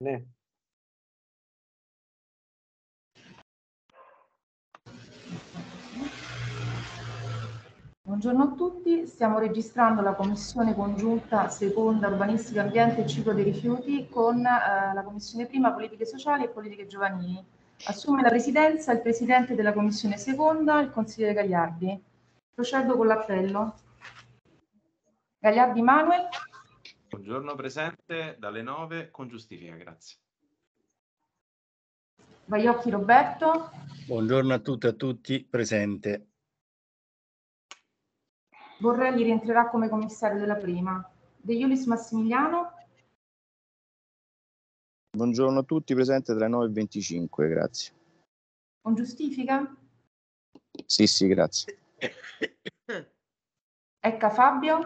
Bene. Buongiorno a tutti, stiamo registrando la Commissione congiunta seconda urbanistica, ambiente e ciclo dei rifiuti con eh, la Commissione prima politiche sociali e politiche giovanili. Assume la presidenza il presidente della Commissione seconda, il consigliere Gagliardi. Procedo con l'appello. Gagliardi Manuel. Buongiorno presente dalle 9 con giustifica, grazie. Baiocchi Roberto. Buongiorno a tutti e a tutti, presente. Borrelli rientrerà come commissario della prima. De Iulis Massimiliano. Buongiorno a tutti, presente tra 9 e 25, grazie. Con giustifica? Sì, sì, grazie. Ecca Fabio.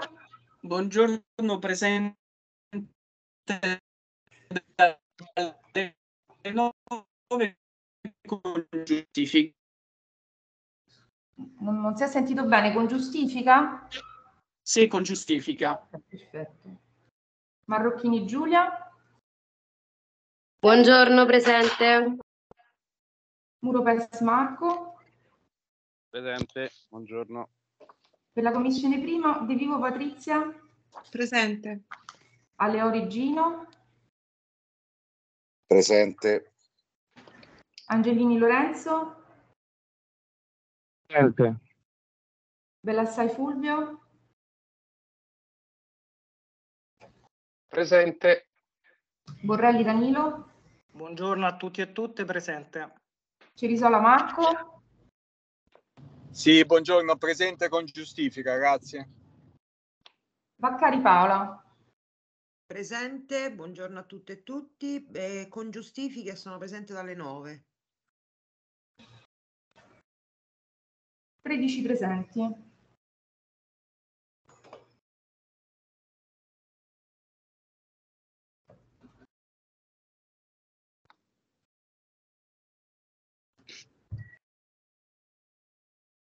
Buongiorno, presente giustifica. Non, non, si è sentito bene, con giustifica? Sì, con giustifica. Perfetto. Marrocchini Giulia? Buongiorno, presente. Muropes Marco? Presente, buongiorno. Per la commissione prima, De Vivo Patrizia? Presente. Ale Origino. Presente. Angelini Lorenzo. Presente. Bellassai Fulvio. Presente. Borrelli Danilo. Buongiorno a tutti e tutte, presente. Cirisola Marco. Sì, buongiorno, presente con giustifica, grazie. Vaccari Paola. Presente, buongiorno a tutte e tutti. Eh, con giustifiche sono presente dalle 9. 13 presenti.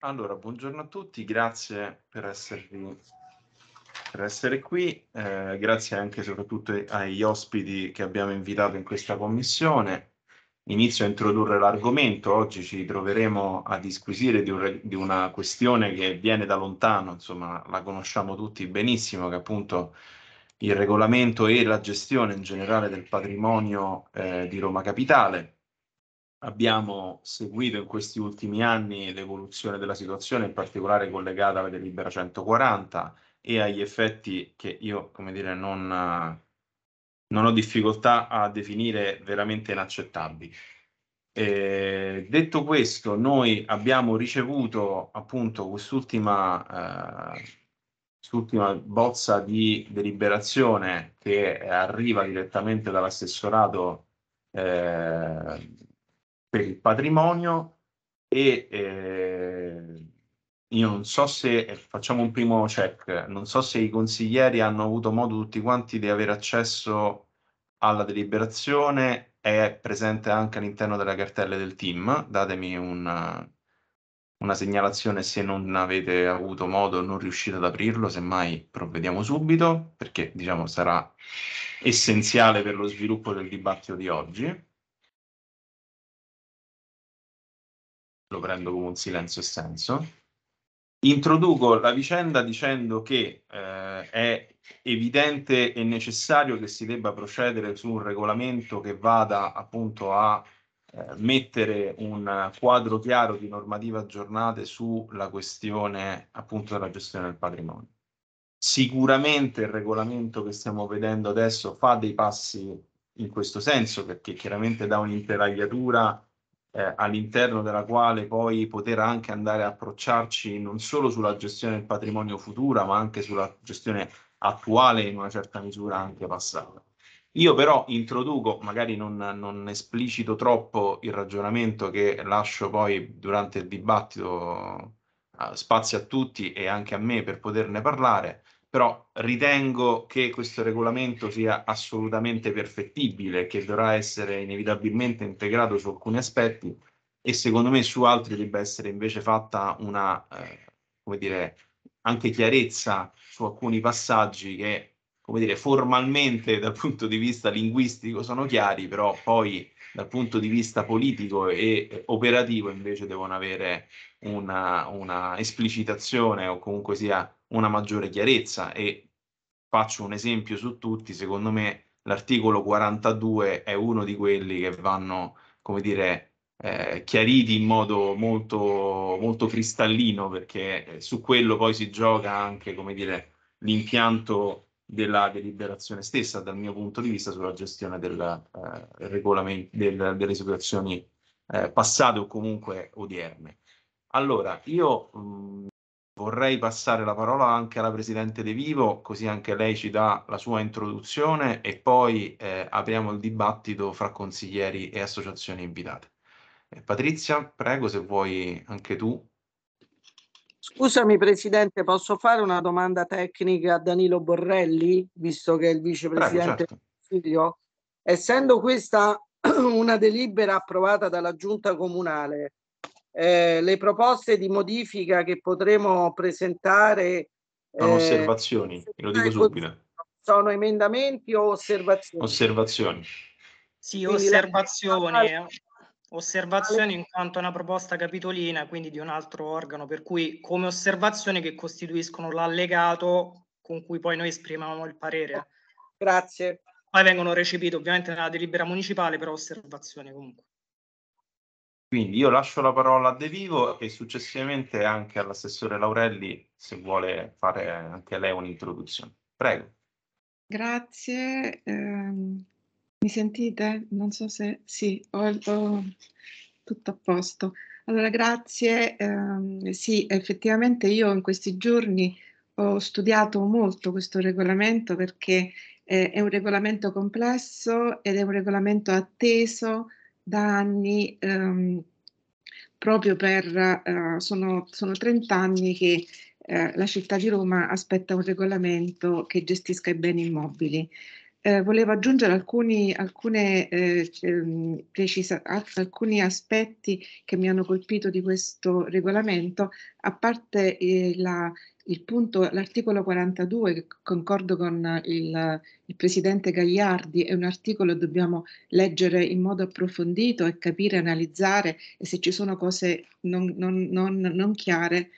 Allora, buongiorno a tutti, grazie per esservi per essere qui, eh, grazie anche e soprattutto agli ospiti che abbiamo invitato in questa commissione. Inizio a introdurre l'argomento, oggi ci troveremo a disquisire di, un, di una questione che viene da lontano, insomma la conosciamo tutti benissimo, che appunto il regolamento e la gestione in generale del patrimonio eh, di Roma Capitale. Abbiamo seguito in questi ultimi anni l'evoluzione della situazione, in particolare collegata alla delibera 140, e agli effetti che io, come dire, non, non ho difficoltà a definire veramente inaccettabili. Eh, detto questo, noi abbiamo ricevuto appunto quest'ultima, eh, quest'ultima bozza di deliberazione che arriva direttamente dall'assessorato eh, per il patrimonio e eh, io non so se eh, facciamo un primo check, non so se i consiglieri hanno avuto modo tutti quanti di avere accesso alla deliberazione, è presente anche all'interno della cartella del team, datemi una, una segnalazione se non avete avuto modo, non riuscite ad aprirlo, semmai provvediamo subito, perché diciamo sarà essenziale per lo sviluppo del dibattito di oggi. Lo prendo come un silenzio senso. Introduco la vicenda dicendo che eh, è evidente e necessario che si debba procedere su un regolamento che vada appunto a eh, mettere un quadro chiaro di normative aggiornate sulla questione appunto della gestione del patrimonio. Sicuramente il regolamento che stiamo vedendo adesso fa dei passi in questo senso perché chiaramente dà un'interagliatura eh, all'interno della quale poi poter anche andare a approcciarci non solo sulla gestione del patrimonio futura, ma anche sulla gestione attuale in una certa misura anche passata. Io però introduco, magari non, non, esplicito troppo il ragionamento che lascio poi durante il dibattito uh, spazio a tutti e anche a me per poterne parlare, però ritengo che questo regolamento sia assolutamente perfettibile, che dovrà essere inevitabilmente integrato su alcuni aspetti e secondo me su altri debba essere invece fatta una, eh, come dire, anche chiarezza su alcuni passaggi che, come dire, formalmente dal punto di vista linguistico sono chiari, però poi dal punto di vista politico e eh, operativo invece devono avere una, una esplicitazione o comunque sia una maggiore chiarezza e faccio un esempio su tutti, secondo me l'articolo 42 è uno di quelli che vanno, come dire, eh, chiariti in modo molto, molto cristallino perché eh, su quello poi si gioca anche, come dire, l'impianto della deliberazione stessa dal mio punto di vista sulla gestione del, eh, regolamento, del, delle situazioni eh, passate o comunque odierne. Allora, io mh, mm, vorrei passare la parola anche alla Presidente De Vivo, così anche lei ci dà la sua introduzione e poi eh, apriamo il dibattito fra consiglieri e associazioni invitate. Eh, Patrizia, prego se vuoi anche tu. Scusami Presidente, posso fare una domanda tecnica a Danilo Borrelli, visto che è il Vicepresidente prego, certo. Essendo questa una delibera approvata dalla Giunta Comunale, eh, le proposte di modifica che potremo presentare. Sono eh, osservazioni, lo dico subito. Sono emendamenti o osservazioni? Osservazioni. Sì, osservazioni. La... Eh. Osservazioni in quanto una proposta capitolina, quindi di un altro organo, per cui come osservazioni che costituiscono l'allegato con cui poi noi esprimiamo il parere. Grazie. Poi vengono recepite ovviamente nella delibera municipale, però osservazioni comunque. Quindi io lascio la parola a De Vivo e successivamente anche all'assessore Laurelli se vuole fare anche lei un'introduzione. Prego. Grazie. Eh, mi sentite? Non so se... Sì, ho, ho... tutto a posto. Allora, grazie. Eh, sì, effettivamente io in questi giorni ho studiato molto questo regolamento perché eh, è un regolamento complesso ed è un regolamento atteso da anni, ehm, proprio per, eh, sono, sono 30 anni che eh, la città di Roma aspetta un regolamento che gestisca i beni immobili eh, volevo aggiungere alcuni, alcune, eh, ehm, precisa, alcuni aspetti che mi hanno colpito di questo regolamento, a parte eh, la, il punto, l'articolo 42, che concordo con il, il presidente Gagliardi, è un articolo che dobbiamo leggere in modo approfondito e capire, analizzare e se ci sono cose non, non, non, non chiare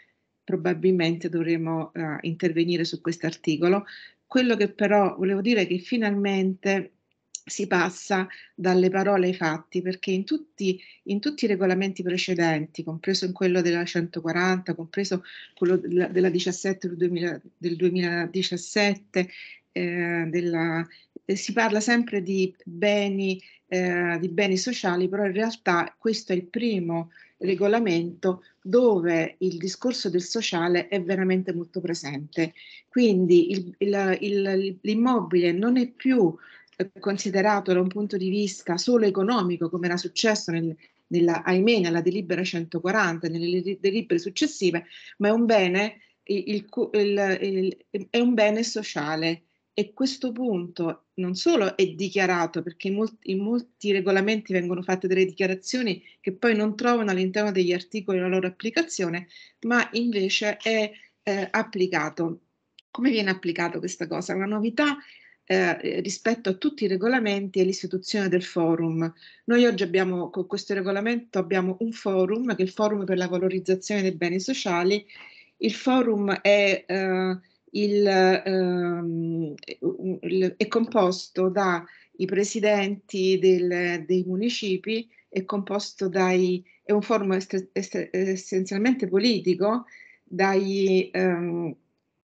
probabilmente dovremo uh, intervenire su questo articolo quello che però volevo dire è che finalmente si passa dalle parole ai fatti, perché in tutti, in tutti, i regolamenti precedenti, compreso in quello della 140, compreso quello della, della 17 2000, del 2017, eh, della, eh, si parla sempre di beni, eh, di beni, sociali, però in realtà questo è il primo regolamento dove il discorso del sociale è veramente molto presente. Quindi il, il, il, l'immobile non è più eh, considerato da un punto di vista solo economico, come era successo nel, nella, ahimè, nella delibera 140, nelle delibere successive, ma è un bene, il, il, il, è un bene sociale e questo punto non solo è dichiarato, perché in molti, in molti, regolamenti vengono fatte delle dichiarazioni che poi non trovano all'interno degli articoli la loro applicazione, ma invece è eh, applicato. Come viene applicato questa cosa? Una novità eh, rispetto a tutti i regolamenti è l'istituzione del forum. Noi oggi abbiamo, con questo regolamento, abbiamo un forum, che è il forum per la valorizzazione dei beni sociali. Il forum è... Eh, il, ehm, è composto dai presidenti del, dei municipi, è composto dai, è un forum est- est- essenzialmente politico, dai, ehm,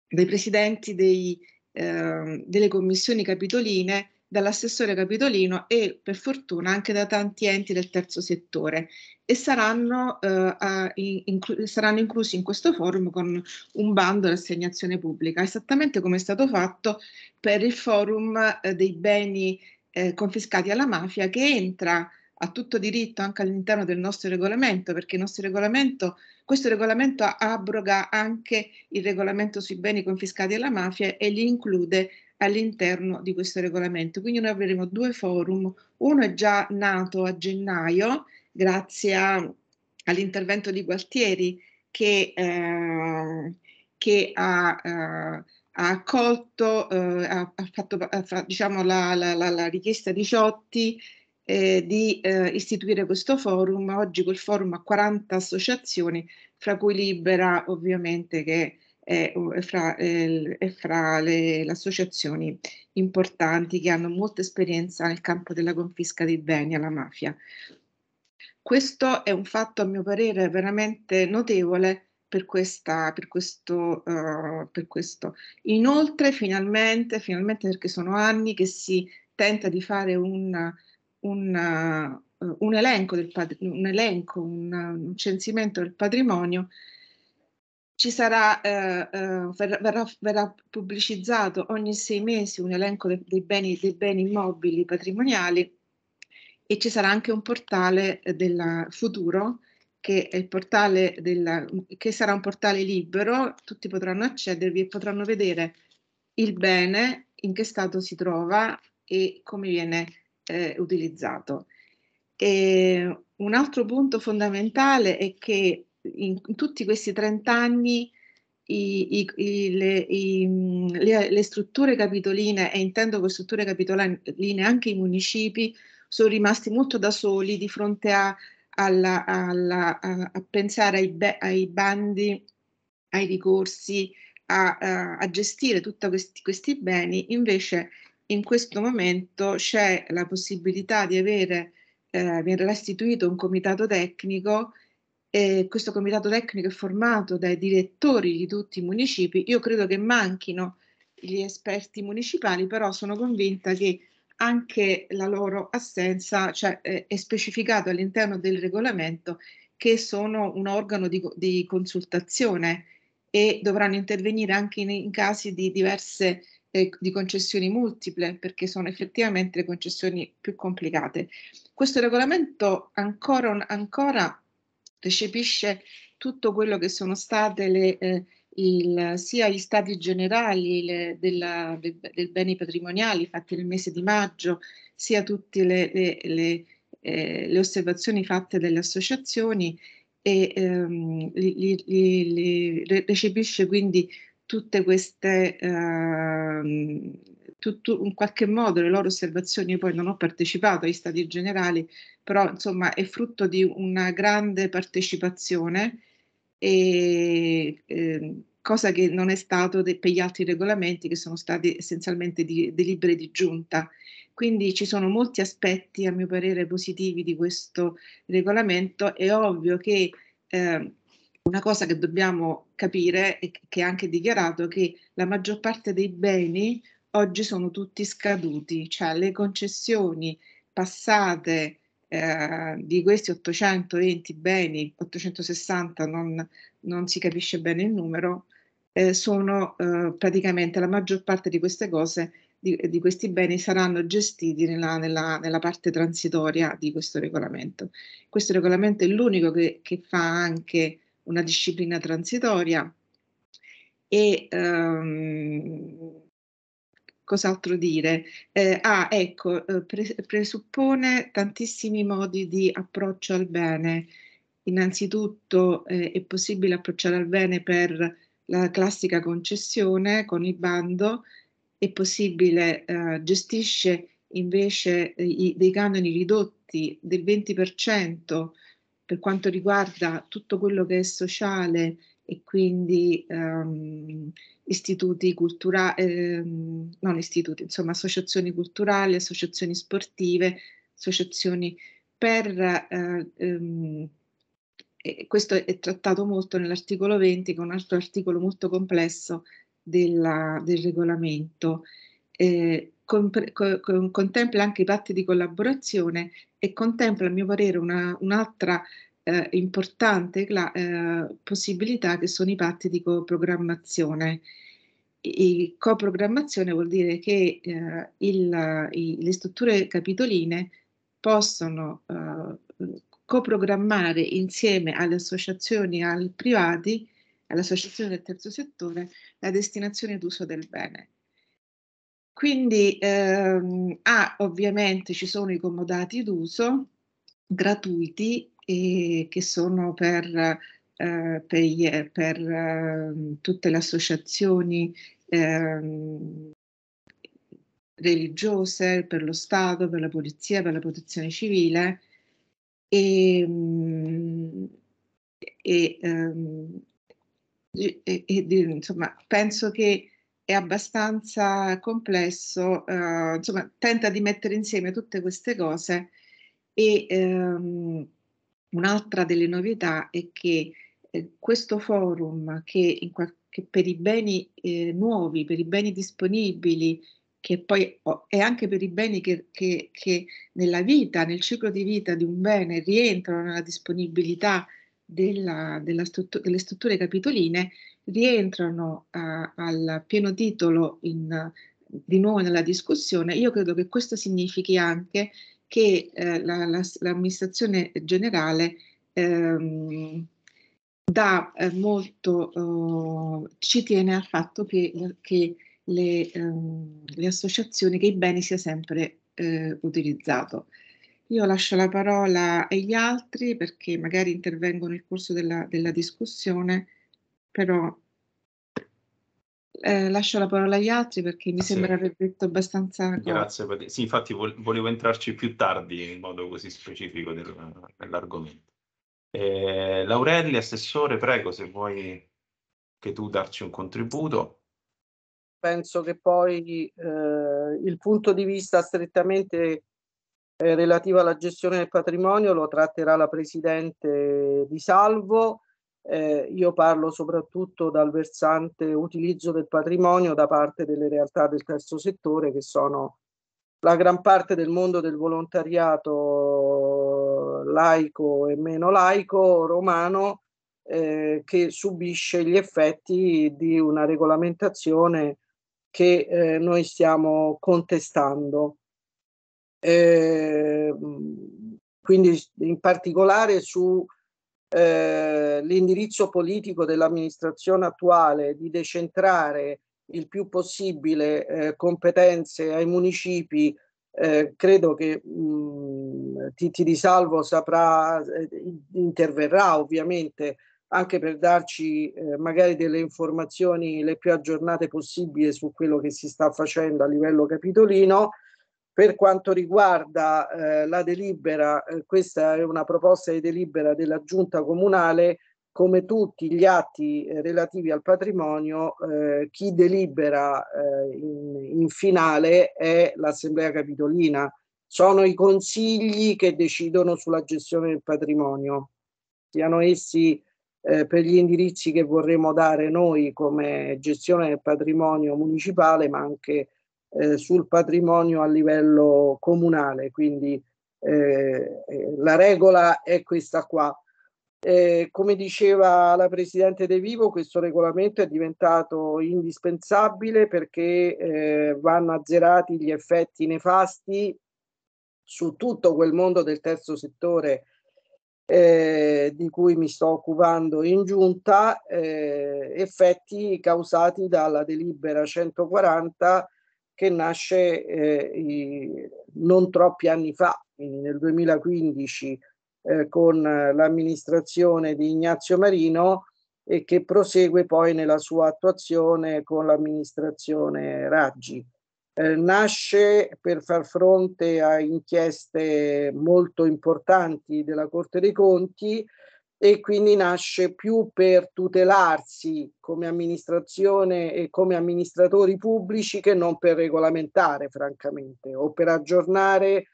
dai presidenti dei, ehm, delle commissioni capitoline dall'assessore Capitolino e per fortuna anche da tanti enti del terzo settore e saranno, eh, inclu- saranno inclusi in questo forum con un bando di assegnazione pubblica, esattamente come è stato fatto per il forum eh, dei beni eh, confiscati alla mafia che entra a tutto diritto anche all'interno del nostro regolamento, perché il nostro regolamento, questo regolamento abroga anche il regolamento sui beni confiscati alla mafia e li include all'interno di questo regolamento. Quindi noi avremo due forum, uno è già nato a gennaio grazie a, all'intervento di Gualtieri che, eh, che ha, eh, ha, accolto, eh, ha, fatto diciamo, la, la, la, la, richiesta di Ciotti eh, di eh, istituire questo forum. Oggi quel forum ha 40 associazioni, fra cui Libera ovviamente che è e eh, fra, eh, fra le, le, associazioni importanti che hanno molta esperienza nel campo della confisca dei beni alla mafia. Questo è un fatto, a mio parere, veramente notevole per, questa, per, questo, uh, per questo. Inoltre, finalmente, finalmente, perché sono anni che si tenta di fare un, un, uh, un elenco, del un, elenco un, un censimento del patrimonio ci sarà, eh, eh, verrà, verrà, pubblicizzato ogni sei mesi un elenco dei beni, dei beni immobili patrimoniali e ci sarà anche un portale del futuro che, è il portale della, che sarà un portale libero, tutti potranno accedervi e potranno vedere il bene, in che stato si trova e come viene eh, utilizzato. E un altro punto fondamentale è che in, in tutti questi 30 anni i, i, i, le, le, le, strutture capitoline, e intendo con strutture capitoline anche i municipi, sono rimasti molto da soli di fronte a, alla, alla, a, a pensare ai, be, ai, bandi, ai ricorsi, a, a gestire tutti questi, questi beni. Invece in questo momento c'è la possibilità di avere, eh, viene restituito un comitato tecnico eh, questo comitato tecnico è formato dai direttori di tutti i municipi, io credo che manchino gli esperti municipali, però sono convinta che anche la loro assenza, cioè eh, è specificato all'interno del regolamento che sono un organo di, di consultazione e dovranno intervenire anche in, in casi di diverse eh, di concessioni multiple perché sono effettivamente le concessioni più complicate. Questo regolamento ancora, ancora recepisce tutto quello che sono state le, eh, il, sia gli stati generali le, della, del, del beni patrimoniali fatti nel mese di maggio, sia tutte le, le eh, osservazioni fatte dalle associazioni e ehm, li, li, li recepisce quindi tutte queste ehm, tutto, in qualche modo le loro osservazioni, io poi non ho partecipato agli stati generali, però insomma è frutto di una grande partecipazione e eh, cosa che non è stato de, per gli altri regolamenti che sono stati essenzialmente di, delibere di giunta. Quindi ci sono molti aspetti, a mio parere, positivi di questo regolamento. È ovvio che eh, una cosa che dobbiamo capire e che è anche dichiarato che la maggior parte dei beni oggi sono tutti scaduti, cioè le concessioni passate eh, di questi 820 beni, 860 non, non si capisce bene il numero, eh, sono eh, praticamente la maggior parte di queste cose, di, di questi beni saranno gestiti nella, nella, nella, parte transitoria di questo regolamento. Questo regolamento è l'unico che, che fa anche una disciplina transitoria e ehm, cos'altro dire? Eh, ah, ecco, eh, pre- presuppone tantissimi modi di approccio al bene. Innanzitutto eh, è possibile approcciare al bene per la classica concessione con il bando, è possibile, eh, gestisce invece eh, i, dei canoni ridotti del 20% per quanto riguarda tutto quello che è sociale e quindi um, istituti culturali, eh, non istituti, insomma associazioni culturali, associazioni sportive, associazioni per... Eh, ehm, questo è trattato molto nell'articolo 20, che è un altro articolo molto complesso della, del regolamento. Eh, compre, co, contempla anche i patti di collaborazione e contempla, a mio parere, una, un'altra eh, importante eh, possibilità che sono i patti di coprogrammazione. E coprogrammazione vuol dire che eh, il, i, le strutture capitoline possono eh, coprogrammare insieme alle associazioni al privati, all'associazione del terzo settore, la destinazione d'uso del bene. Quindi ehm, ah, ovviamente ci sono i comodati d'uso gratuiti e che sono per, eh, per, per eh, tutte le associazioni ehm, religiose, per lo Stato, per la polizia, per la protezione civile e, mm, ehm, e, e, e insomma penso che è abbastanza complesso, eh, insomma tenta di mettere insieme tutte queste cose e ehm, Un'altra delle novità è che eh, questo forum che, che, per i beni eh, nuovi, per i beni disponibili, che poi è anche per i beni che, che, che, nella vita, nel ciclo di vita di un bene rientrano nella disponibilità della, della struttu- delle strutture capitoline, rientrano uh, al pieno titolo in, di nuovo nella discussione. Io credo che questo significhi anche che eh, la, la, l'amministrazione generale ehm, dà eh, molto, eh, ci tiene al fatto che, che le, ehm, le, associazioni, che i beni sia sempre eh, utilizzato. Io lascio la parola agli altri perché magari intervengo nel corso della, della discussione, però eh, lascio la parola agli altri perché mi sembra sì. aver detto abbastanza. Grazie, Pati. sì, infatti volevo entrarci più tardi in modo così specifico del, dell'argomento. Eh, Laurelli, assessore, prego se vuoi che tu darci un contributo. Penso che poi eh, il punto di vista strettamente eh, relativo alla gestione del patrimonio lo tratterà la Presidente di Salvo eh, io parlo soprattutto dal versante utilizzo del patrimonio da parte delle realtà del terzo settore che sono la gran parte del mondo del volontariato laico e meno laico romano eh, che subisce gli effetti di una regolamentazione che eh, noi stiamo contestando. Eh, quindi in particolare su eh, l'indirizzo politico dell'amministrazione attuale di decentrare il più possibile eh, competenze ai municipi, eh, credo che mh, mm, Titi di Salvo saprà, eh, interverrà ovviamente anche per darci eh, magari delle informazioni le più aggiornate possibili su quello che si sta facendo a livello capitolino per quanto riguarda eh, la delibera, eh, questa è una proposta di delibera della giunta comunale, come tutti gli atti eh, relativi al patrimonio, eh, chi delibera eh, in, in, finale è l'Assemblea Capitolina, sono i consigli che decidono sulla gestione del patrimonio, siano essi eh, per gli indirizzi che vorremmo dare noi come gestione del patrimonio municipale, ma anche eh, eh, sul patrimonio a livello comunale. Quindi eh, eh, la regola è questa qua. Eh, come diceva la Presidente De Vivo, questo regolamento è diventato indispensabile perché eh, vanno azzerati gli effetti nefasti su tutto quel mondo del terzo settore eh, di cui mi sto occupando in giunta, eh, effetti causati dalla delibera 140 che nasce eh, i, non troppi anni fa, quindi nel 2015 eh, con l'amministrazione di Ignazio Marino e che prosegue poi nella sua attuazione con l'amministrazione Raggi. Eh, nasce per far fronte a inchieste molto importanti della Corte dei Conti e quindi nasce più per tutelarsi come amministrazione e come amministratori pubblici che non per regolamentare, francamente, o per aggiornare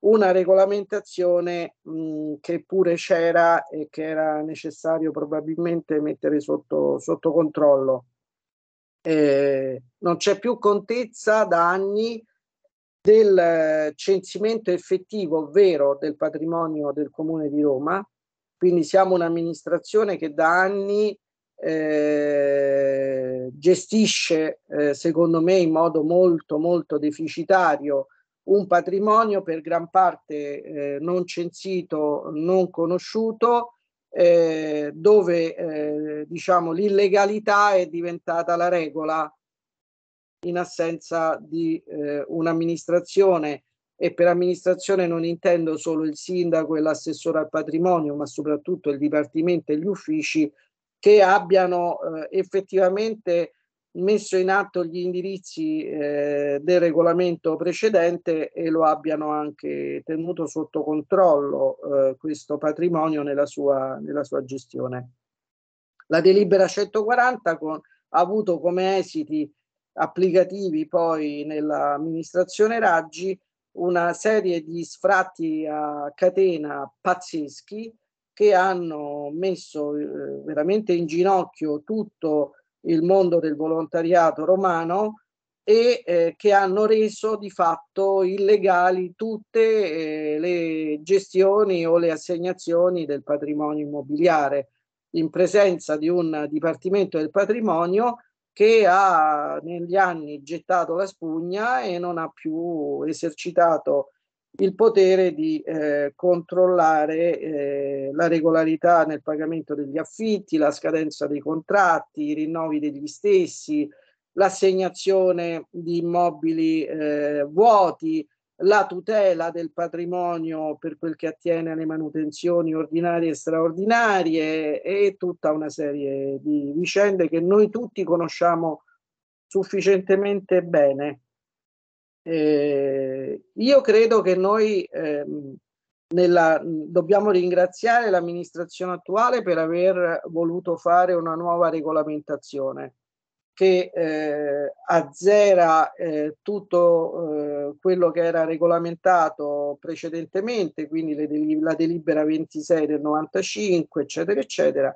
una regolamentazione mh, che pure c'era e che era necessario probabilmente mettere sotto, sotto controllo. Eh, non c'è più contezza da anni del censimento effettivo, ovvero del patrimonio del Comune di Roma, quindi siamo un'amministrazione che da anni eh, gestisce, eh, secondo me, in modo molto, molto deficitario un patrimonio per gran parte eh, non censito, non conosciuto, eh, dove eh, diciamo, l'illegalità è diventata la regola in assenza di eh, un'amministrazione e per amministrazione non intendo solo il sindaco e l'assessore al patrimonio, ma soprattutto il dipartimento e gli uffici che abbiano eh, effettivamente messo in atto gli indirizzi eh, del regolamento precedente e lo abbiano anche tenuto sotto controllo eh, questo patrimonio nella sua, nella sua gestione. La delibera 140 con, ha avuto come esiti applicativi poi nell'amministrazione Raggi una serie di sfratti a catena pazzeschi che hanno messo eh, veramente in ginocchio tutto il mondo del volontariato romano e eh, che hanno reso di fatto illegali tutte eh, le gestioni o le assegnazioni del patrimonio immobiliare in presenza di un dipartimento del patrimonio che ha negli anni gettato la spugna e non ha più esercitato il potere di eh, controllare eh, la regolarità nel pagamento degli affitti, la scadenza dei contratti, i rinnovi degli stessi, l'assegnazione di immobili eh, vuoti, la tutela del patrimonio per quel che attiene alle manutenzioni ordinarie e straordinarie e tutta una serie di vicende che noi tutti conosciamo sufficientemente bene. Eh, io credo che noi ehm, nella, dobbiamo ringraziare l'amministrazione attuale per aver voluto fare una nuova regolamentazione che eh, azzera eh, tutto eh, eh, quello che era regolamentato precedentemente, quindi del- la delibera 26 del 95, eccetera, eccetera,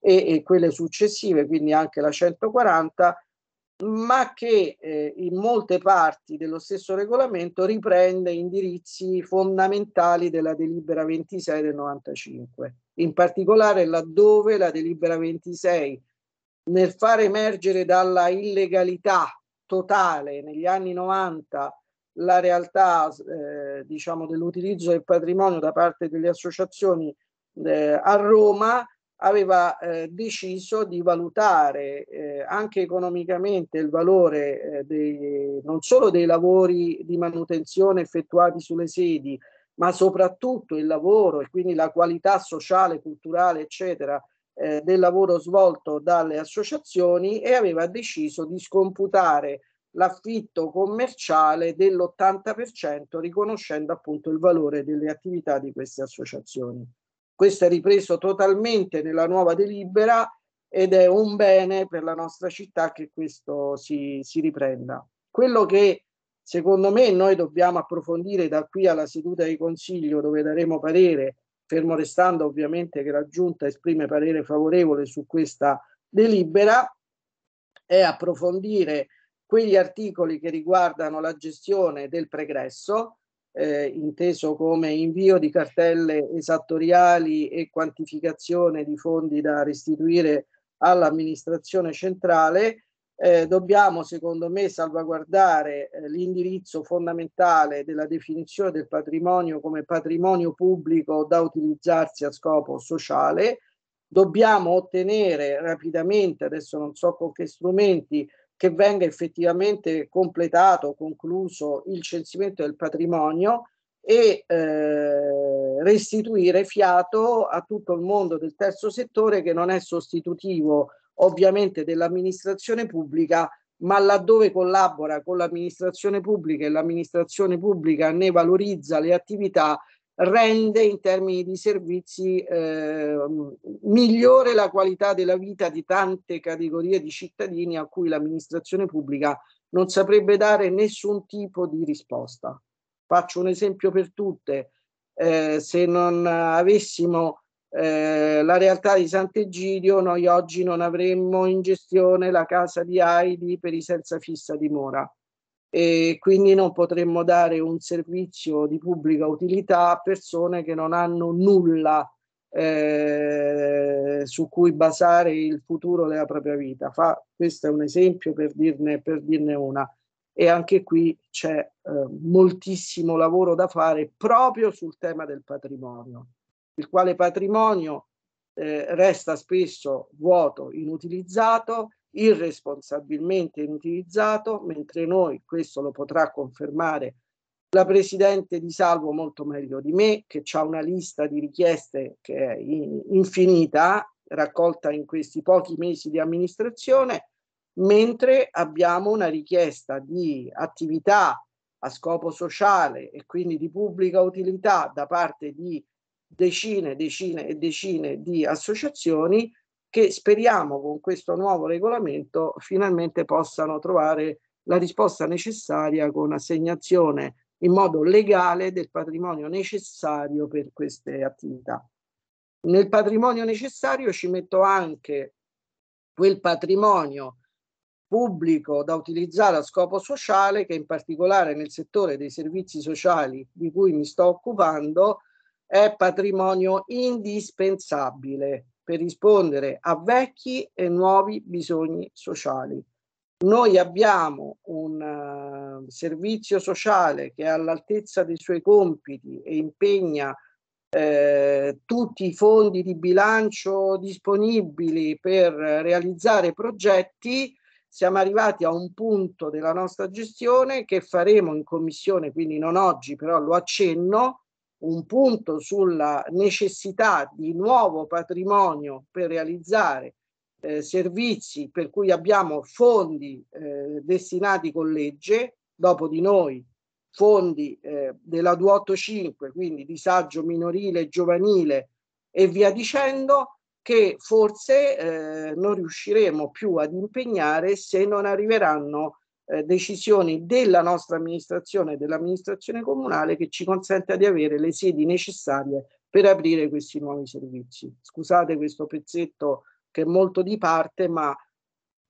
e, e quelle successive, quindi anche la 140, ma che eh, in molte parti dello stesso regolamento riprende indirizzi fondamentali della delibera 26 del 95, in particolare laddove la delibera 26 nel far emergere dalla illegalità totale negli anni 90 la realtà eh, diciamo, dell'utilizzo del patrimonio da parte delle associazioni eh, a Roma aveva eh, deciso di valutare eh, anche economicamente il valore eh, dei, non solo dei lavori di manutenzione effettuati sulle sedi, ma soprattutto il lavoro e quindi la qualità sociale, culturale, eccetera, eh, del lavoro svolto dalle associazioni e aveva deciso di scomputare l'affitto commerciale dell'80% riconoscendo appunto il valore delle attività di queste associazioni. Questo è ripreso totalmente nella nuova delibera ed è un bene per la nostra città che questo si, si riprenda. Quello che secondo me noi dobbiamo approfondire da qui alla seduta di consiglio dove daremo parere, fermo restando ovviamente che la giunta esprime parere favorevole su questa delibera, è approfondire quegli articoli che riguardano la gestione del pregresso, eh, inteso come invio di cartelle esattoriali e quantificazione di fondi da restituire all'amministrazione centrale, eh, dobbiamo secondo me salvaguardare eh, l'indirizzo fondamentale della definizione del patrimonio come patrimonio pubblico da utilizzarsi a scopo sociale, dobbiamo ottenere rapidamente, adesso non so con che strumenti, che venga effettivamente completato, concluso il censimento del patrimonio e eh, restituire fiato a tutto il mondo del terzo settore che non è sostitutivo ovviamente dell'amministrazione pubblica, ma laddove collabora con l'amministrazione pubblica e l'amministrazione pubblica ne valorizza le attività, rende in termini di servizi eh, migliore la qualità della vita di tante categorie di cittadini a cui l'amministrazione pubblica non saprebbe dare nessun tipo di risposta. Faccio un esempio per tutte. Eh, se non avessimo eh, la realtà di Sant'Egidio, noi oggi non avremmo in gestione la casa di Aidi per i senza fissa dimora e quindi non potremmo dare un servizio di pubblica utilità a persone che non hanno nulla eh, su cui basare il futuro della propria vita. Fa, questo è un esempio per dirne, per dirne una. E anche qui c'è eh, moltissimo lavoro da fare proprio sul tema del patrimonio, il quale patrimonio eh, resta spesso vuoto, inutilizzato irresponsabilmente inutilizzato, mentre noi, questo lo potrà confermare la Presidente di Salvo molto meglio di me, che ha una lista di richieste che è infinita, raccolta in questi pochi mesi di amministrazione, mentre abbiamo una richiesta di attività a scopo sociale e quindi di pubblica utilità da parte di decine, decine e decine di associazioni che speriamo con questo nuovo regolamento finalmente possano trovare la risposta necessaria con assegnazione in modo legale del patrimonio necessario per queste attività. Nel patrimonio necessario ci metto anche quel patrimonio pubblico da utilizzare a scopo sociale che in particolare nel settore dei servizi sociali di cui mi sto occupando è patrimonio indispensabile per rispondere a vecchi e nuovi bisogni sociali. Noi abbiamo un uh, servizio sociale che è all'altezza dei suoi compiti e impegna eh, tutti i fondi di bilancio disponibili per realizzare progetti siamo arrivati a un punto della nostra gestione che faremo in commissione, quindi non oggi, però lo accenno, un punto sulla necessità di nuovo patrimonio per realizzare eh, servizi per cui abbiamo fondi eh, destinati con legge, dopo di noi fondi eh, della 285, quindi disagio minorile, e giovanile e via dicendo, che forse eh, non riusciremo più ad impegnare se non arriveranno eh, decisioni della nostra amministrazione e dell'amministrazione comunale che ci consenta di avere le sedi necessarie per aprire questi nuovi servizi. Scusate questo pezzetto che è molto di parte, ma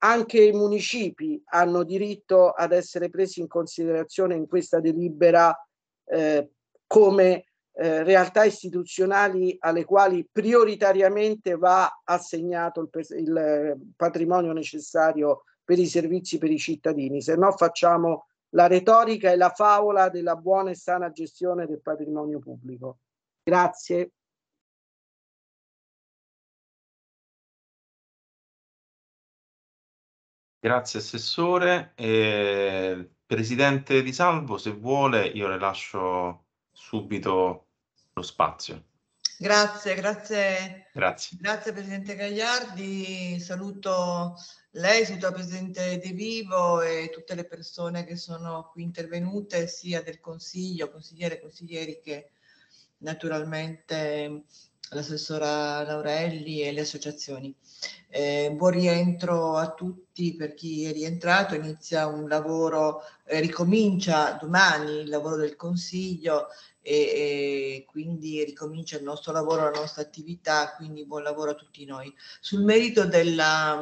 anche i municipi hanno diritto ad essere presi in considerazione in questa delibera eh, come eh, realtà istituzionali alle quali prioritariamente va assegnato il, il eh, patrimonio necessario per i servizi per i cittadini, se no facciamo la retorica e la favola della buona e sana gestione del patrimonio pubblico. Grazie. Grazie Assessore. Eh, Presidente Di Salvo, se vuole io le lascio subito lo spazio. Grazie, grazie. Grazie. Grazie Presidente Gagliardi, saluto lei, signora Presidente De Vivo e tutte le persone che sono qui intervenute, sia del Consiglio, consigliere e consiglieri che naturalmente mm, l'assessora Laurelli e le associazioni. Eh, buon rientro a tutti per chi è rientrato, inizia un lavoro, eh, ricomincia domani il lavoro del Consiglio e, e, quindi ricomincia il nostro lavoro, la nostra attività, quindi buon lavoro a tutti noi. Sul merito della,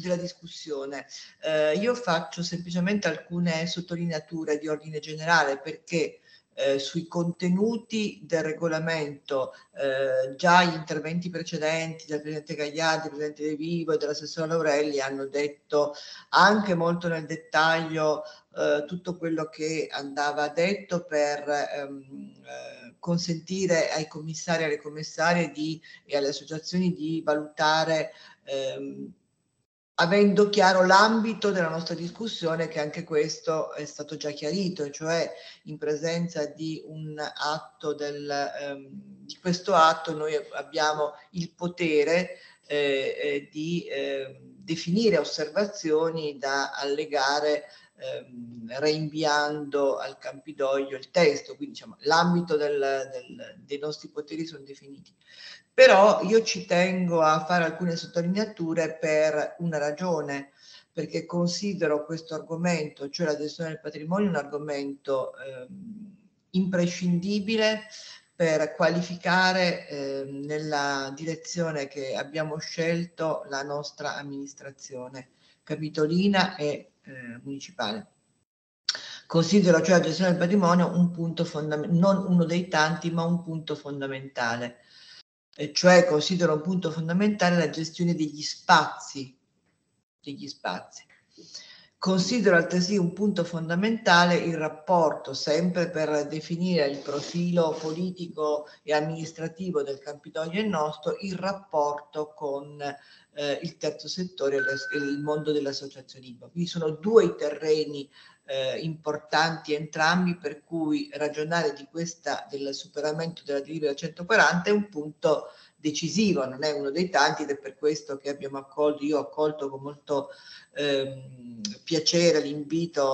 della discussione, eh, io faccio semplicemente alcune sottolineature di ordine generale perché eh, sui contenuti del regolamento, eh, già gli interventi precedenti del Presidente Gagliardi, del Presidente De Vivo e dell'assessore Laurelli hanno detto anche molto nel dettaglio eh, tutto quello che andava detto per ehm, eh, consentire ai commissari e alle commissarie di, e alle associazioni di valutare ehm, avendo chiaro l'ambito della nostra discussione, che anche questo è stato già chiarito, cioè in presenza di, del, ehm, di questo atto noi abbiamo il potere eh, eh, di eh, definire osservazioni da allegare Ehm, reinviando al Campidoglio il testo, quindi diciamo, l'ambito dei nostri poteri sono definiti. Però io ci tengo a fare alcune sottolineature per una ragione, perché considero questo argomento, cioè la gestione del patrimonio, un argomento ehm, imprescindibile per qualificare eh, nella direzione che abbiamo scelto la nostra amministrazione capitolina e eh, municipale. Considero cioè la gestione del patrimonio un punto fondamentale, non uno dei tanti, ma un punto fondamentale. E cioè considero un punto fondamentale la gestione degli spazi, degli spazi. Considero altresì un punto fondamentale il rapporto, sempre per definire il profilo politico e amministrativo del Campidoglio e nostro, il rapporto con eh, il terzo settore e il mondo dell'associazionismo. Quindi sono due i terreni eh, importanti entrambi per cui ragionare di questa, del superamento della delibera 140 è un punto decisiva, non è uno dei tanti ed è per questo che abbiamo accolto, io ho accolto con molto ehm, piacere l'invito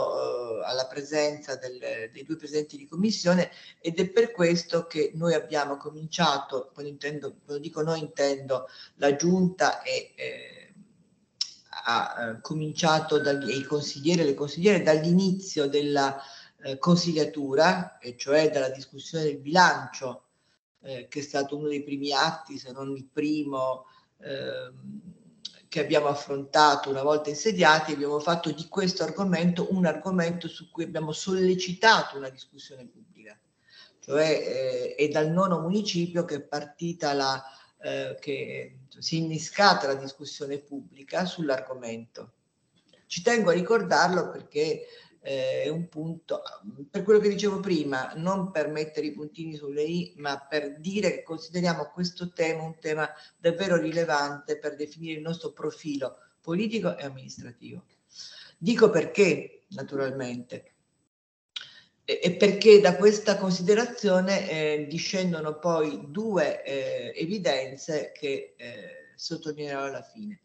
eh, alla presenza del, dei due presidenti di commissione ed è per questo che noi abbiamo cominciato, quando, intendo, quando dico noi intendo la giunta e... Eh, ha eh, cominciato i consiglieri e le consigliere dall'inizio della eh, consigliatura, e cioè dalla discussione del bilancio eh, che è stato uno dei primi atti, se non il primo, ehm, che abbiamo affrontato una volta insediati, abbiamo fatto di questo argomento un argomento su cui abbiamo sollecitato una discussione pubblica. Cioè eh, è dal nono municipio che è partita la, eh, che si è innescata la discussione pubblica sull'argomento. Ci tengo a ricordarlo perché eh, un punto, per quello che dicevo prima, non per mettere i puntini sulle i, ma per dire che consideriamo questo tema un tema davvero rilevante per definire il nostro profilo politico e amministrativo. Dico perché, naturalmente, e perché da questa considerazione eh, discendono poi due eh, evidenze che eh, sottolineerò alla fine.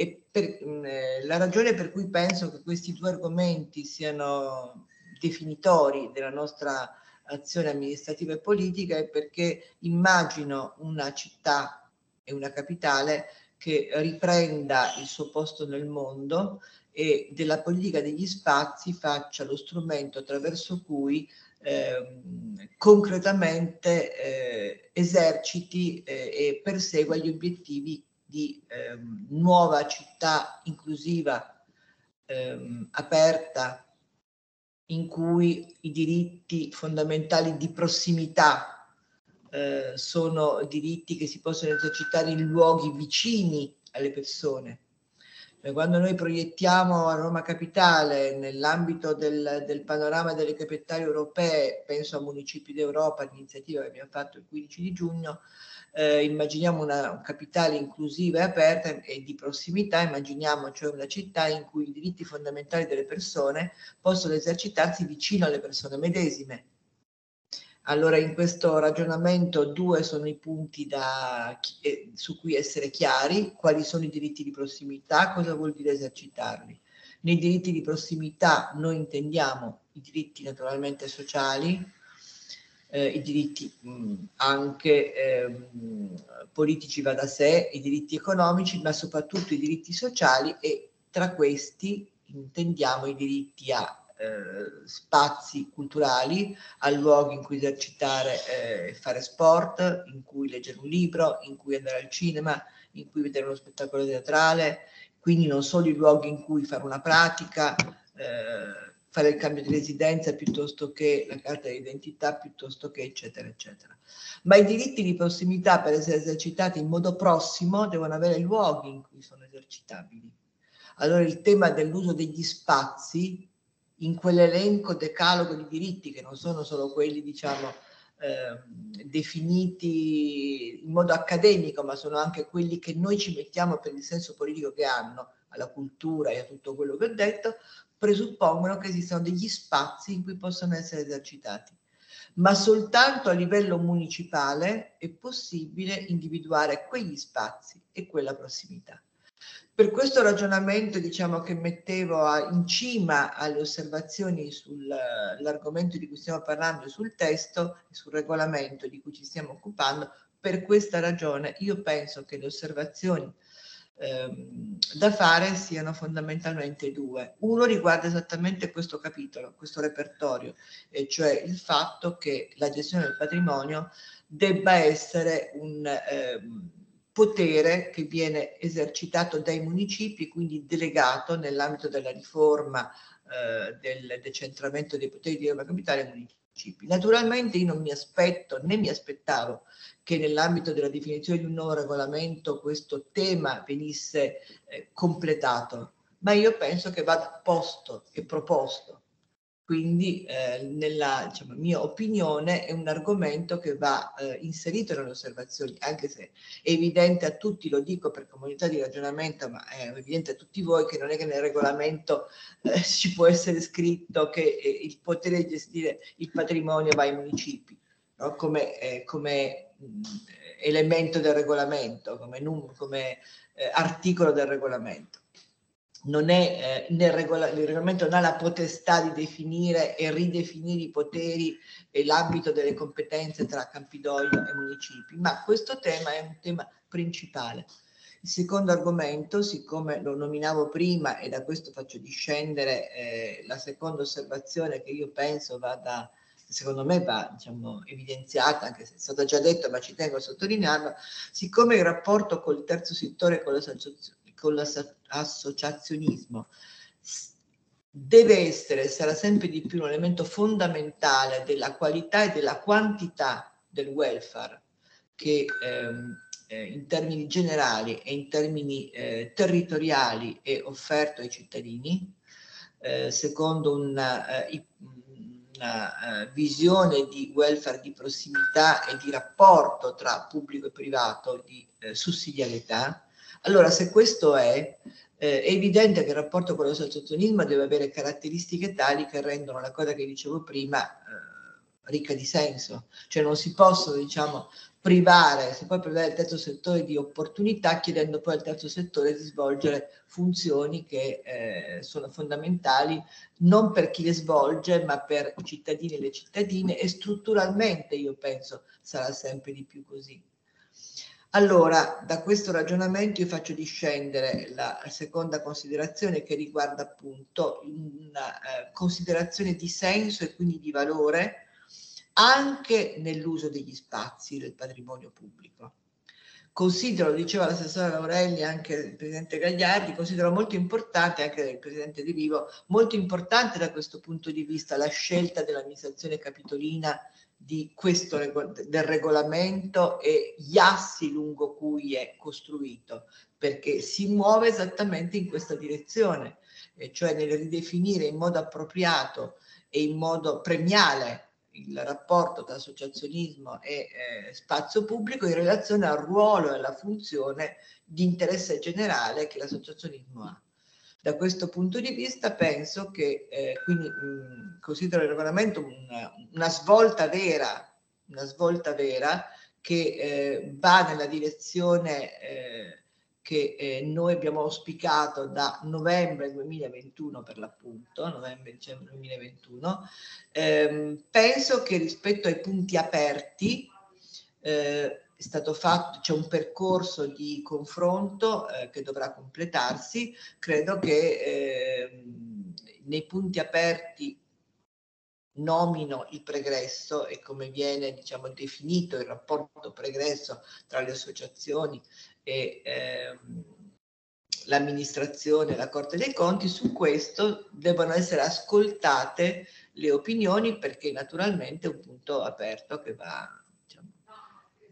E per, mh, mm, eh, la ragione per cui penso che questi due argomenti siano definitori della nostra azione amministrativa e politica è perché immagino una città e una capitale che riprenda il suo posto nel mondo e della politica degli spazi faccia lo strumento attraverso cui eh, concretamente eh, eserciti eh, e persegua gli obiettivi di ehm, nuova città inclusiva, ehm, aperta, in cui i diritti fondamentali di prossimità eh, sono diritti che si possono esercitare in luoghi vicini alle persone. Cioè, quando noi proiettiamo a Roma Capitale nell'ambito del, del, panorama delle capitali europee, penso a municipi d'Europa, l'iniziativa che abbiamo fatto il 15 di giugno, eh, immaginiamo una capitale inclusiva e aperta e di prossimità, immaginiamo cioè una città in cui i diritti fondamentali delle persone possono esercitarsi vicino alle persone medesime. Allora in questo ragionamento due sono i punti da, eh, su cui essere chiari, quali sono i diritti di prossimità, cosa vuol dire esercitarli. Nei diritti di prossimità noi intendiamo i diritti naturalmente sociali, eh, i diritti mh, mm, anche eh, politici va da sé, i diritti economici, ma soprattutto i diritti sociali e tra questi intendiamo i diritti a eh, spazi culturali, a luoghi in cui esercitare eh, e fare sport, in cui leggere un libro, in cui andare al cinema, in cui vedere uno spettacolo teatrale, quindi non solo i luoghi in cui fare una pratica, eh, fare il cambio di residenza piuttosto che la carta d'identità, piuttosto che eccetera, eccetera. Ma i diritti di prossimità per essere esercitati in modo prossimo devono avere luoghi in cui sono esercitabili. Allora il tema dell'uso degli spazi in quell'elenco decalogo di diritti che non sono solo quelli, diciamo, eh, definiti in modo accademico, ma sono anche quelli che noi ci mettiamo per il senso politico che hanno alla cultura e a tutto quello che ho detto, presuppongono che esistano degli spazi in cui possono essere esercitati. Ma soltanto a livello municipale è possibile individuare quegli spazi e quella prossimità. Per questo ragionamento diciamo, che mettevo a, in cima alle osservazioni sull'argomento di cui stiamo parlando, sul testo e sul regolamento di cui ci stiamo occupando, per questa ragione io penso che le osservazioni Ehm, da fare siano fondamentalmente due. Uno riguarda esattamente questo capitolo, questo repertorio, e cioè il fatto che la gestione del patrimonio debba essere un ehm, potere che viene esercitato dai municipi, quindi delegato nell'ambito della riforma eh, del decentramento dei poteri di Roma Capitale ai municipi principi. Naturalmente io non mi aspetto né mi aspettavo che nell'ambito della definizione di un nuovo regolamento questo tema venisse eh, completato, ma io penso che vada posto e proposto quindi, eh, nella diciamo, mia opinione, è un argomento che va eh, inserito nelle osservazioni, anche se è evidente a tutti, lo dico per comunità di ragionamento, ma è evidente a tutti voi che non è che nel regolamento eh, ci può essere scritto che eh, il potere di gestire il patrimonio va ai municipi, no? come, eh, come mh, mm, elemento del regolamento, come, num- come eh, articolo del regolamento non è eh, nel regola- il regolamento non ha la potestà di definire e ridefinire i poteri e l'ambito delle competenze tra Campidoglio e municipi, ma questo tema è un tema principale. Il secondo argomento, siccome lo nominavo prima e da questo faccio discendere eh, la seconda osservazione che io penso vada, secondo me va diciamo, evidenziata, anche se è stato già detto, ma ci tengo a sottolinearlo, siccome il rapporto col terzo settore e con le associazioni con l'associazionismo deve essere e sarà sempre di più un elemento fondamentale della qualità e della quantità del welfare che ehm, eh, in termini generali e in termini eh, territoriali è offerto ai cittadini eh, secondo eh, una, una eh, visione di welfare di prossimità e di rapporto tra pubblico e privato di eh, sussidiarietà allora, se questo è, eh, è evidente che il rapporto con l'associazionismo deve avere caratteristiche tali che rendono la cosa che dicevo prima eh, ricca di senso, cioè non si possono, diciamo, privare, si può privare il terzo settore di opportunità chiedendo poi al terzo settore di svolgere funzioni che eh, sono fondamentali non per chi le svolge ma per i cittadini e le cittadine e strutturalmente io penso sarà sempre di più così. Allora, da questo ragionamento io faccio discendere la seconda considerazione che riguarda appunto una eh, considerazione di senso e quindi di valore anche nell'uso degli spazi del patrimonio pubblico. Considero, diceva l'assessore Laurelli, anche il presidente Gagliardi, considero molto importante, anche il presidente Di Vivo, molto importante da questo punto di vista la scelta dell'amministrazione capitolina di questo, del regolamento e gli assi lungo cui è costruito, perché si muove esattamente in questa direzione, cioè nel ridefinire in modo appropriato e in modo premiale il rapporto tra associazionismo e eh, spazio pubblico in relazione al ruolo e alla funzione di interesse generale che l'associazionismo ha. Da questo punto di vista penso che, eh, quindi mh, considero il regolamento una, una, svolta vera, una svolta vera che eh, va nella direzione eh, che eh, noi abbiamo auspicato da novembre 2021 per l'appunto, novembre-dicembre 2021, ehm, penso che rispetto ai punti aperti eh, è stato fatto, c'è un percorso di confronto eh, che dovrà completarsi, credo che eh, nei punti aperti nomino il pregresso e come viene diciamo, definito il rapporto pregresso tra le associazioni e ehm, l'amministrazione e la Corte dei Conti, su questo devono essere ascoltate le opinioni perché naturalmente è un punto aperto che va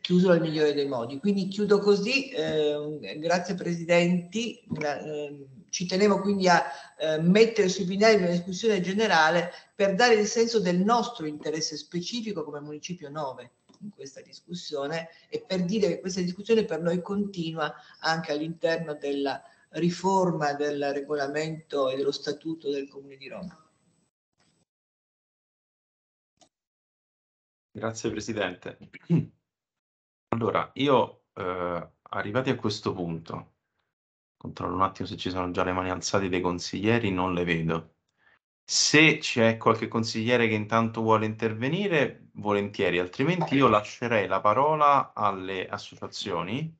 chiuso nel migliore dei modi. Quindi chiudo così, eh, grazie Presidenti, eh, ehm, ci tenevo quindi a eh, mettere sui binari una discussione generale per dare il senso del nostro interesse specifico come Municipio 9 in questa discussione e per dire che questa discussione per noi continua anche all'interno della riforma del regolamento e dello statuto del Comune di Roma. Grazie Presidente. Allora, io eh, arrivati a questo punto, controllo un attimo se ci sono già le mani alzate dei consiglieri, non le vedo. Se c'è qualche consigliere che intanto vuole intervenire, volentieri, altrimenti io lascerei la parola alle associazioni,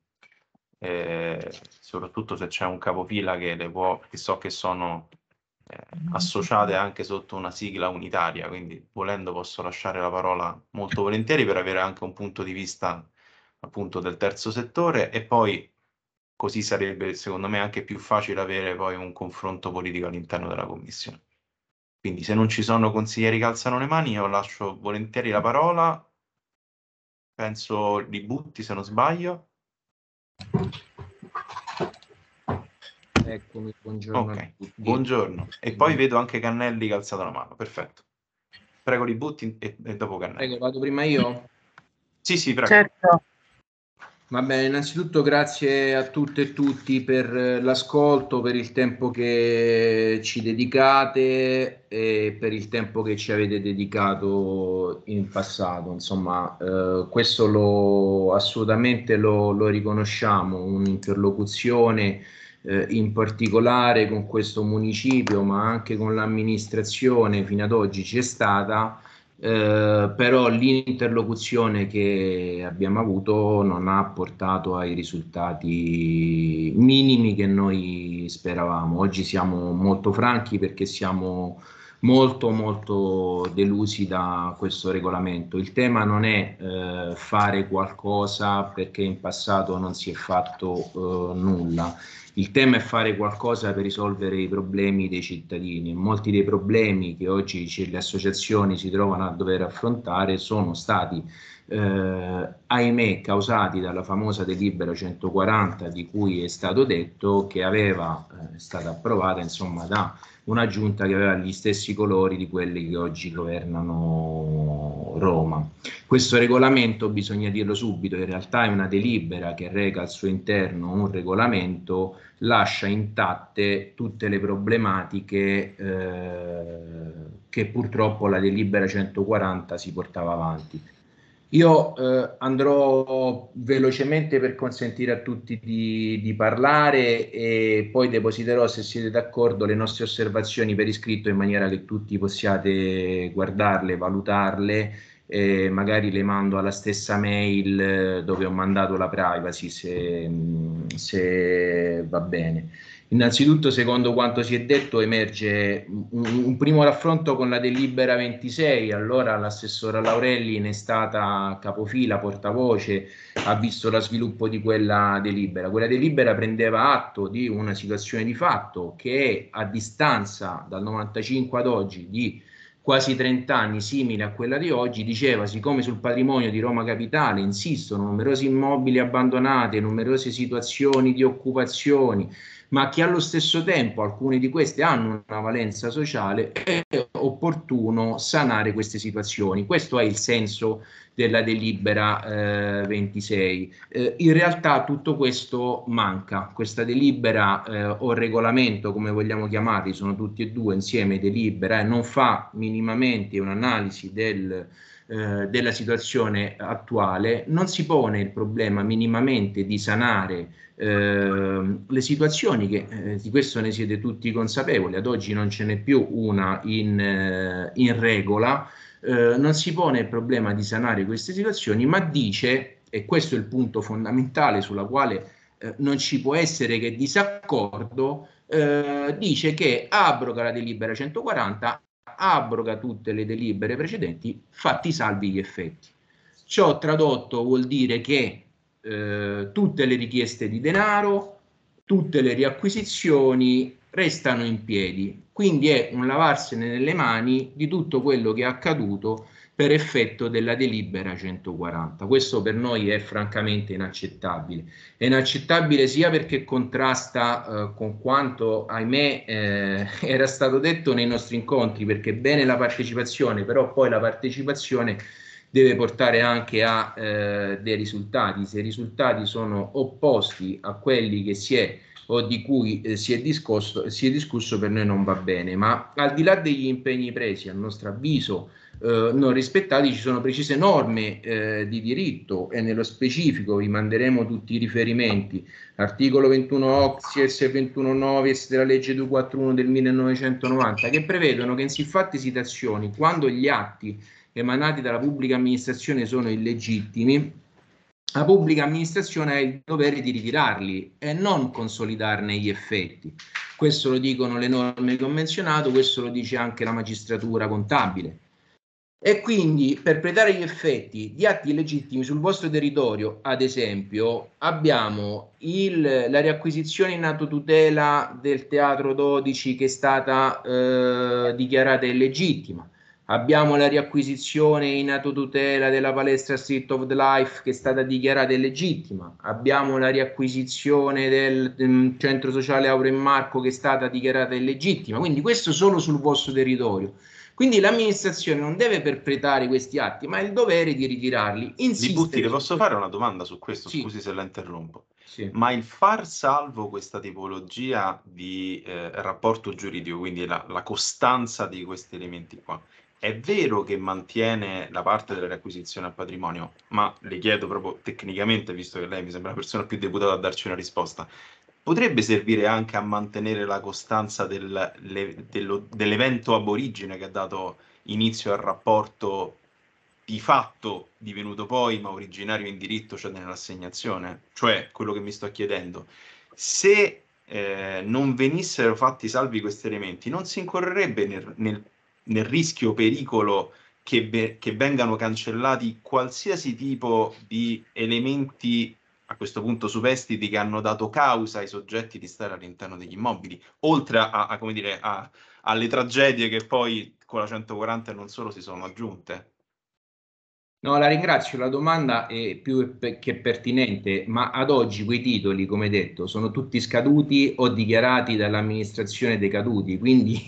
eh, soprattutto se c'è un capofila che, le può, che so che sono eh, associate anche sotto una sigla unitaria, quindi volendo posso lasciare la parola molto volentieri per avere anche un punto di vista appunto del terzo settore e poi così sarebbe secondo me anche più facile avere poi un confronto politico all'interno della commissione. Quindi se non ci sono consiglieri che alzano le mani io lascio volentieri la parola, penso li butti se non sbaglio. Eccomi, buongiorno. Okay. Buongiorno. E poi vedo anche Cannelli che ha alzato la mano, perfetto. Prego, li butti e, e dopo Cannelli. Prego, vado prima io? Sì, sì, prego. Certo. Va bene, innanzitutto grazie a tutte e tutti per eh, l'ascolto, per il tempo che ci dedicate e per il tempo che ci avete dedicato in passato. Insomma, eh, questo lo, assolutamente lo, lo riconosciamo, un'interlocuzione eh, in particolare con questo municipio, ma anche con l'amministrazione fino ad oggi c'è stata eh, però l'interlocuzione che abbiamo avuto non ha portato ai risultati minimi che noi speravamo. Oggi siamo molto franchi perché siamo molto molto delusi da questo regolamento. Il tema non è eh, fare qualcosa perché in passato non si è fatto eh, nulla. Il tema è fare qualcosa per risolvere i problemi dei cittadini. Molti dei problemi che oggi le associazioni si trovano a dover affrontare sono stati, eh, ahimè, causati dalla famosa delibera 140 di cui è stato detto che aveva, eh, è stata approvata insomma da una giunta che aveva gli stessi colori di quelli che oggi governano Roma. Questo regolamento, bisogna dirlo subito, in realtà è una delibera che reca al suo interno un regolamento, lascia intatte tutte le problematiche eh, che purtroppo la delibera 140 si portava avanti. Io eh, andrò velocemente per consentire a tutti di, di, parlare e poi depositerò, se siete d'accordo, le nostre osservazioni per iscritto in maniera che tutti possiate guardarle, valutarle. Eh, magari le mando alla stessa mail eh, dove ho mandato la privacy, se, mm, se va bene. Innanzitutto, secondo quanto si è detto, emerge un, un, primo raffronto con la delibera 26. Allora l'assessora Laurelli ne è stata capofila, portavoce, ha visto lo sviluppo di quella delibera. Quella delibera prendeva atto di una situazione di fatto che a distanza dal 95 ad oggi di quasi 30 anni simile a quella di oggi, diceva siccome sul patrimonio di Roma Capitale insistono numerosi immobili abbandonati, numerose situazioni di occupazioni, ma che allo stesso tempo alcune di queste hanno una valenza sociale, è opportuno sanare queste situazioni. Questo è il senso della delibera eh, 26. Eh, in realtà tutto questo manca. Questa delibera eh, o regolamento, come vogliamo chiamarli, sono tutti e due insieme delibera, eh, non fa minimamente un'analisi del eh, della situazione attuale, non si pone il problema minimamente di sanare eh, le situazioni che eh, di questo ne siete tutti consapevoli, ad oggi non ce n'è più una in, eh, in regola, eh, non si pone il problema di sanare queste situazioni, ma dice, e questo è il punto fondamentale sulla quale non ci può essere che disaccordo, dice che abroga la delibera 140 abroga tutte le delibere precedenti, fatti salvi gli effetti. Ciò tradotto vuol dire che eh, tutte le richieste di denaro, tutte le riacquisizioni restano in piedi, quindi è un lavarsene nelle mani di tutto quello che è accaduto per effetto della delibera 140. Questo per noi è francamente inaccettabile. È inaccettabile sia perché contrasta eh, con quanto, ahimè, eh, era stato detto nei nostri incontri, perché bene la partecipazione, però poi la partecipazione deve portare anche a eh, dei risultati. Se i risultati sono opposti a quelli che si è o di cui eh, si, è discosso, si è discusso per noi non va bene, ma al di là degli impegni presi, a nostro avviso, eh, non rispettati ci sono precise norme eh, di diritto e nello specifico vi manderemo tutti i riferimenti. Articolo 21 Oxies e 21 Novies della legge 241 del 1990 che prevedono che in siffatti citazioni, quando gli atti emanati dalla pubblica amministrazione sono illegittimi, la pubblica amministrazione ha il dovere di ritirarli e non consolidarne gli effetti. Questo lo dicono le norme che ho menzionato, questo lo dice anche la magistratura contabile. E quindi per predare gli effetti di atti illegittimi sul vostro territorio, ad esempio, abbiamo il, la riacquisizione in atto tutela del teatro 12 che è stata eh, dichiarata illegittima, abbiamo la riacquisizione in atto tutela della palestra Street of the Life che è stata dichiarata illegittima, abbiamo la riacquisizione del, del centro sociale Auro e Marco che è stata dichiarata illegittima, quindi questo solo sul vostro territorio quindi l'amministrazione non deve perpetrare questi atti, ma ha il dovere di ritirarli. Insiste Libutti, le posso fare una domanda su questo? Sì. Scusi se la interrompo. Sì. Ma il far salvo questa tipologia di eh, rapporto giuridico, quindi la, la costanza di questi elementi qua, è vero che mantiene la parte della requisizione al patrimonio, ma le chiedo proprio tecnicamente, visto che lei mi sembra la persona più deputata a darci una risposta, potrebbe servire anche a mantenere la costanza del, le, dello, dell'evento aborigine che ha dato inizio al rapporto di fatto divenuto poi ma originario in diritto, cioè nell'assegnazione, cioè quello che mi sto chiedendo. Se eh, non venissero fatti salvi questi elementi, non si incorrerebbe nel, nel, nel rischio pericolo che, be- che vengano cancellati qualsiasi tipo di elementi a questo punto superstiti che hanno dato causa ai soggetti di stare all'interno degli immobili, oltre a, a, dire, a, alle tragedie che poi con la 140 e non solo si sono aggiunte. No, la ringrazio, la domanda è più che pertinente, ma ad oggi quei titoli, come detto, sono tutti scaduti o dichiarati dall'amministrazione decaduti, quindi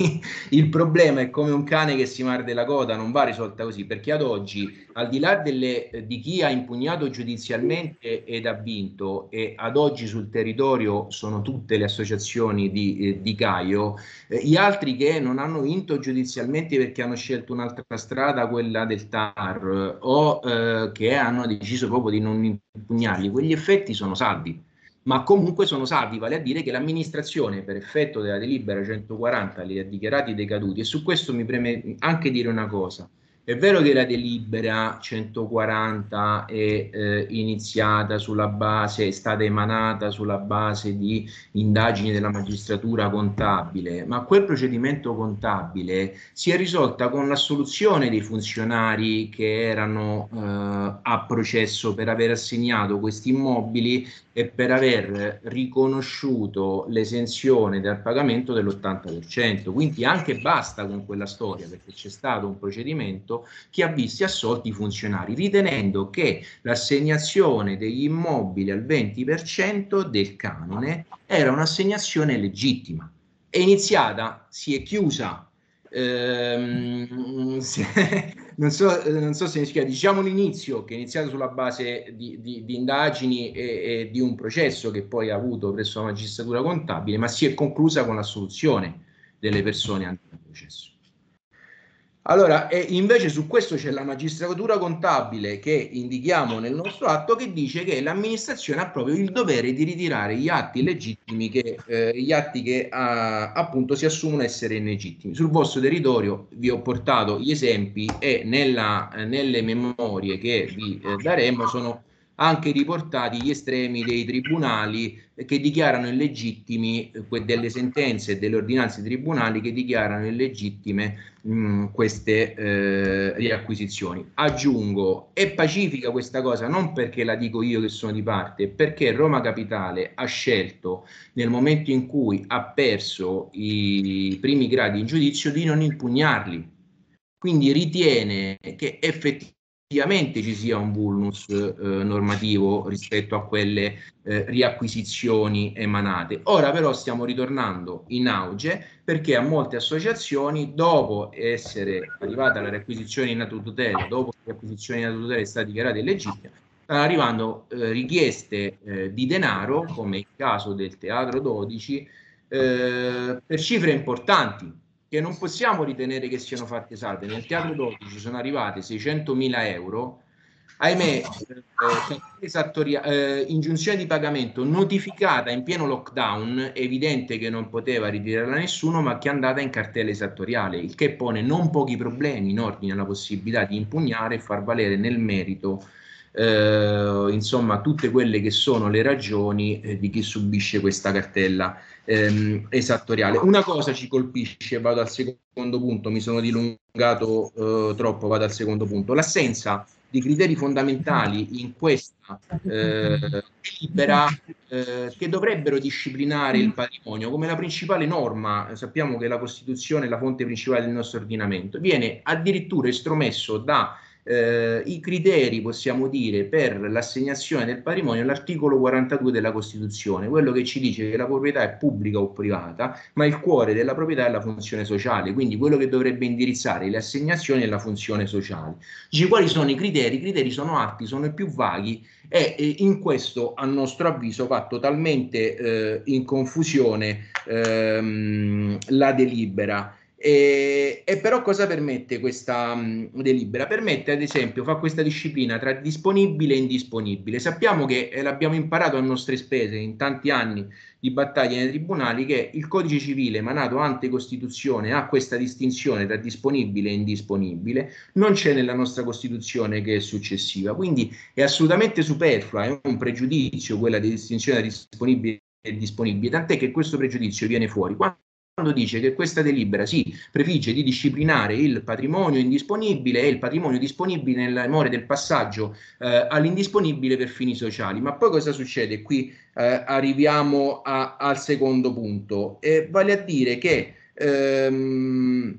il problema è come un cane che si marde la coda, non va risolta così, perché ad oggi al di là delle, eh, di chi ha impugnato giudizialmente ed ha vinto, e ad oggi sul territorio sono tutte le associazioni di, eh, di Caio, eh, gli altri che non hanno vinto giudizialmente perché hanno scelto un'altra strada, quella del TAR, o eh, che hanno deciso proprio di non impugnarli, quegli effetti sono salvi ma comunque sono salvi, vale a dire che l'amministrazione per effetto della delibera 140 li ha dichiarati decaduti e su questo mi preme anche dire una cosa. È vero che la delibera 140 è eh, iniziata sulla base, è stata emanata sulla base di indagini della magistratura contabile, ma quel procedimento contabile si è risolta con l'assoluzione dei funzionari che erano eh, a processo per aver assegnato questi immobili e per aver riconosciuto l'esenzione dal pagamento dell'80%. Quindi anche basta con quella storia perché c'è stato un procedimento che ha visto assolti i funzionari, ritenendo che l'assegnazione degli immobili al 20% del canone era un'assegnazione legittima. È iniziata, si è chiusa Ehm, se, non, so, non so se inizia, diciamo l'inizio che è iniziato sulla base di, di, di indagini e, e, di un processo che poi ha avuto presso la magistratura contabile, ma si è conclusa con l'assoluzione delle persone ante il processo. Allora, e invece su questo c'è la magistratura contabile che indichiamo nel nostro atto che dice che l'amministrazione ha proprio il dovere di ritirare gli atti legittimi che, eh, gli atti che ah, appunto si assumono essere illegittimi. Sul vostro territorio vi ho portato gli esempi e nella, nelle memorie che vi eh, daremo sono anche riportati gli estremi dei tribunali che dichiarano illegittimi eh, delle sentenze e delle ordinanze dei tribunali che dichiarano illegittime mh, mm, queste eh, riacquisizioni. Aggiungo, è pacifica questa cosa non perché la dico io che sono di parte, perché Roma Capitale ha scelto nel momento in cui ha perso i primi gradi in giudizio di non impugnarli. Quindi ritiene che effettivamente effettivamente ci sia un vulnus eh, normativo rispetto a quelle eh, riacquisizioni emanate. Ora però stiamo ritornando in auge perché a molte associazioni dopo essere arrivata la riacquisizione in tutela, dopo che l'acquisizione in tutela è stata dichiarata illegittima, stanno arrivando eh, richieste eh, di denaro, come il caso del Teatro 12, eh, per cifre importanti, che non possiamo ritenere che siano fatte salve. Nel Teatro 12 sono arrivate 600.000 euro, ahimè, eh, eh, ingiunzione di pagamento notificata in pieno lockdown, evidente che non poteva ritirarla nessuno, ma che è andata in cartella esattoriale, il che pone non pochi problemi in ordine alla possibilità di impugnare e far valere nel merito eh, insomma tutte quelle che sono le ragioni eh, di chi subisce questa cartella ehm, esattoriale. Una cosa ci colpisce, vado al secondo punto, mi sono dilungato eh, troppo, vado al secondo punto, l'assenza di criteri fondamentali in questa delibera eh, eh, che dovrebbero disciplinare il patrimonio come la principale norma, sappiamo che la Costituzione è la fonte principale del nostro ordinamento, viene addirittura estromesso da eh, i criteri, possiamo dire, per l'assegnazione del patrimonio, l'articolo 42 della Costituzione, quello che ci dice che la proprietà è pubblica o privata, ma il cuore della proprietà è la funzione sociale, quindi quello che dovrebbe indirizzare le assegnazioni è la funzione sociale. Dice quali sono i criteri? I criteri sono atti, sono i più vaghi e, e in questo, a nostro avviso, va totalmente eh, in confusione ehm, la delibera. E, e, però cosa permette questa mh, delibera? Permette ad esempio, fa questa disciplina tra disponibile e indisponibile. Sappiamo che eh, l'abbiamo imparato a nostre spese in tanti anni di battaglia nei tribunali che il codice civile emanato ante Costituzione ha questa distinzione tra disponibile e indisponibile, non c'è nella nostra Costituzione che è successiva, quindi è assolutamente superflua, è un pregiudizio quella di distinzione tra disponibile e disponibile, tant'è che questo pregiudizio viene fuori quando quando dice che questa delibera si prefigge di disciplinare il patrimonio indisponibile e il patrimonio disponibile nella memoria del passaggio eh, all'indisponibile per fini sociali. Ma poi cosa succede? Qui eh, arriviamo a, al secondo punto, eh, vale a dire che ehm,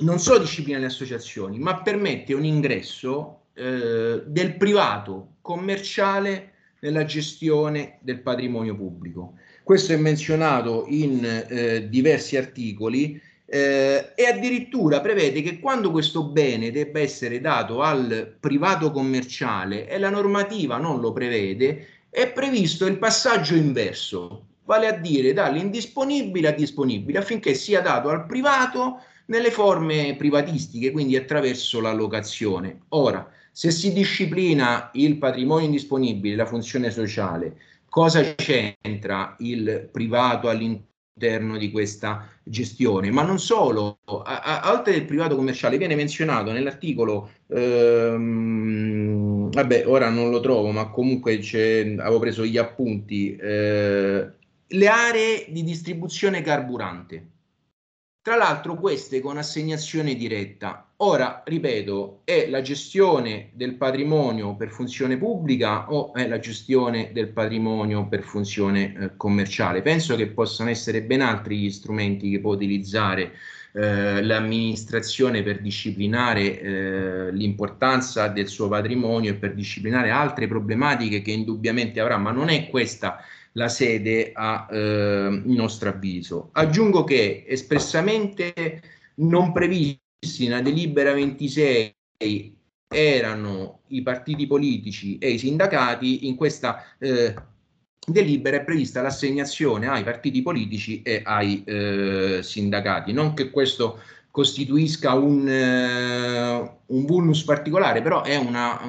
non solo disciplina le associazioni, ma permette un ingresso eh, del privato commerciale nella gestione del patrimonio pubblico. Questo è menzionato in eh, diversi articoli eh, e addirittura prevede che quando questo bene debba essere dato al privato commerciale e la normativa non lo prevede, è previsto il passaggio inverso, vale a dire dall'indisponibile a disponibile affinché sia dato al privato nelle forme privatistiche, quindi attraverso la locazione. Ora, se si disciplina il patrimonio indisponibile, la funzione sociale, cosa c'entra il privato all'interno di questa gestione? Ma non solo, a, a, oltre al privato commerciale viene menzionato nell'articolo, ehm, vabbè ora non lo trovo, ma comunque avevo preso gli appunti, eh, le aree di distribuzione carburante. Tra l'altro queste con assegnazione diretta. Ora, ripeto, è la gestione del patrimonio per funzione pubblica o è la gestione del patrimonio per funzione eh, commerciale? Penso che possano essere ben altri gli strumenti che può utilizzare eh, l'amministrazione per disciplinare eh, l'importanza del suo patrimonio e per disciplinare altre problematiche che indubbiamente avrà, ma non è questa la sede a eh, nostro avviso. Aggiungo che espressamente non previsti nella delibera 26 erano i partiti politici e i sindacati, in questa eh, delibera è prevista l'assegnazione ai partiti politici e ai eh, sindacati. Non che questo costituisca un, eh, un vulnus particolare, però è una,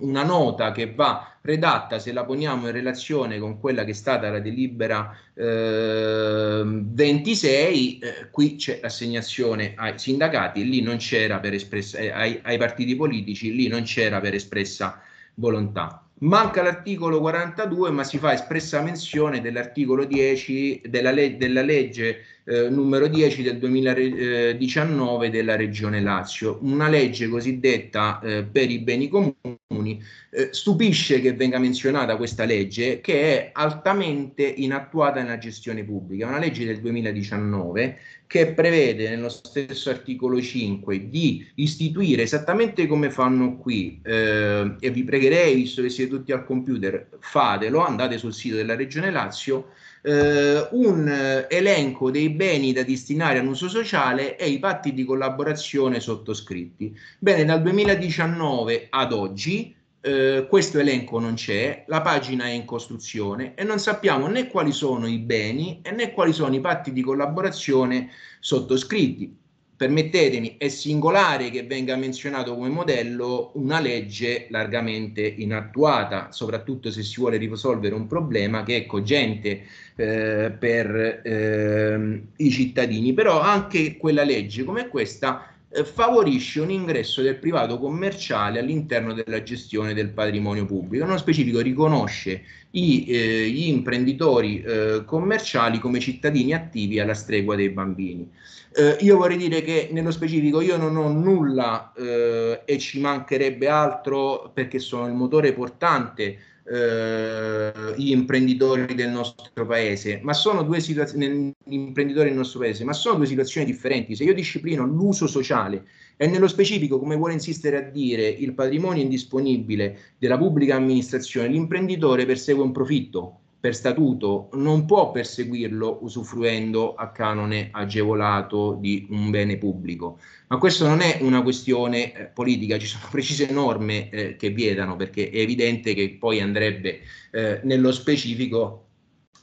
una nota che va redatta, se la poniamo in relazione con quella che è stata la delibera eh, 26, eh, qui c'è l'assegnazione ai sindacati, lì non c'era per espressa, eh, ai, ai partiti politici, lì non c'era per espressa volontà. Manca l'articolo 42, ma si fa espressa menzione dell'articolo 10 della, le- della legge eh, numero 10 del 2019 eh, della Regione Lazio, una legge cosiddetta eh, per i beni comuni. Eh, stupisce che venga menzionata questa legge che è altamente inattuata nella gestione pubblica, è una legge del 2019 che prevede nello stesso articolo 5 di istituire esattamente come fanno qui eh, e vi pregherei, visto che siete tutti al computer, fatelo, andate sul sito della Regione Lazio, eh, un elenco dei beni da destinare all'uso sociale e i patti di collaborazione sottoscritti. Bene, dal 2019 ad oggi eh, questo elenco non c'è, la pagina è in costruzione e non sappiamo né quali sono i beni né quali sono i patti di collaborazione sottoscritti permettetemi, è singolare che venga menzionato come modello una legge largamente inattuata, soprattutto se si vuole risolvere un problema che è cogente eh, per eh, i cittadini, però anche quella legge come questa eh, favorisce un ingresso del privato commerciale all'interno della gestione del patrimonio pubblico, nello specifico riconosce i, eh, gli imprenditori eh, commerciali come cittadini attivi alla stregua dei bambini. Eh, io vorrei dire che nello specifico io non ho nulla eh, e ci mancherebbe altro perché sono il motore portante eh, gli imprenditori del nostro paese, ma sono due situazioni gli imprenditori del nostro paese, ma sono due situazioni differenti. Se io disciplino l'uso sociale e nello specifico, come vuole insistere a dire, il patrimonio indisponibile della pubblica amministrazione, l'imprenditore persegue un profitto per statuto non può perseguirlo usufruendo a canone agevolato di un bene pubblico. Ma questo non è una questione eh, politica, ci sono precise norme eh, che vietano, perché è evidente che poi andrebbe eh, nello specifico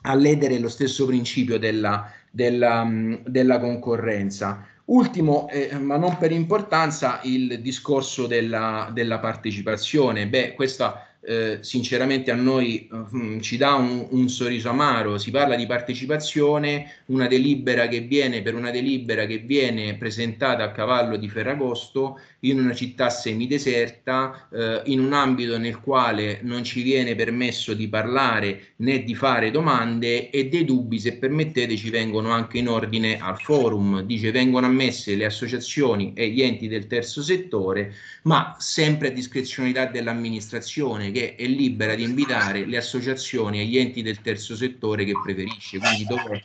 a ledere lo stesso principio della, della, mm, della concorrenza. Ultimo, eh, ma non per importanza, il discorso della, della partecipazione. Beh, questa eh, sinceramente a noi mh, mm, ci dà un, un, sorriso amaro. Si parla di partecipazione, una delibera che viene per una delibera che viene presentata a cavallo di Ferragosto in una città semideserta, eh, in un ambito nel quale non ci viene permesso di parlare né di fare domande e dei dubbi, se permettete, ci vengono anche in ordine al forum. Dice vengono ammesse le associazioni e gli enti del terzo settore, ma sempre a discrezionalità dell'amministrazione che è libera di invitare le associazioni e gli enti del terzo settore che preferisce, quindi dove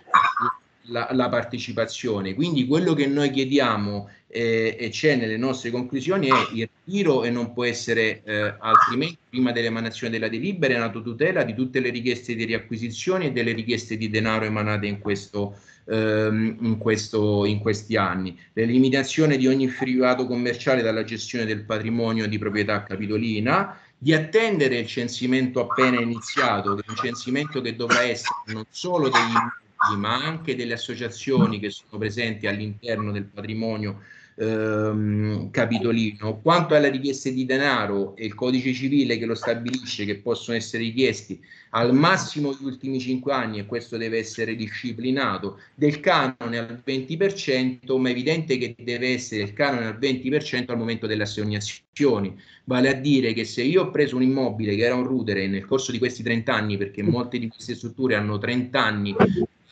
la, la partecipazione. Quindi quello che noi chiediamo eh, e c'è nelle nostre conclusioni è il ritiro e non può essere eh, altrimenti prima dell'emanazione della delibera in autotutela di tutte le richieste di riacquisizione e delle richieste di denaro emanate in questo ehm, in, questo, in, questi anni. L'eliminazione di ogni privato commerciale dalla gestione del patrimonio di proprietà capitolina, di attendere il censimento appena iniziato, un censimento che dovrà essere non solo degli immobili, ma anche delle associazioni che sono presenti all'interno del patrimonio ehm, capitolino. Quanto alla richiesta di denaro e il codice civile che lo stabilisce che possono essere richiesti al massimo gli ultimi cinque anni e questo deve essere disciplinato, del canone al 20%, ma è evidente che deve essere il canone al 20% al momento delle assegnazioni, vale a dire che se io ho preso un immobile che era un rudere nel corso di questi 30 anni, perché molte di queste strutture hanno 30 anni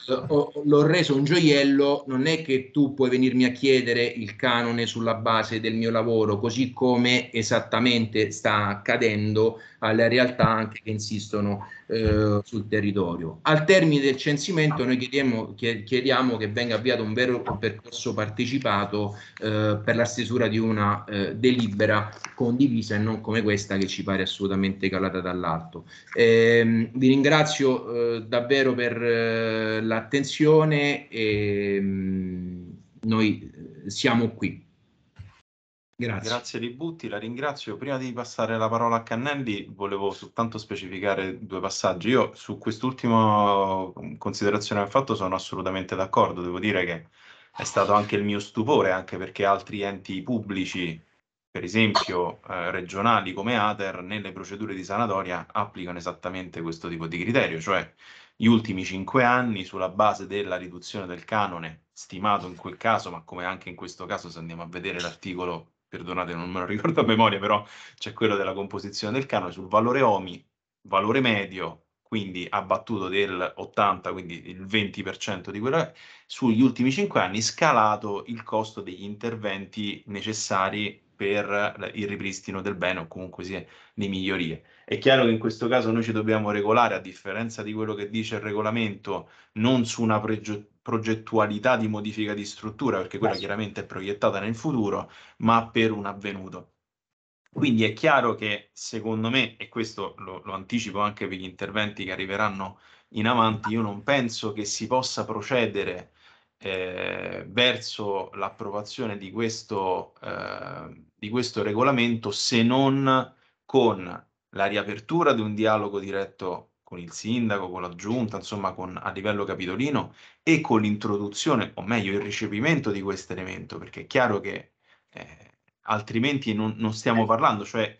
l'ho reso un gioiello, non è che tu puoi venirmi a chiedere il canone sulla base del mio lavoro, così come esattamente sta accadendo alle realtà anche che insistono eh, sul territorio. Al termine del censimento noi chiediamo, chiediamo che venga avviato un vero percorso partecipato eh, per la stesura di una eh, delibera condivisa e non come questa che ci pare assolutamente calata dall'alto. Ehm, vi ringrazio eh, davvero per eh, l'attenzione e mh, mm, noi eh, siamo qui. Grazie. Grazie di Butti, la ringrazio. Prima di passare la parola a Cannelli, volevo soltanto specificare due passaggi. Io su quest'ultima um, considerazione che ha fatto sono assolutamente d'accordo. Devo dire che è stato anche il mio stupore, anche perché altri enti pubblici, per esempio eh, regionali come ATER, nelle procedure di sanatoria applicano esattamente questo tipo di criterio, cioè gli ultimi cinque anni sulla base della riduzione del canone stimato in quel caso, ma come anche in questo caso se andiamo a vedere l'articolo perdonate non me lo ricordo a memoria, però c'è quello della composizione del canone sul valore OMI, valore medio, quindi abbattuto del 80, quindi il 20% di quella, sugli ultimi 5 anni scalato il costo degli interventi necessari per il ripristino del bene o comunque sia le migliorie. È chiaro che in questo caso noi ci dobbiamo regolare, a differenza di quello che dice il regolamento, non su una, pregio- progettualità di modifica di struttura, perché quella certo. chiaramente è proiettata nel futuro, ma per un avvenuto. Quindi è chiaro che secondo me, e questo lo, lo anticipo anche per gli interventi che arriveranno in avanti, io non penso che si possa procedere eh, verso l'approvazione di questo, eh, di questo regolamento se non con la riapertura di un dialogo diretto con il sindaco, con la giunta, insomma con, a livello capitolino e con l'introduzione, o meglio il ricepimento di questo elemento, perché è chiaro che eh, altrimenti non, non stiamo eh. parlando, cioè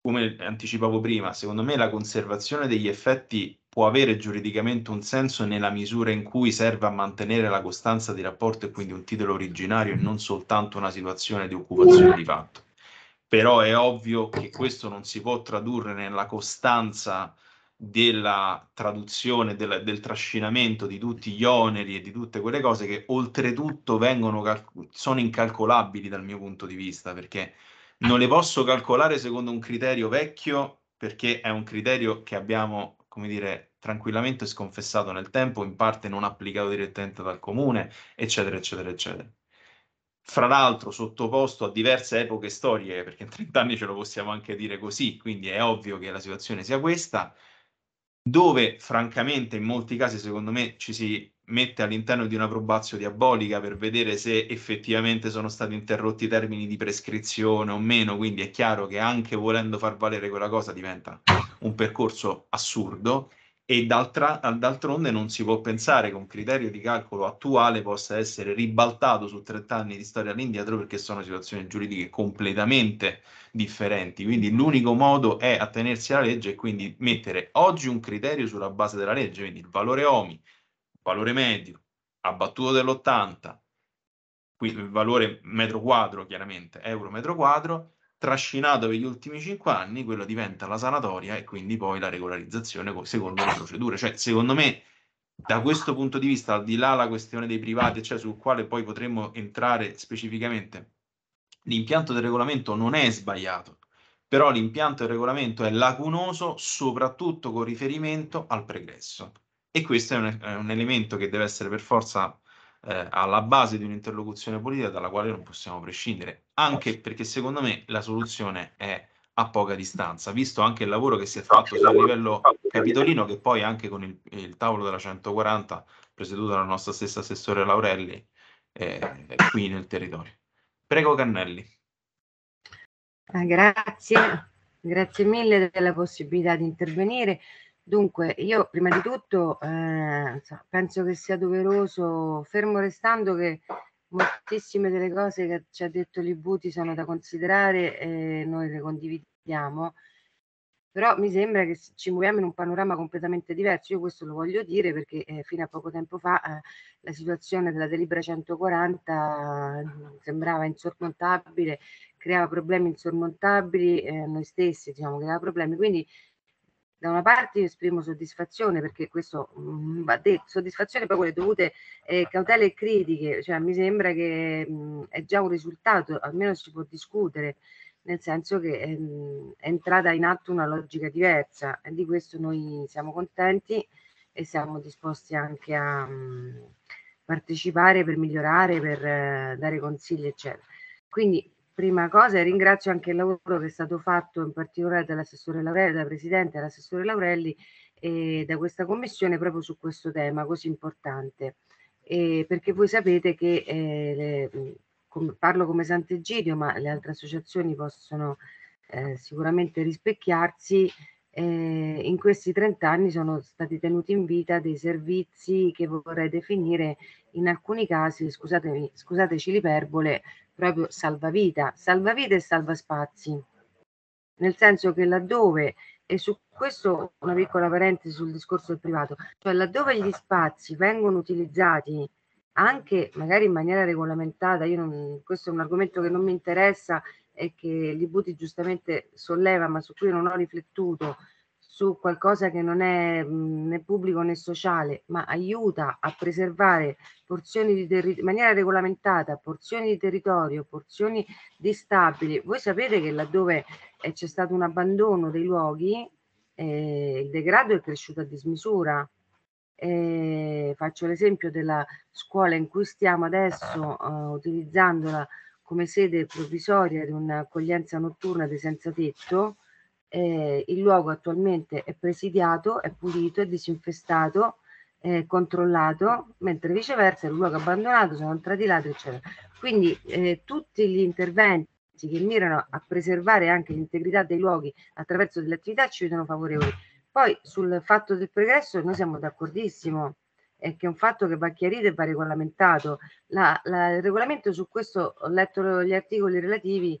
come anticipavo prima, secondo me la conservazione degli effetti può avere giuridicamente un senso nella misura in cui serve a mantenere la costanza di rapporto e quindi un titolo originario e non soltanto una situazione di occupazione di fatto. Però è ovvio che questo non si può tradurre nella costanza della traduzione, del, del, trascinamento di tutti gli oneri e di tutte quelle cose che oltretutto calco- sono incalcolabili dal mio punto di vista, perché non le posso calcolare secondo un criterio vecchio, perché è un criterio che abbiamo, come dire, tranquillamente sconfessato nel tempo, in parte non applicato direttamente dal comune, eccetera, eccetera, eccetera. Fra l'altro sottoposto a diverse epoche storiche, perché in 30 anni ce lo possiamo anche dire così, quindi è ovvio che la situazione sia questa, dove francamente in molti casi secondo me ci si mette all'interno di una probazio diabolica per vedere se effettivamente sono stati interrotti i termini di prescrizione o meno, quindi è chiaro che anche volendo far valere quella cosa diventa un percorso assurdo e d'altronde non si può pensare che un criterio di calcolo attuale possa essere ribaltato su 30 anni di storia all'indietro perché sono situazioni giuridiche completamente differenti. Quindi l'unico modo è attenersi alla legge e quindi mettere oggi un criterio sulla base della legge, quindi il valore OMI, valore medio, abbattuto dell'80, qui il valore metro quadro chiaramente, euro metro quadro, trascinato per gli ultimi cinque anni, quello diventa la sanatoria e quindi poi la regolarizzazione secondo le procedure. Cioè, secondo me, da questo punto di vista, al di là la questione dei privati, cioè, sul quale poi potremmo entrare specificamente, l'impianto del regolamento non è sbagliato, però l'impianto del regolamento è lacunoso soprattutto con riferimento al pregresso. E questo è un, è un elemento che deve essere per forza eh, alla base di un'interlocuzione politica dalla quale non possiamo prescindere, anche certo. perché secondo me la soluzione è a poca distanza, visto anche il lavoro che si è fatto sia a livello capitolino che poi anche con il, il tavolo della 140 presieduto dalla nostra stessa assessore Laurelli eh, qui nel territorio. Prego Cannelli. Ah, grazie, grazie mille della possibilità di intervenire. Dunque, io prima di tutto eh, penso che sia doveroso, fermo restando che moltissime delle cose che ci ha detto Libuti sono da considerare e noi le condividiamo, però mi sembra che ci muoviamo in un panorama completamente diverso. Io questo lo voglio dire perché eh, fino a poco tempo fa eh, la situazione della delibera 140 mm, sembrava insormontabile, creava problemi insormontabili eh, noi stessi, diciamo, creava problemi. Quindi da una parte io esprimo soddisfazione perché questo mh, mm, va detto, soddisfazione per le dovute eh, cautele e critiche, cioè mi sembra che mh, mm, è già un risultato, almeno si può discutere, nel senso che mh, ehm, è entrata in atto una logica diversa e di questo noi siamo contenti e siamo disposti anche a mm, partecipare per migliorare, per eh, dare consigli, eccetera. Quindi prima cosa e ringrazio anche il lavoro che è stato fatto in particolare dall'assessore Laurelli, dalla Presidente, dall'assessore Laurelli e da questa commissione proprio su questo tema così importante. E perché voi sapete che eh, le, com, parlo come Sant'Egidio, ma le altre associazioni possono eh, sicuramente rispecchiarsi. Eh, in questi 30 anni sono stati tenuti in vita dei servizi che vorrei definire in alcuni casi, scusatemi, scusateci l'iperbole, proprio salvavita, salvavita e salvaspazi, nel senso che laddove, e su questo una piccola parentesi sul discorso del privato, cioè laddove gli spazi vengono utilizzati anche magari in maniera regolamentata, non, questo è un argomento che non mi interessa e che Libuti giustamente solleva, ma su cui non ho riflettuto, su qualcosa che non è mhmm, né pubblico né sociale, ma aiuta a preservare porzioni di territorio in maniera regolamentata, porzioni di territorio, porzioni di stabili. Voi sapete che laddove eh, c'è stato un abbandono dei luoghi, eh, il degrado è cresciuto a dismisura. Eh, faccio l'esempio della scuola in cui stiamo adesso eh, utilizzandola come sede provvisoria di un'accoglienza notturna dei senza tetto eh, il luogo attualmente è presidiato, è pulito, è disinfestato, è controllato, mentre viceversa è un luogo abbandonato, sono tradilato, eccetera. Quindi eh, tutti gli interventi che mirano a preservare anche l'integrità dei luoghi attraverso delle attività ci vedono favorevoli. Poi sul fatto del pregresso noi siamo d'accordissimo, è che è un fatto che va chiarito e va regolamentato. La, la, il regolamento su questo ho letto gli articoli relativi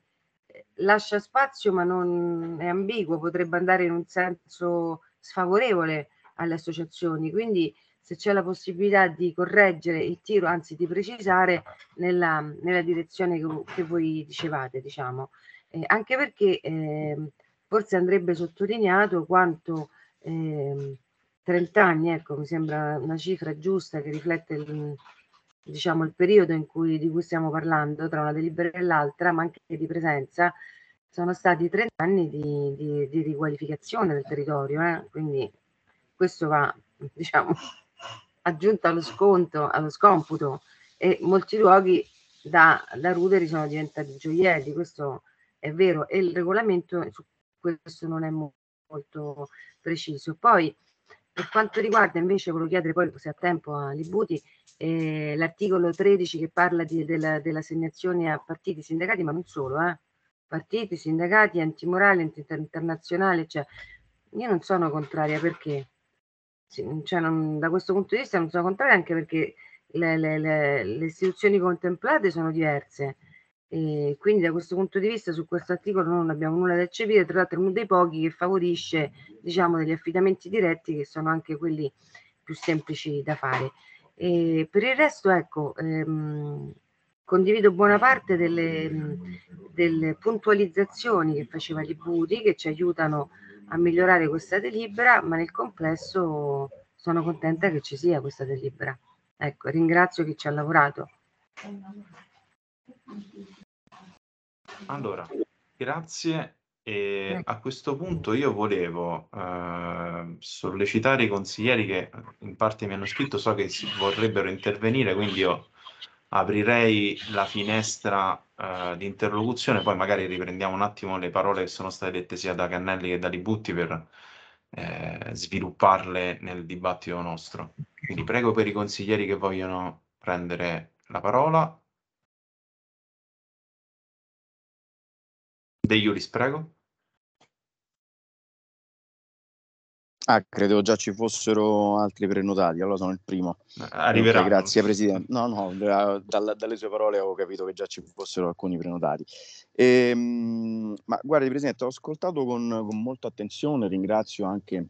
lascia spazio ma non è ambiguo, potrebbe andare in un senso sfavorevole alle associazioni. Quindi se c'è la possibilità di correggere il tiro, anzi di precisare nella, nella direzione che, che, voi dicevate, diciamo. Eh, anche perché eh, forse andrebbe sottolineato quanto eh, 30 anni, ecco, mi sembra una cifra giusta che riflette il, diciamo, il periodo in cui, di cui stiamo parlando, tra una delibera e l'altra, ma anche di presenza, sono stati 30 anni di, di, di riqualificazione del territorio, eh? quindi questo va diciamo, aggiunto allo sconto, allo scomputo e molti luoghi da, da ruderi sono diventati gioielli, questo è vero e il regolamento su questo non è molto preciso. Poi per quanto riguarda invece, volevo chiedere poi se ha tempo a Libuti, eh, l'articolo 13 che parla di, della, dell'assegnazione a partiti sindacati, ma non solo, eh? partiti, sindacati, antimorale, inter- internazionale, cioè io non sono contraria perché, cioè, non, da questo punto di vista non sono contraria anche perché le, le, le, le istituzioni contemplate sono diverse. E quindi da questo punto di vista su questo articolo non abbiamo nulla da eccepire, tra l'altro è uno dei pochi che favorisce diciamo, degli affidamenti diretti che sono anche quelli più semplici da fare. E per il resto, ecco, ehm, condivido buona parte delle, delle puntualizzazioni che faceva Libuti che ci aiutano a migliorare questa delibera, ma nel complesso sono contenta che ci sia questa delibera. Ecco, ringrazio chi ci ha lavorato. Allora, grazie e ecco. a questo punto io volevo eh, sollecitare i consiglieri che eh, in parte mi hanno scritto, so che vorrebbero intervenire, quindi io aprirei la finestra eh, di interlocuzione, poi magari riprendiamo un attimo le parole che sono state dette sia da Cannelli che da Libutti per eh, svilupparle nel dibattito nostro. Quindi prego per i consiglieri che vogliono prendere la parola De Iuris, prego. Ah, credevo già ci fossero altri prenotati, allora sono il primo. Eh, Arriverà. Okay, grazie Presidente. No, no, eh, dalla, dalle sue parole avevo capito che già ci fossero alcuni prenotati. Ehm, ma guardi Presidente, ho ascoltato con, con molta attenzione, ringrazio anche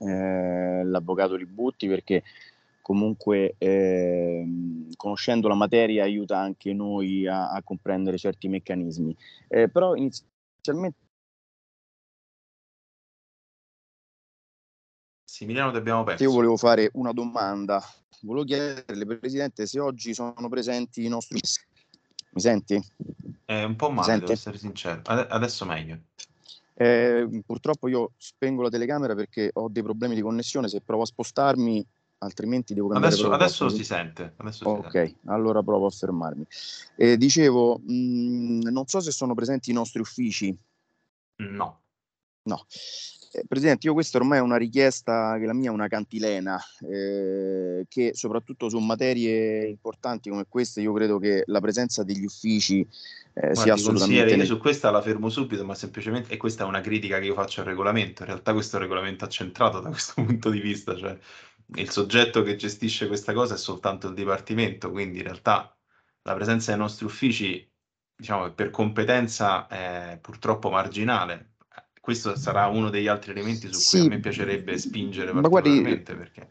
eh, l'avvocato Ributti perché comunque eh, conoscendo la materia aiuta anche noi a, a comprendere certi meccanismi. Eh, però inizialmente... Massimiliano ti abbiamo perso. Io volevo fare una domanda. Volevo chiederle, Presidente, se oggi sono presenti i nostri... Mi senti? È eh, un po' male, devo essere sincero. Adesso meglio. Eh, purtroppo io spengo la telecamera perché ho dei problemi di connessione, se provo a spostarmi altrimenti devo cambiare. Adesso, adesso si sente. Adesso ok, si sente. allora provo a fermarmi. Eh, dicevo, mh, mm, non so se sono presenti i nostri uffici. No. No. Eh, Presidente, io questa ormai è una richiesta, che la mia è una cantilena, eh, che soprattutto su materie importanti come queste io credo che la presenza degli uffici eh, Guardi, sia assolutamente... Io su questa la fermo subito, ma semplicemente, e questa è una critica che io faccio al regolamento, in realtà questo regolamento è centrato da questo punto di vista, cioè il soggetto che gestisce questa cosa è soltanto il dipartimento, quindi in realtà la presenza dei nostri uffici, diciamo, per competenza è purtroppo marginale. Questo sarà uno degli altri elementi su sì, cui a me piacerebbe spingere particolarmente guardi, perché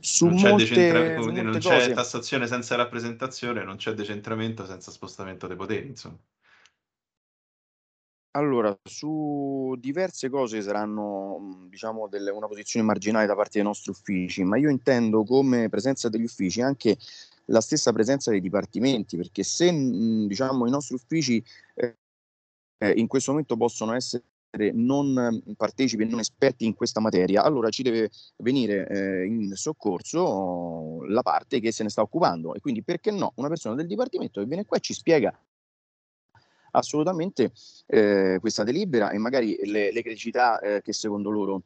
su non, c'è, decentra- su non c'è tassazione senza rappresentazione, non c'è decentramento senza spostamento dei poteri, insomma. Allora, su diverse cose saranno, mhmm, diciamo, delle, una posizione marginale da parte dei nostri uffici, ma io intendo come presenza degli uffici anche la stessa presenza dei dipartimenti, perché se mhmm, diciamo, i nostri uffici eh, eh, in questo momento possono essere non mhmm, partecipi non esperti in questa materia, allora ci deve venire eh, in soccorso la parte che se ne sta occupando e quindi perché no una persona del dipartimento che viene qua e ci spiega assolutamente eh, questa delibera e magari le, le criticità eh, che secondo loro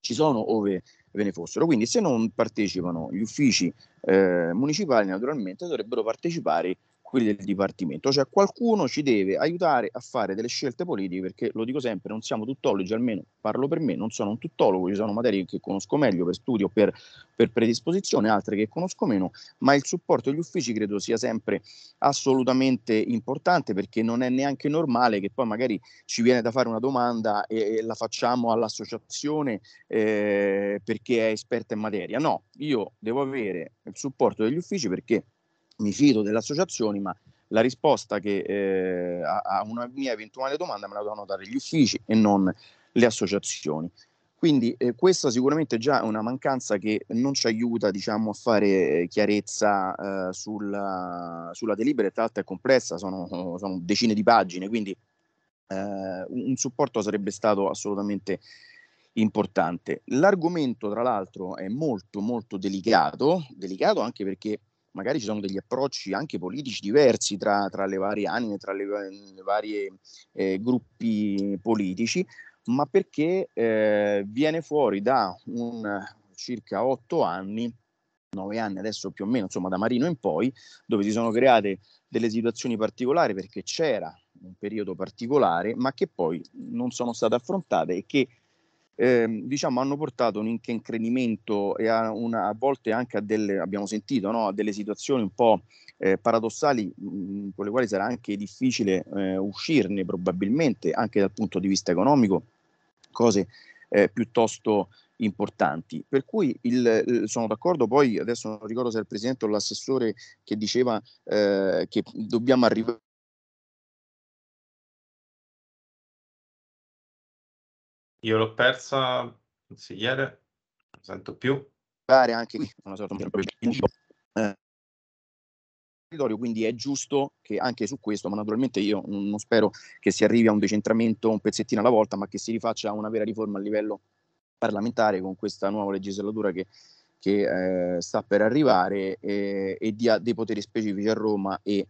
ci sono ove ve ne fossero. Quindi se non partecipano gli uffici eh, municipali naturalmente dovrebbero partecipare quelli del dipartimento, cioè qualcuno ci deve aiutare a fare delle scelte politiche perché lo dico sempre, non siamo tuttologi, almeno parlo per me, non sono un tuttologo, ci sono materie che conosco meglio per studio, per, per predisposizione, altre che conosco meno, ma il supporto degli uffici credo sia sempre assolutamente importante perché non è neanche normale che poi magari ci viene da fare una domanda e, e la facciamo all'associazione eh, perché è esperta in materia, no, io devo avere il supporto degli uffici perché mi fido delle associazioni, ma la risposta che, eh, a, a, una mia eventuale domanda me la devono dare gli uffici e non le associazioni. Quindi eh, questa sicuramente già è una mancanza che non ci aiuta diciamo, a fare chiarezza eh, sulla, sulla, delibera, tra l'altro è complessa, sono, sono decine di pagine, quindi eh, un supporto sarebbe stato assolutamente importante. L'argomento tra l'altro è molto molto delicato, delicato anche perché magari ci sono degli approcci anche politici diversi tra, tra le varie anime, tra le, le varie eh, gruppi politici, ma perché eh, viene fuori da un, circa otto anni, nove anni adesso più o meno, insomma da Marino in poi, dove si sono create delle situazioni particolari perché c'era un periodo particolare, ma che poi non sono state affrontate e che eh, diciamo, hanno portato un incremento e a, una, a volte anche a delle, abbiamo sentito, no? a delle situazioni un po' eh, paradossali mh, mhmm, con le quali sarà anche difficile eh, uscirne probabilmente anche dal punto di vista economico, cose eh, piuttosto importanti. Per cui il, sono d'accordo, poi adesso non ricordo se è il presidente o l'assessore che diceva eh, che dobbiamo arrivare Io l'ho persa, consigliere, non sento più. Pare Anche qui una sorta di eh. territorio, quindi è giusto che anche su questo, ma naturalmente io non spero che si arrivi a un decentramento un pezzettino alla volta, ma che si rifaccia una vera riforma a livello parlamentare con questa nuova legislatura che, che eh, sta per arrivare eh, e dia dei poteri specifici a Roma e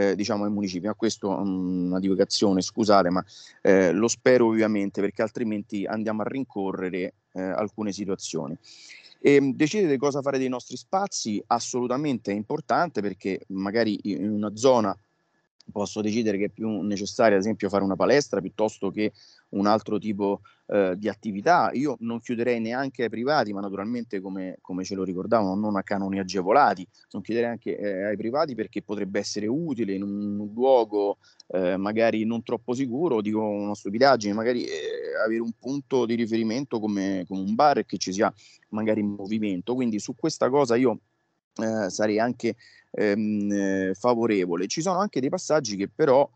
eh, diciamo ai municipi. Ma questo è mm, una divagazione, scusate, ma eh, lo spero ovviamente perché altrimenti andiamo a rincorrere eh, alcune situazioni. E ehm, decidere cosa fare dei nostri spazi assolutamente è importante perché magari in una zona posso decidere che è più necessario, ad esempio, fare una palestra piuttosto che un altro tipo eh, di attività. Io non chiuderei neanche ai privati, ma naturalmente, come, come ce lo ricordavano, non a canoni agevolati, non chiuderei anche eh, ai privati perché potrebbe essere utile in un, un luogo eh, magari non troppo sicuro, dico una stupidaggine, magari eh, avere un punto di riferimento come, come un bar e che ci sia magari in movimento. Quindi su questa cosa io eh, sarei anche ehm, eh, favorevole. Ci sono anche dei passaggi che però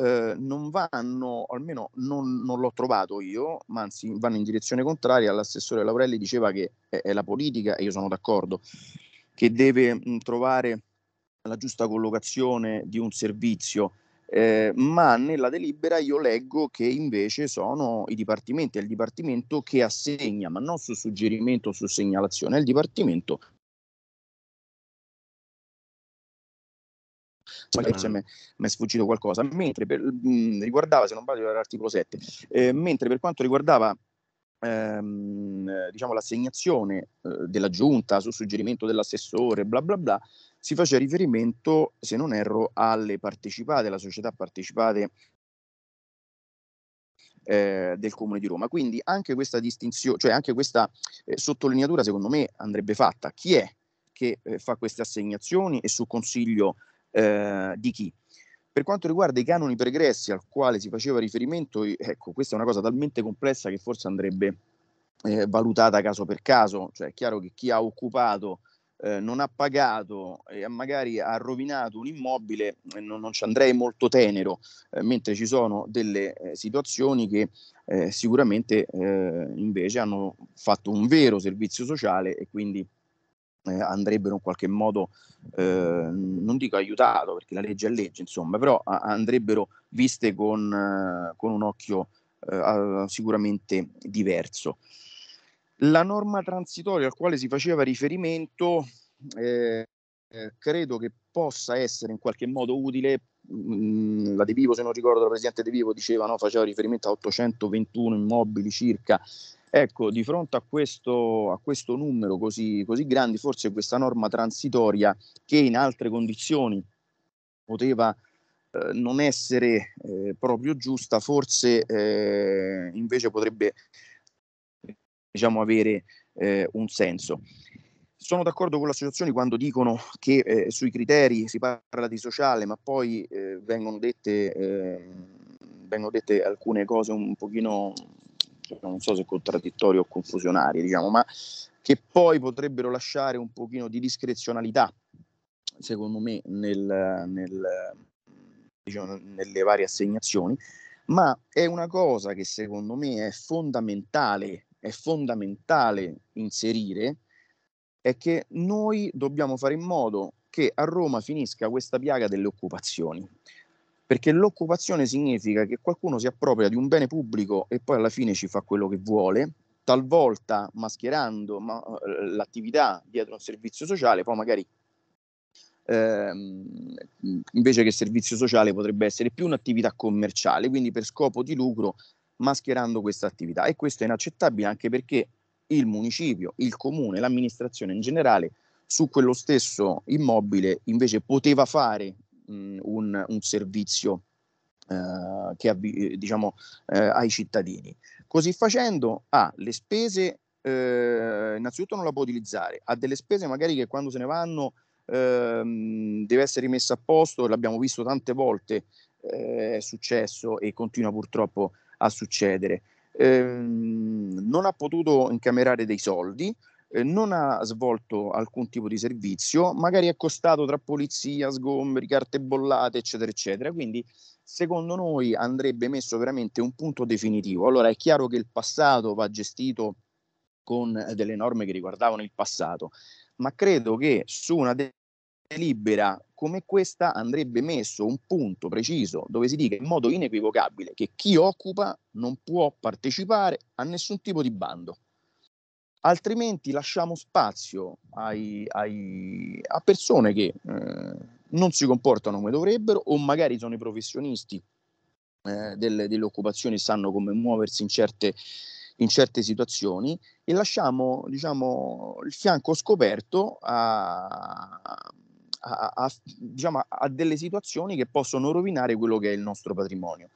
eh, non vanno, almeno non, non, l'ho trovato io, ma anzi vanno in direzione contraria. L'assessore Laurelli diceva che è, è la politica, e io sono d'accordo, che deve mh, mm, trovare la giusta collocazione di un servizio. Eh, ma nella delibera io leggo che invece sono i dipartimenti, è il dipartimento che assegna, ma non su suggerimento o su segnalazione, è il dipartimento magari cioè, mi è sfuggito qualcosa. Mentre per, mh, riguardava, se non sbaglio, l'articolo 7, eh, mentre per quanto riguardava ehm, diciamo, l'assegnazione eh, della giunta su suggerimento dell'assessore, bla bla bla, si faceva riferimento, se non erro, alle partecipate, alla società partecipate eh, del Comune di Roma. Quindi anche questa distinzione, cioè anche questa eh, sottolineatura, secondo me, andrebbe fatta. Chi è che eh, fa queste assegnazioni e su consiglio eh, di chi. Per quanto riguarda i canoni pregressi al quale si faceva riferimento, ecco, questa è una cosa talmente complessa che forse andrebbe eh, valutata caso per caso, cioè è chiaro che chi ha occupato eh, non ha pagato e magari ha rovinato un immobile, eh, non, non, ci andrei molto tenero, eh, mentre ci sono delle eh, situazioni che eh, sicuramente eh, invece hanno fatto un vero servizio sociale e quindi eh, andrebbero in qualche modo, eh, non dico aiutato perché la legge è legge, insomma, però a- andrebbero viste con, eh, con un occhio eh, sicuramente diverso. La norma transitoria al quale si faceva riferimento eh, eh, credo che possa essere in qualche modo utile. Mm, la De Vivo, se non ricordo, la Presidente De Vivo diceva, no, faceva riferimento a 821 immobili circa Ecco, di fronte a questo, a questo numero così, così grande, forse questa norma transitoria che in altre condizioni poteva eh, non essere eh, proprio giusta, forse eh, invece potrebbe diciamo, avere eh, un senso. Sono d'accordo con le associazioni quando dicono che eh, sui criteri si parla di sociale, ma poi eh, vengono dette, vengono dette alcune cose un pochino non so se contraddittorie o confusionarie, diciamo, ma che poi potrebbero lasciare un pochino di discrezionalità, secondo me, nel, nel, diciamo, nelle varie assegnazioni, ma è una cosa che secondo me è fondamentale, è fondamentale inserire, è che noi dobbiamo fare in modo che a Roma finisca questa piaga delle occupazioni perché l'occupazione significa che qualcuno si appropria di un bene pubblico e poi alla fine ci fa quello che vuole, talvolta mascherando ma, eh, l'attività dietro un servizio sociale, poi magari ehm, invece che servizio sociale potrebbe essere più un'attività commerciale, quindi per scopo di lucro mascherando questa attività e questo è inaccettabile anche perché il municipio, il comune, l'amministrazione in generale su quello stesso immobile invece poteva fare mh, un, un, servizio eh, che avvi, eh, diciamo, eh, ai cittadini. Così facendo ha ah, le spese, eh, innanzitutto non la può utilizzare, ha delle spese magari che quando se ne vanno ehm, deve essere rimessa a posto, l'abbiamo visto tante volte, eh, è successo e continua purtroppo a succedere. Ehm, non ha potuto incamerare dei soldi, eh, non ha svolto alcun tipo di servizio, magari è costato tra polizia, sgomberi, carte bollate, eccetera, eccetera. Quindi secondo noi andrebbe messo veramente un punto definitivo. Allora è chiaro che il passato va gestito con delle norme che riguardavano il passato, ma credo che su una delibera come questa andrebbe messo un punto preciso dove si dica in modo inequivocabile che chi occupa non può partecipare a nessun tipo di bando altrimenti lasciamo spazio ai, ai, a persone che eh, non si comportano come dovrebbero o magari sono i professionisti eh, delle, delle occupazioni, sanno come muoversi in certe, in certe situazioni e lasciamo diciamo, il fianco scoperto a, a, a, diciamo, a delle situazioni che possono rovinare quello che è il nostro patrimonio.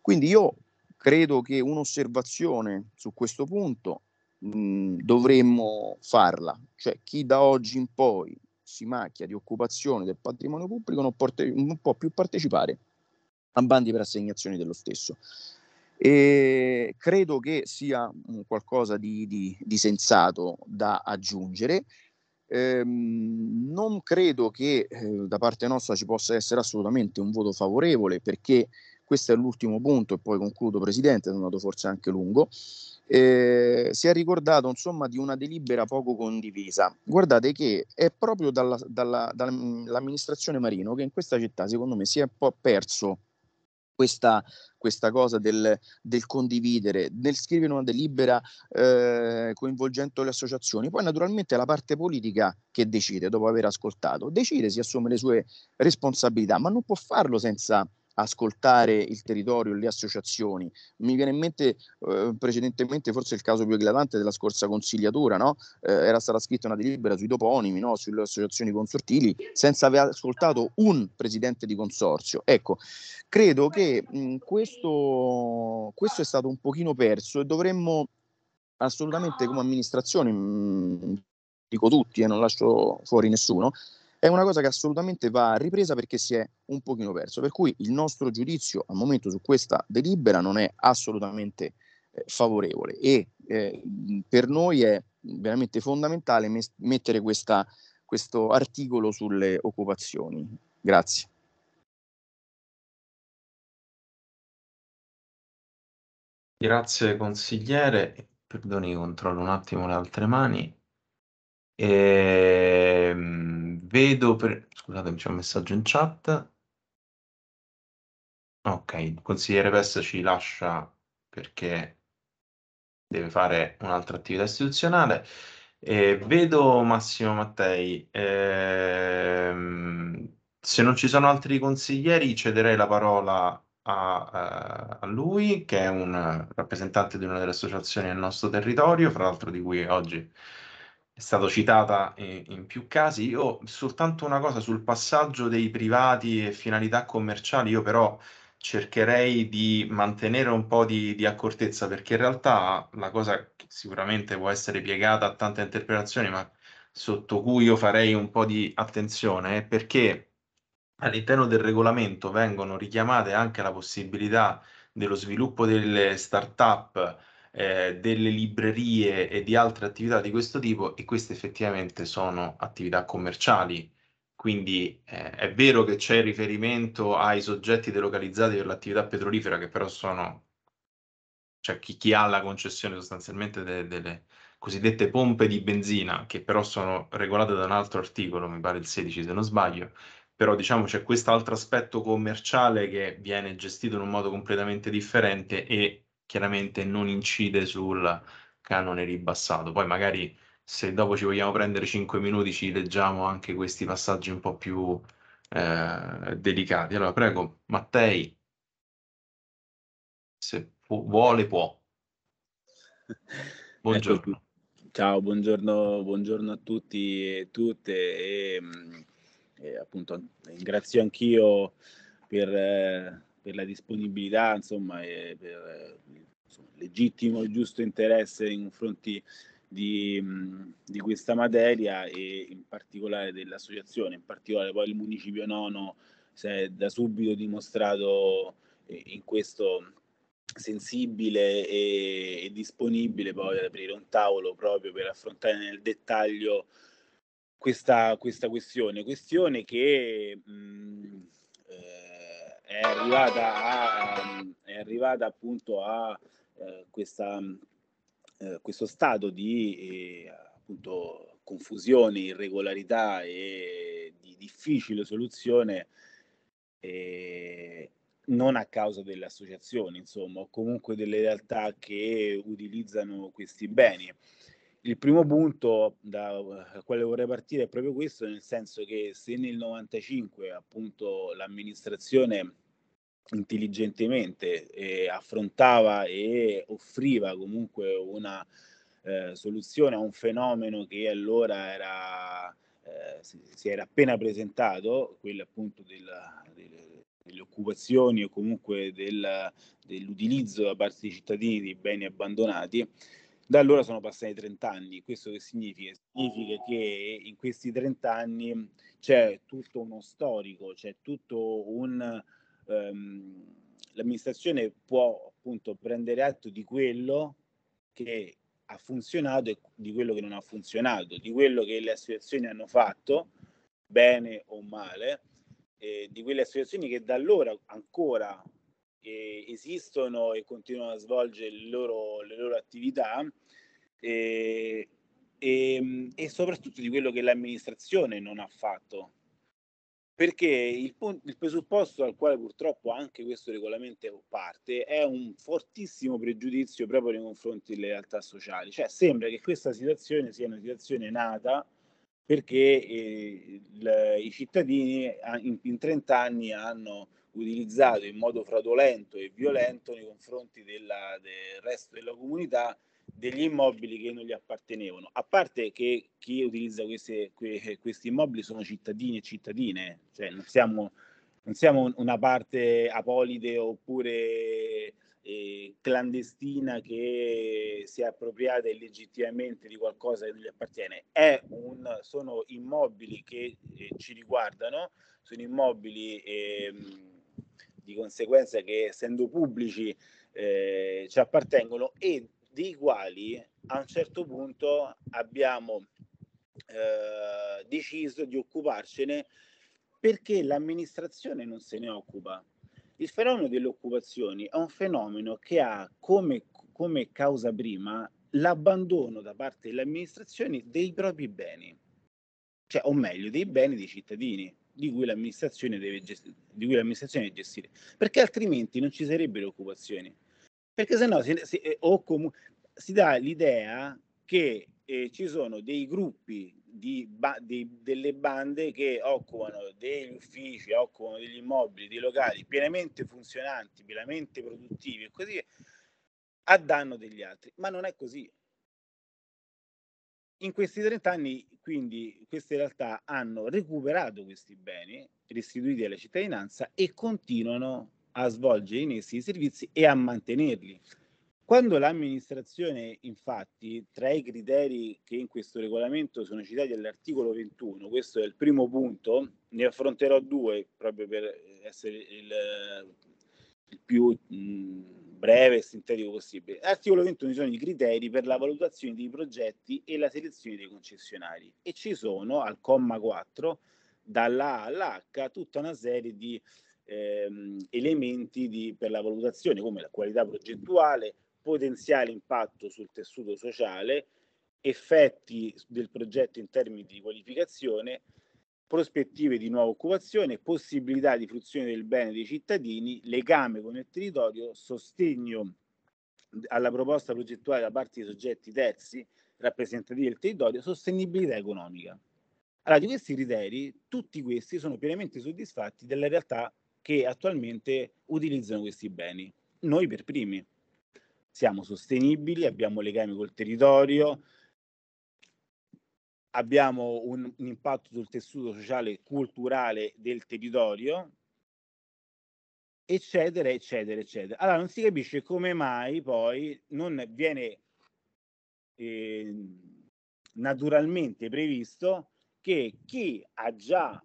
Quindi io credo che un'osservazione su questo punto mh, dovremmo farla. Cioè chi da oggi in poi si macchia di occupazione del patrimonio pubblico non, porte- non può più partecipare a bandi per assegnazioni dello stesso. E credo che sia qualcosa di, di, di sensato da aggiungere. Ehm, non credo che eh, da parte nostra ci possa essere assolutamente un voto favorevole perché questo è l'ultimo punto e poi concludo Presidente, è andato forse anche lungo eh, si è ricordato insomma di una delibera poco condivisa. Guardate che è proprio dalla, dalla, dall'amministrazione mm, Marino che in questa città secondo me si è un po' perso questa, questa cosa del, del, condividere, del scrivere una delibera eh, coinvolgendo le associazioni. Poi naturalmente è la parte politica che decide, dopo aver ascoltato, decide, si assume le sue responsabilità, ma non può farlo senza ascoltare il territorio, le associazioni. Mi viene in mente eh, precedentemente forse il caso più eclatante della scorsa consigliatura, no? eh, era stata scritta una delibera sui toponimi, no? sulle associazioni consortili, senza aver ascoltato un presidente di consorzio. Ecco, credo che mh, questo, questo è stato un pochino perso e dovremmo assolutamente come amministrazione, mh, dico tutti e eh, non lascio fuori nessuno, è una cosa che assolutamente va ripresa perché si è un pochino perso. Per cui il nostro giudizio al momento su questa delibera non è assolutamente eh, favorevole e eh, per noi è veramente fondamentale mes- mettere questa, questo articolo sulle occupazioni. Grazie. Grazie consigliere, perdoni, controllo un attimo le altre mani. Ehm vedo per... Scusatemi, c'è un messaggio in chat. Ok, consigliere Pessa ci lascia perché deve fare un'altra attività istituzionale. Eh, vedo Massimo Mattei. Ehm, se non ci sono altri consiglieri, cederei la parola a, eh, a, lui, che è un rappresentante di una delle associazioni del nostro territorio, fra l'altro di cui oggi è stata citata in, in, più casi. Io soltanto una cosa sul passaggio dei privati e finalità commerciali, io però cercherei di mantenere un po' di, di accortezza perché in realtà la cosa sicuramente può essere piegata a tante interpretazioni, ma sotto cui io farei un po' di attenzione è perché all'interno del regolamento vengono richiamate anche la possibilità dello sviluppo delle start-up eh, delle librerie e di altre attività di questo tipo e queste effettivamente sono attività commerciali. Quindi eh, è vero che c'è riferimento ai soggetti delocalizzati per l'attività petrolifera, che però sono, cioè chi, chi ha la concessione sostanzialmente delle, delle cosiddette pompe di benzina, che però sono regolate da un altro articolo, mi pare il 16 se non sbaglio, però diciamo c'è questo altro aspetto commerciale che viene gestito in un modo completamente differente e chiaramente non incide sul canone ribassato. Poi magari se dopo ci vogliamo prendere 5 minuti ci leggiamo anche questi passaggi un po' più eh, delicati. Allora prego, Mattei, se pu vuole può. Buongiorno. Ecco, ciao, buongiorno, buongiorno, a tutti e tutte e, mm, e appunto ringrazio anch'io per... Eh, per la disponibilità, insomma, e per insomma, legittimo e giusto interesse nei in confronti di, di, questa materia e in particolare dell'associazione, in particolare poi il Municipio Nono si è da subito dimostrato eh, in questo sensibile e, e disponibile poi ad aprire un tavolo proprio per affrontare nel dettaglio questa, questa questione, questione che mh, mm, eh, è arrivata, a, ehm, è arrivata appunto a eh, questa, eh, questo stato di eh, appunto, confusione, irregolarità e di difficile soluzione eh, non a causa delle associazioni, insomma, o comunque delle realtà che utilizzano questi beni. Il primo punto da quale vorrei partire è proprio questo, nel senso che se nel 95 appunto l'amministrazione intelligentemente eh, affrontava e offriva comunque una eh, soluzione a un fenomeno che allora era, eh, si, si, era appena presentato, quello appunto della, delle, delle occupazioni o comunque del, dell'utilizzo da parte dei cittadini di beni abbandonati. Da allora sono passati 30 anni, questo che significa? Significa che in questi 30 anni c'è tutto uno storico, c'è tutto un, ehm, l'amministrazione può appunto prendere atto di quello che ha funzionato e di quello che non ha funzionato, di quello che le associazioni hanno fatto, bene o male, eh, di quelle associazioni che da allora ancora eh, esistono e continuano a svolgere le loro, le loro attività eh, ehm, e soprattutto di quello che l'amministrazione non ha fatto perché il, il, presupposto al quale purtroppo anche questo regolamento parte è un fortissimo pregiudizio proprio nei confronti delle realtà sociali. Cioè sembra che questa situazione sia una situazione nata perché eh, il, i cittadini in, in 30 anni hanno utilizzato in modo fraudolento e violento nei confronti della, del resto della comunità degli immobili che non gli appartenevano, a parte che chi utilizza queste, que, questi immobili sono cittadini e cittadine, cioè non siamo, non siamo una parte apolide oppure eh, clandestina che si è appropriata illegittimamente di qualcosa che non gli appartiene, un, sono immobili che eh, ci riguardano, sono immobili eh, di conseguenza che essendo pubblici eh, ci appartengono e dei quali a un certo punto abbiamo eh, deciso di occuparcene perché l'amministrazione non se ne occupa. Il fenomeno delle occupazioni è un fenomeno che ha come, come causa prima l'abbandono da parte dell'amministrazione dei propri beni, cioè, o meglio, dei beni dei cittadini di cui l'amministrazione deve gestire, di cui l'amministrazione deve gestire perché altrimenti non ci sarebbero occupazioni. Perché sennò si, si, eh, o comu- si dà l'idea che eh, ci sono dei gruppi di, ba- di, delle bande che occupano degli uffici, occupano degli immobili, dei locali pienamente funzionanti, pienamente produttivi e così via, a danno degli altri. Ma non è così. In questi 30 anni, quindi, queste realtà hanno recuperato questi beni restituiti alla cittadinanza e continuano a svolgere in essi i servizi e a mantenerli. Quando l'amministrazione, infatti, tra i criteri che in questo regolamento sono citati all'articolo 21, questo è il primo punto, ne affronterò due proprio per essere il, il più mh, breve e sintetico possibile. L'articolo 21 sono i criteri per la valutazione dei progetti e la selezione dei concessionari e ci sono al comma 4 dalla A alla H tutta una serie di ehm, elementi di, per la valutazione come la qualità progettuale, potenziale impatto sul tessuto sociale, effetti del progetto in termini di qualificazione, prospettive di nuova occupazione, possibilità di fruizione del bene dei cittadini, legame con il territorio, sostegno alla proposta progettuale da parte di soggetti terzi rappresentativi del territorio, sostenibilità economica. Allora, di questi criteri, tutti questi sono pienamente soddisfatti della realtà che attualmente utilizzano questi beni. Noi per primi siamo sostenibili, abbiamo legami col territorio, abbiamo un, un impatto sul tessuto sociale e culturale del territorio, eccetera, eccetera, eccetera. Allora non si capisce come mai poi non viene eh, naturalmente previsto che chi ha già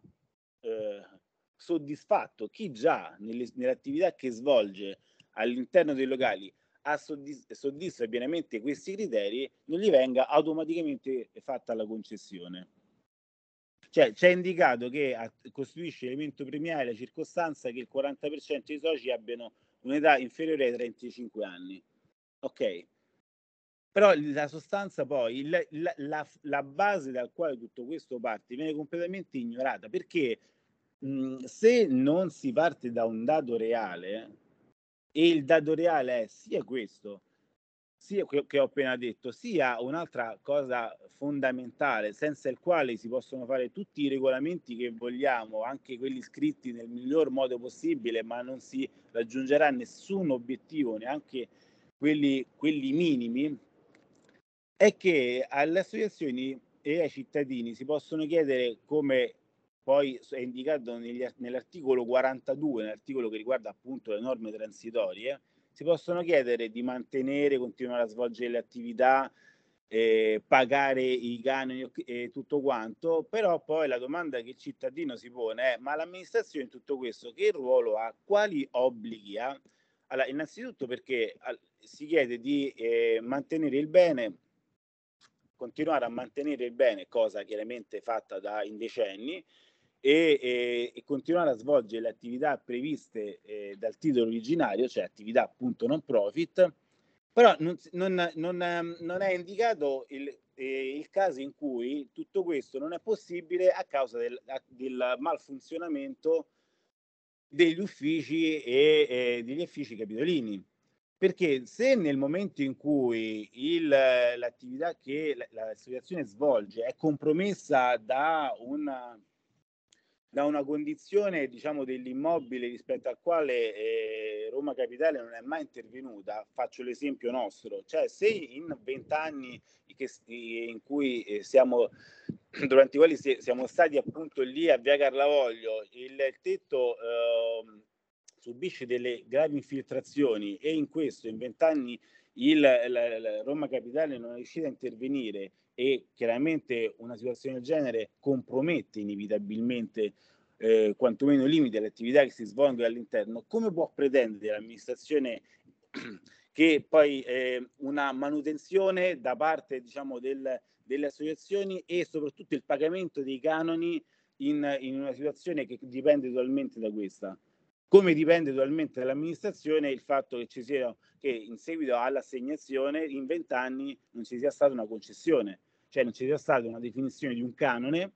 eh, soddisfatto, chi già nelle, nell'attività che svolge all'interno dei locali ha soddisf- soddisfa pienamente questi criteri, non gli venga automaticamente fatta la concessione. Cioè, c'è indicato che a- costituisce elemento premiale la circostanza che il 40% dei soci abbiano un'età inferiore ai 35 anni. Ok, però la sostanza poi, la, la, la, base dal quale tutto questo parte viene completamente ignorata perché Mhmm, se non si parte da un dato reale, e il dato reale è sia questo, sia quello che ho appena detto, sia un'altra cosa fondamentale, senza il quale si possono fare tutti i regolamenti che vogliamo, anche quelli scritti nel miglior modo possibile, ma non si raggiungerà nessun obiettivo, neanche quelli, quelli minimi, è che alle associazioni e ai cittadini si possono chiedere come poi è indicato negli, nell'articolo 42, nell'articolo che riguarda appunto le norme transitorie, si possono chiedere di mantenere, continuare a svolgere le attività, eh, pagare i canoni e eh, tutto quanto, però poi la domanda che il cittadino si pone è ma l'amministrazione in tutto questo che ruolo ha, quali obblighi ha? Allora, innanzitutto perché si chiede di eh, mantenere il bene, continuare a mantenere il bene, cosa chiaramente fatta da in decenni, e, e, e continuare a svolgere le attività previste eh, dal titolo originario, cioè attività appunto non profit, però non, non, non, ehm, non è indicato il, eh, il, caso in cui tutto questo non è possibile a causa del, a, del malfunzionamento degli uffici e eh, degli uffici capitolini. Perché se nel momento in cui il, l'attività che l'associazione svolge è compromessa da una, da una condizione diciamo, dell'immobile rispetto al quale eh, Roma Capitale non è mai intervenuta, faccio l'esempio nostro, cioè se in vent'anni in cui eh, siamo, durante i quali siamo stati appunto lì a Via Carlavoglio, il, il tetto eh, subisce delle gravi infiltrazioni e in questo in vent'anni il, la, la Roma Capitale non è riuscita a intervenire e chiaramente una situazione del genere compromette inevitabilmente eh, quantomeno i limiti alle attività che si svolgono all'interno, come può pretendere l'amministrazione che poi eh, una manutenzione da parte diciamo, del, delle associazioni e soprattutto il pagamento dei canoni in, in una situazione che dipende totalmente da questa? come dipende totalmente dall'amministrazione il fatto che, sia, che in seguito all'assegnazione in vent'anni non ci sia stata una concessione cioè non ci sia stata una definizione di un canone,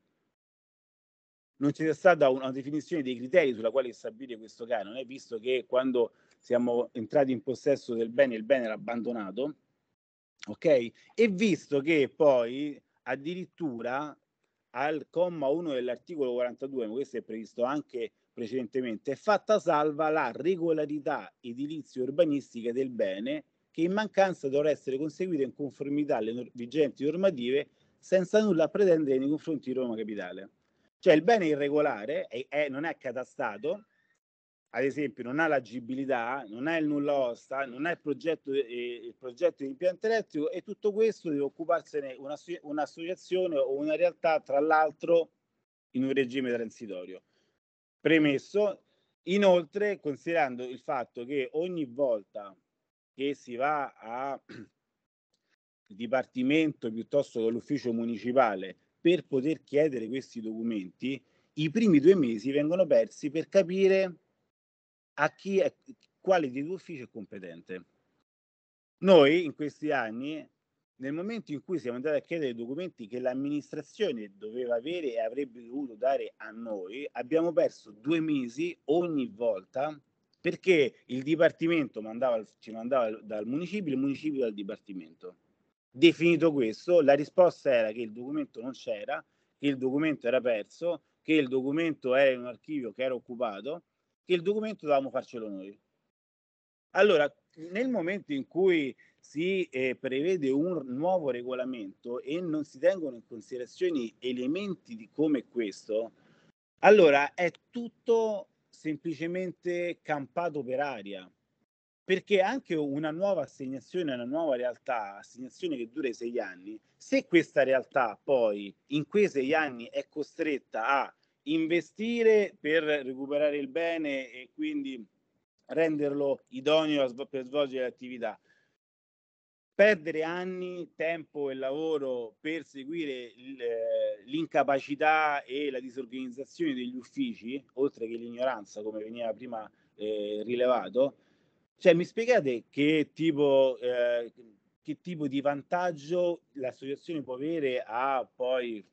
non ci sia stata una definizione dei criteri sulla quale stabilire questo canone, visto che quando siamo entrati in possesso del bene il bene era abbandonato, ok? E visto che poi addirittura al comma 1 dell'articolo 42, ma questo è previsto anche precedentemente, è fatta salva la regolarità edilizia urbanistica del bene che in mancanza dovrà essere conseguita in conformità alle nor- vigenti normative senza nulla pretendere nei confronti di Roma Capitale. Cioè il bene irregolare è, è, non è catastato, ad esempio non ha l'agibilità, non ha il nulla osta, non ha il progetto, eh, il progetto di impianto elettrico e tutto questo deve occuparsene una, un'associazione o una realtà, tra l'altro in un regime transitorio. Premesso, inoltre considerando il fatto che ogni volta che si va al dipartimento piuttosto che all'ufficio municipale per poter chiedere questi documenti, i primi due mesi vengono persi per capire a chi è, quale di due uffici è competente. Noi in questi anni, nel momento in cui siamo andati a chiedere documenti che l'amministrazione doveva avere e avrebbe dovuto dare a noi, abbiamo perso due mesi ogni volta perché il Dipartimento mandava, ci mandava dal municipio, il municipio dal Dipartimento. Definito questo, la risposta era che il documento non c'era, che il documento era perso, che il documento era in un archivio che era occupato, che il documento dovevamo farcelo noi. Allora, nel momento in cui si eh, prevede un nuovo regolamento e non si tengono in considerazione elementi come questo, allora è tutto semplicemente campato per aria perché anche una nuova assegnazione, una nuova realtà, assegnazione che dura sei anni, se questa realtà poi in quei sei anni è costretta a investire per recuperare il bene e quindi renderlo idoneo per svolgere l'attività, perdere anni, tempo e lavoro per seguire eh, l'incapacità e la disorganizzazione degli uffici, oltre che l'ignoranza, come veniva prima eh, rilevato, cioè mi spiegate che tipo, eh, che tipo di vantaggio l'associazione può avere a poi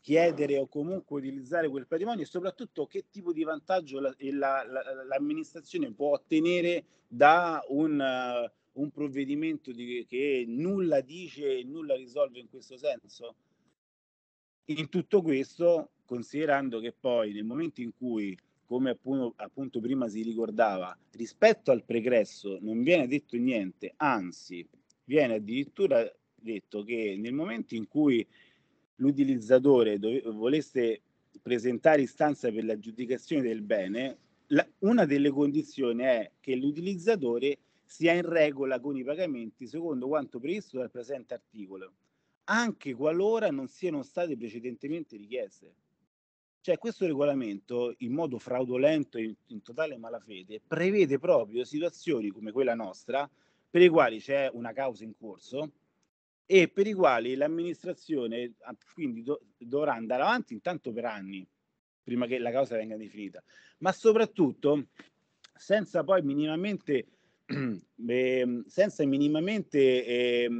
chiedere o comunque utilizzare quel patrimonio e soprattutto che tipo di vantaggio la, la, la, l'amministrazione può ottenere da un... Uh, un provvedimento di, che nulla dice e nulla risolve in questo senso? In tutto questo, considerando che poi nel momento in cui, come appunto, appunto prima si ricordava, rispetto al pregresso non viene detto niente, anzi viene addirittura detto che nel momento in cui l'utilizzatore dove, volesse presentare istanza per l'aggiudicazione del bene, la, una delle condizioni è che l'utilizzatore sia in regola con i pagamenti secondo quanto previsto dal presente articolo, anche qualora non siano state precedentemente richieste. Cioè questo regolamento, in modo fraudolento e in totale malafede, prevede proprio situazioni come quella nostra, per le quali c'è una causa in corso, e per i quali l'amministrazione ah, quindi do, dovrà andare avanti intanto per anni prima che la causa venga definita, ma soprattutto senza poi minimamente eh, senza minimamente eh,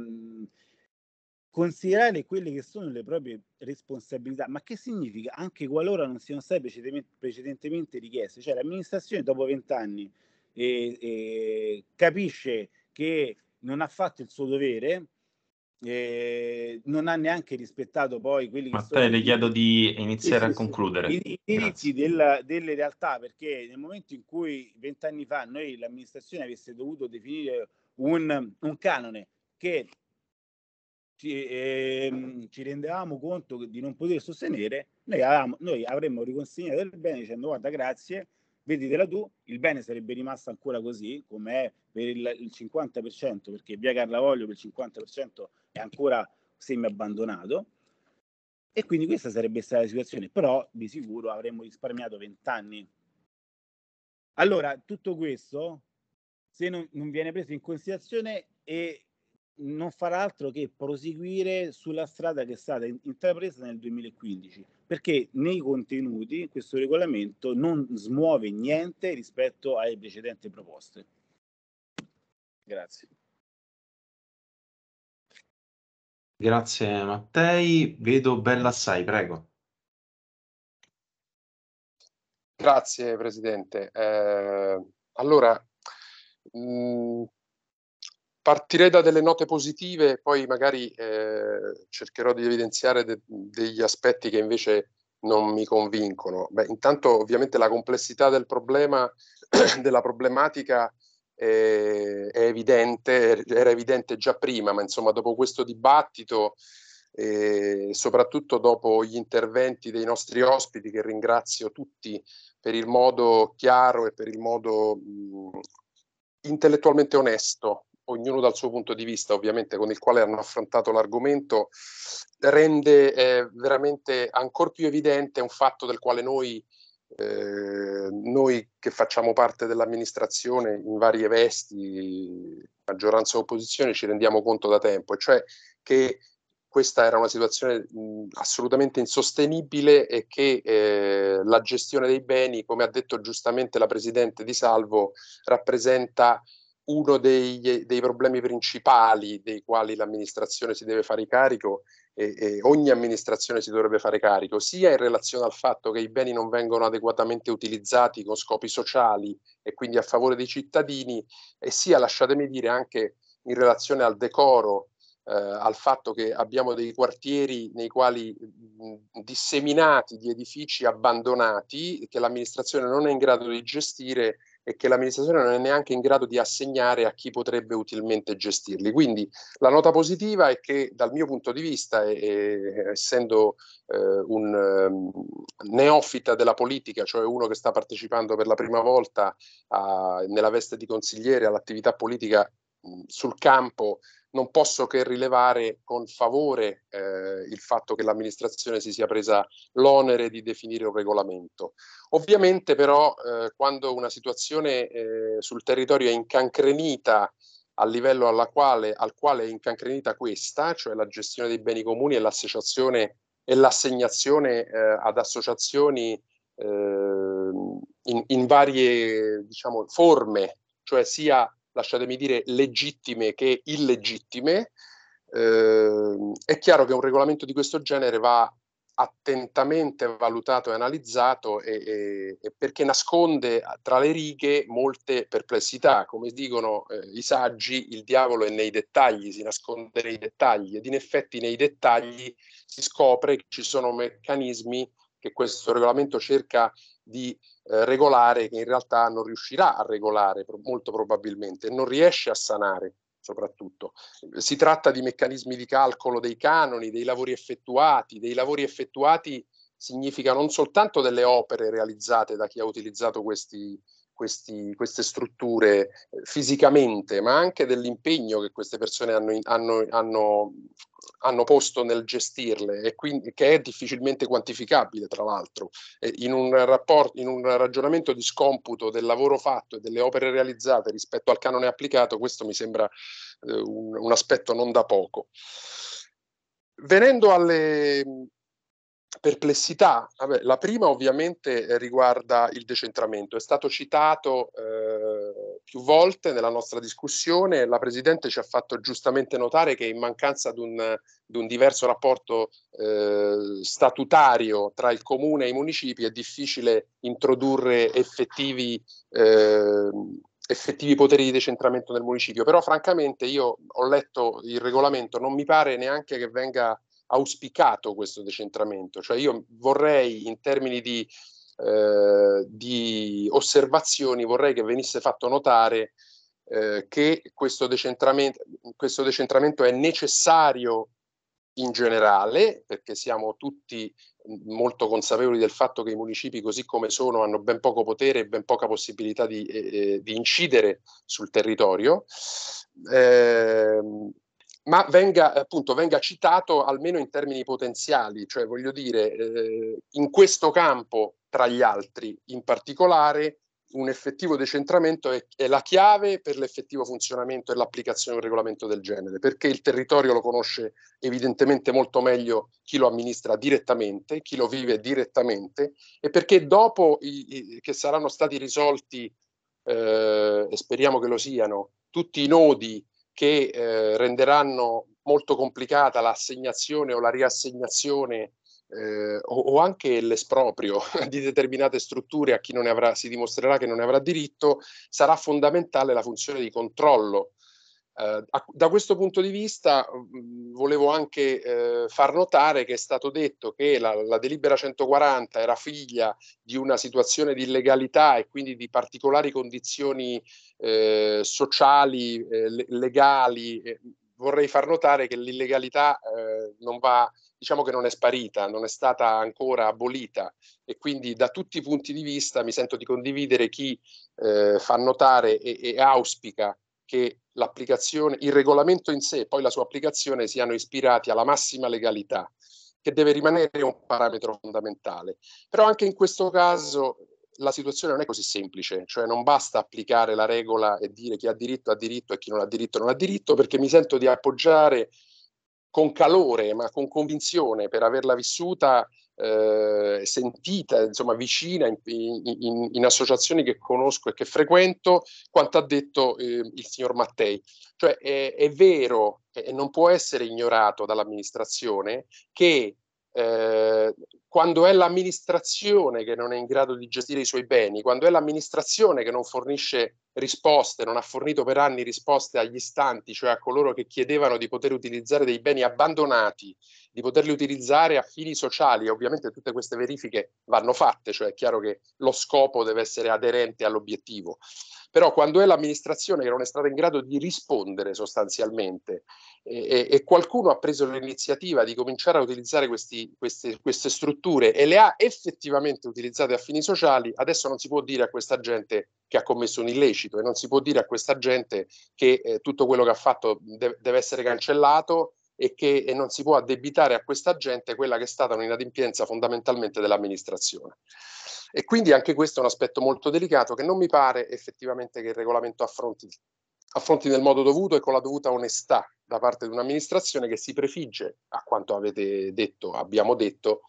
considerare quelle che sono le proprie responsabilità, ma che significa anche qualora non siano state precedentemente richieste, cioè l'amministrazione dopo vent'anni eh, eh, capisce che non ha fatto il suo dovere, eh, non ha neanche rispettato poi quelli che Matteo, sono... le chiedo di iniziare sì, a sì, concludere. I diritti della, delle realtà, perché nel momento in cui vent'anni fa noi l'amministrazione avesse dovuto definire un, un canone che ci, ehm, ci, rendevamo conto di non poter sostenere, noi, avevamo, noi avremmo riconsegnato il bene dicendo guarda grazie, veditela tu, il bene sarebbe rimasto ancora così, come è per il, il 50%, perché via Carlavoglio per il 50% è ancora semi-abbandonato. E quindi questa sarebbe stata la situazione, però di sicuro avremmo risparmiato 20 anni. Allora, tutto questo, se non, non viene preso in considerazione e non farà altro che proseguire sulla strada che è stata intrapresa nel 2015, perché nei contenuti questo regolamento non smuove niente rispetto alle precedenti proposte. Grazie. Grazie Mattei, vedo Bella assai, prego. Grazie Presidente. Eh, allora, mh, mm, partirei da delle note positive, poi magari eh, cercherò di evidenziare de degli aspetti che invece non mi convincono. Beh, intanto ovviamente la complessità del problema, della problematica eh, è evidente, era evidente già prima, ma insomma dopo questo dibattito e eh, soprattutto dopo gli interventi dei nostri ospiti che ringrazio tutti per il modo chiaro e per il modo mh, intellettualmente onesto, ognuno dal suo punto di vista ovviamente con il quale hanno affrontato l'argomento, rende eh, veramente ancora più evidente un fatto del quale noi Ehm, noi che facciamo parte dell'amministrazione in varie vesti, maggioranza e opposizione, ci rendiamo conto da tempo, e cioè che questa era una situazione mh, assolutamente insostenibile e che eh, la gestione dei beni, come ha detto giustamente la Presidente Di Salvo, rappresenta uno dei, dei problemi principali dei quali l'amministrazione si deve fare carico e, e, ogni amministrazione si dovrebbe fare carico, sia in relazione al fatto che i beni non vengono adeguatamente utilizzati con scopi sociali e quindi a favore dei cittadini, e sia, lasciatemi dire, anche in relazione al decoro, eh, al fatto che abbiamo dei quartieri nei quali mh, disseminati di edifici abbandonati che l'amministrazione non è in grado di gestire e che l'amministrazione non è neanche in grado di assegnare a chi potrebbe utilmente gestirli. Quindi la nota positiva è che dal mio punto di vista, e, e, essendo eh, un um, neofita della politica, cioè uno che sta partecipando per la prima volta a, nella veste di consigliere all'attività politica mh, sul campo non posso che rilevare con favore eh, il fatto che l'amministrazione si sia presa l'onere di definire un regolamento. Ovviamente però eh, quando una situazione eh, sul territorio è incancrenita al livello quale, al quale è incancrenita questa, cioè la gestione dei beni comuni e l'associazione e l'assegnazione eh, ad associazioni eh, in, in varie diciamo, forme, cioè sia lasciatemi dire, legittime che illegittime, eh, è chiaro che un regolamento di questo genere va attentamente valutato e analizzato e, e, e perché nasconde eh, tra le righe molte perplessità. Come dicono eh, i saggi, il diavolo è nei dettagli, si nasconde nei dettagli ed in effetti nei dettagli si scopre che ci sono meccanismi che questo regolamento cerca di eh, regolare che in realtà non riuscirà a regolare molto probabilmente, non riesce a sanare soprattutto. Si tratta di meccanismi di calcolo dei canoni, dei lavori effettuati, dei lavori effettuati significa non soltanto delle opere realizzate da chi ha utilizzato questi, questi, queste strutture eh, fisicamente, ma anche dell'impegno che queste persone hanno, hanno, hanno, hanno posto nel gestirle, e quindi, che è difficilmente quantificabile, tra l'altro. In un, rapporto, in un ragionamento di scomputo del lavoro fatto e delle opere realizzate rispetto al canone applicato, questo mi sembra eh, un, un aspetto non da poco. Venendo alle, perplessità, Vabbè, la prima ovviamente eh, riguarda il decentramento, è stato citato eh, più volte nella nostra discussione, la Presidente ci ha fatto giustamente notare che in mancanza di un, diverso rapporto eh, statutario tra il Comune e i municipi è difficile introdurre effettivi eh, effettivi poteri di decentramento nel municipio, però francamente io ho letto il regolamento, non mi pare neanche che venga auspicato questo decentramento, cioè io vorrei in termini di, eh, di osservazioni, vorrei che venisse fatto notare eh, che questo decentramento, questo decentramento è necessario in generale, perché siamo tutti molto consapevoli del fatto che i municipi così come sono hanno ben poco potere e ben poca possibilità di, eh, eh di incidere sul territorio, eh, ma venga, appunto, venga citato almeno in termini potenziali, cioè voglio dire, eh, in questo campo, tra gli altri in particolare, un effettivo decentramento è, è, la chiave per l'effettivo funzionamento e l'applicazione di un regolamento del genere, perché il territorio lo conosce evidentemente molto meglio chi lo amministra direttamente, chi lo vive direttamente, e perché dopo i, i, che saranno stati risolti, eh, e speriamo che lo siano, tutti i nodi che eh, renderanno molto complicata l'assegnazione o la riassegnazione eh, o, o, anche l'esproprio di determinate strutture a chi non ne avrà, si dimostrerà che non ne avrà diritto, sarà fondamentale la funzione di controllo Uh, da questo punto di vista mh, mhmm, volevo anche uh, far notare che è stato detto che la, la, delibera 140 era figlia di una situazione di illegalità e quindi di particolari condizioni eh, sociali, eh, legali. vorrei far notare che l'illegalità ehm, non va, diciamo che non è sparita, non è stata ancora abolita e quindi da tutti i punti di vista mi sento di condividere chi fa notare e, e auspica che l'applicazione, il regolamento in sé e poi la sua applicazione siano ispirati alla massima legalità, che deve rimanere un parametro fondamentale. Però anche in questo caso la situazione non è così semplice, cioè non basta applicare la regola e dire chi ha diritto ha diritto e chi non ha diritto non ha diritto, perché mi sento di appoggiare con calore, ma con convinzione per averla vissuta, eh, sentita, insomma vicina in, in, in, associazioni che conosco e che frequento, quanto ha detto eh, il signor Mattei. Cioè è, è vero e non può essere ignorato dall'amministrazione che eh, quando è l'amministrazione che non è in grado di gestire i suoi beni, quando è l'amministrazione che non fornisce risposte, non ha fornito per anni risposte agli istanti, cioè a coloro che chiedevano di poter utilizzare dei beni abbandonati, di poterli utilizzare a fini sociali, ovviamente tutte queste verifiche vanno fatte, cioè è chiaro che lo scopo deve essere aderente all'obiettivo però quando è l'amministrazione che non è stata in grado di rispondere sostanzialmente e, e qualcuno ha preso l'iniziativa di cominciare a utilizzare questi, queste, queste strutture e le ha effettivamente utilizzate a fini sociali, adesso non si può dire a questa gente che ha commesso un illecito e non si può dire a questa gente che eh, tutto quello che ha fatto de- deve essere cancellato e che e non si può addebitare a questa gente quella che è stata un'inadempienza fondamentalmente dell'amministrazione. E quindi anche questo è un aspetto molto delicato che non mi pare effettivamente che il regolamento affronti, affronti nel modo dovuto e con la dovuta onestà da parte di un'amministrazione che si prefigge, a quanto avete detto, abbiamo detto,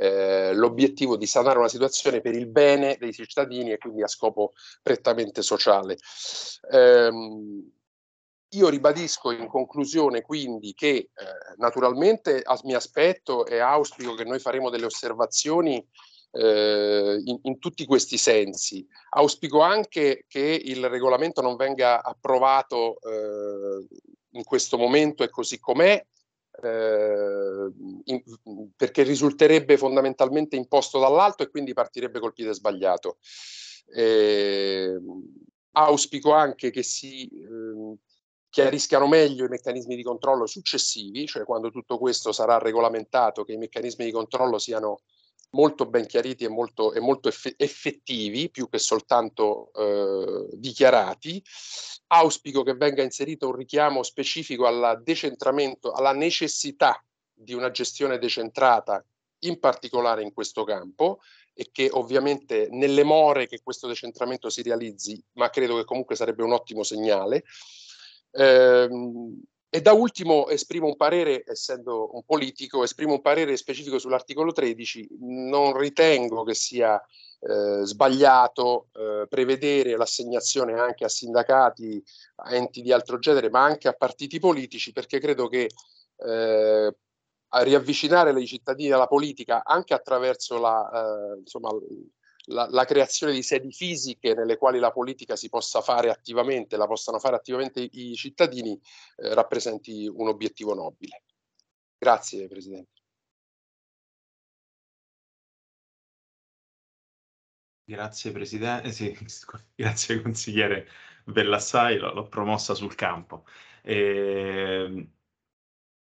eh, l'obiettivo di sanare una situazione per il bene dei cittadini e quindi a scopo prettamente sociale. Ehm, io ribadisco in conclusione quindi che eh, naturalmente as- mi aspetto e auspico che noi faremo delle osservazioni eh, in, in, tutti questi sensi. Auspico anche che il regolamento non venga approvato eh, in questo momento e così com'è, eh, in, perché risulterebbe fondamentalmente imposto dall'alto e quindi partirebbe col piede sbagliato. Ehm, auspico anche che si ehm, chiariscano meglio i meccanismi di controllo successivi, cioè quando tutto questo sarà regolamentato, che i meccanismi di controllo siano molto ben chiariti e molto, e molto eff- effettivi, più che soltanto eh, dichiarati. Auspico che venga inserito un richiamo specifico alla decentramento, alla necessità di una gestione decentrata, in particolare in questo campo, e che ovviamente nelle more che questo decentramento si realizzi, ma credo che comunque sarebbe un ottimo segnale, Ehm, e da ultimo esprimo un parere, essendo un politico, esprimo un parere specifico sull'articolo 13. Non ritengo che sia eh, sbagliato eh, prevedere l'assegnazione anche a sindacati, a enti di altro genere, ma anche a partiti politici, perché credo che eh, a riavvicinare i cittadini alla politica anche attraverso la, eh, insomma, la, la, creazione di sedi fisiche nelle quali la politica si possa fare attivamente, la possano fare attivamente i cittadini, eh, rappresenti un obiettivo nobile. Grazie Presidente. Grazie Presidente, eh, sì, grazie consigliere Bellassai, l'ho promossa sul campo. E, ehm,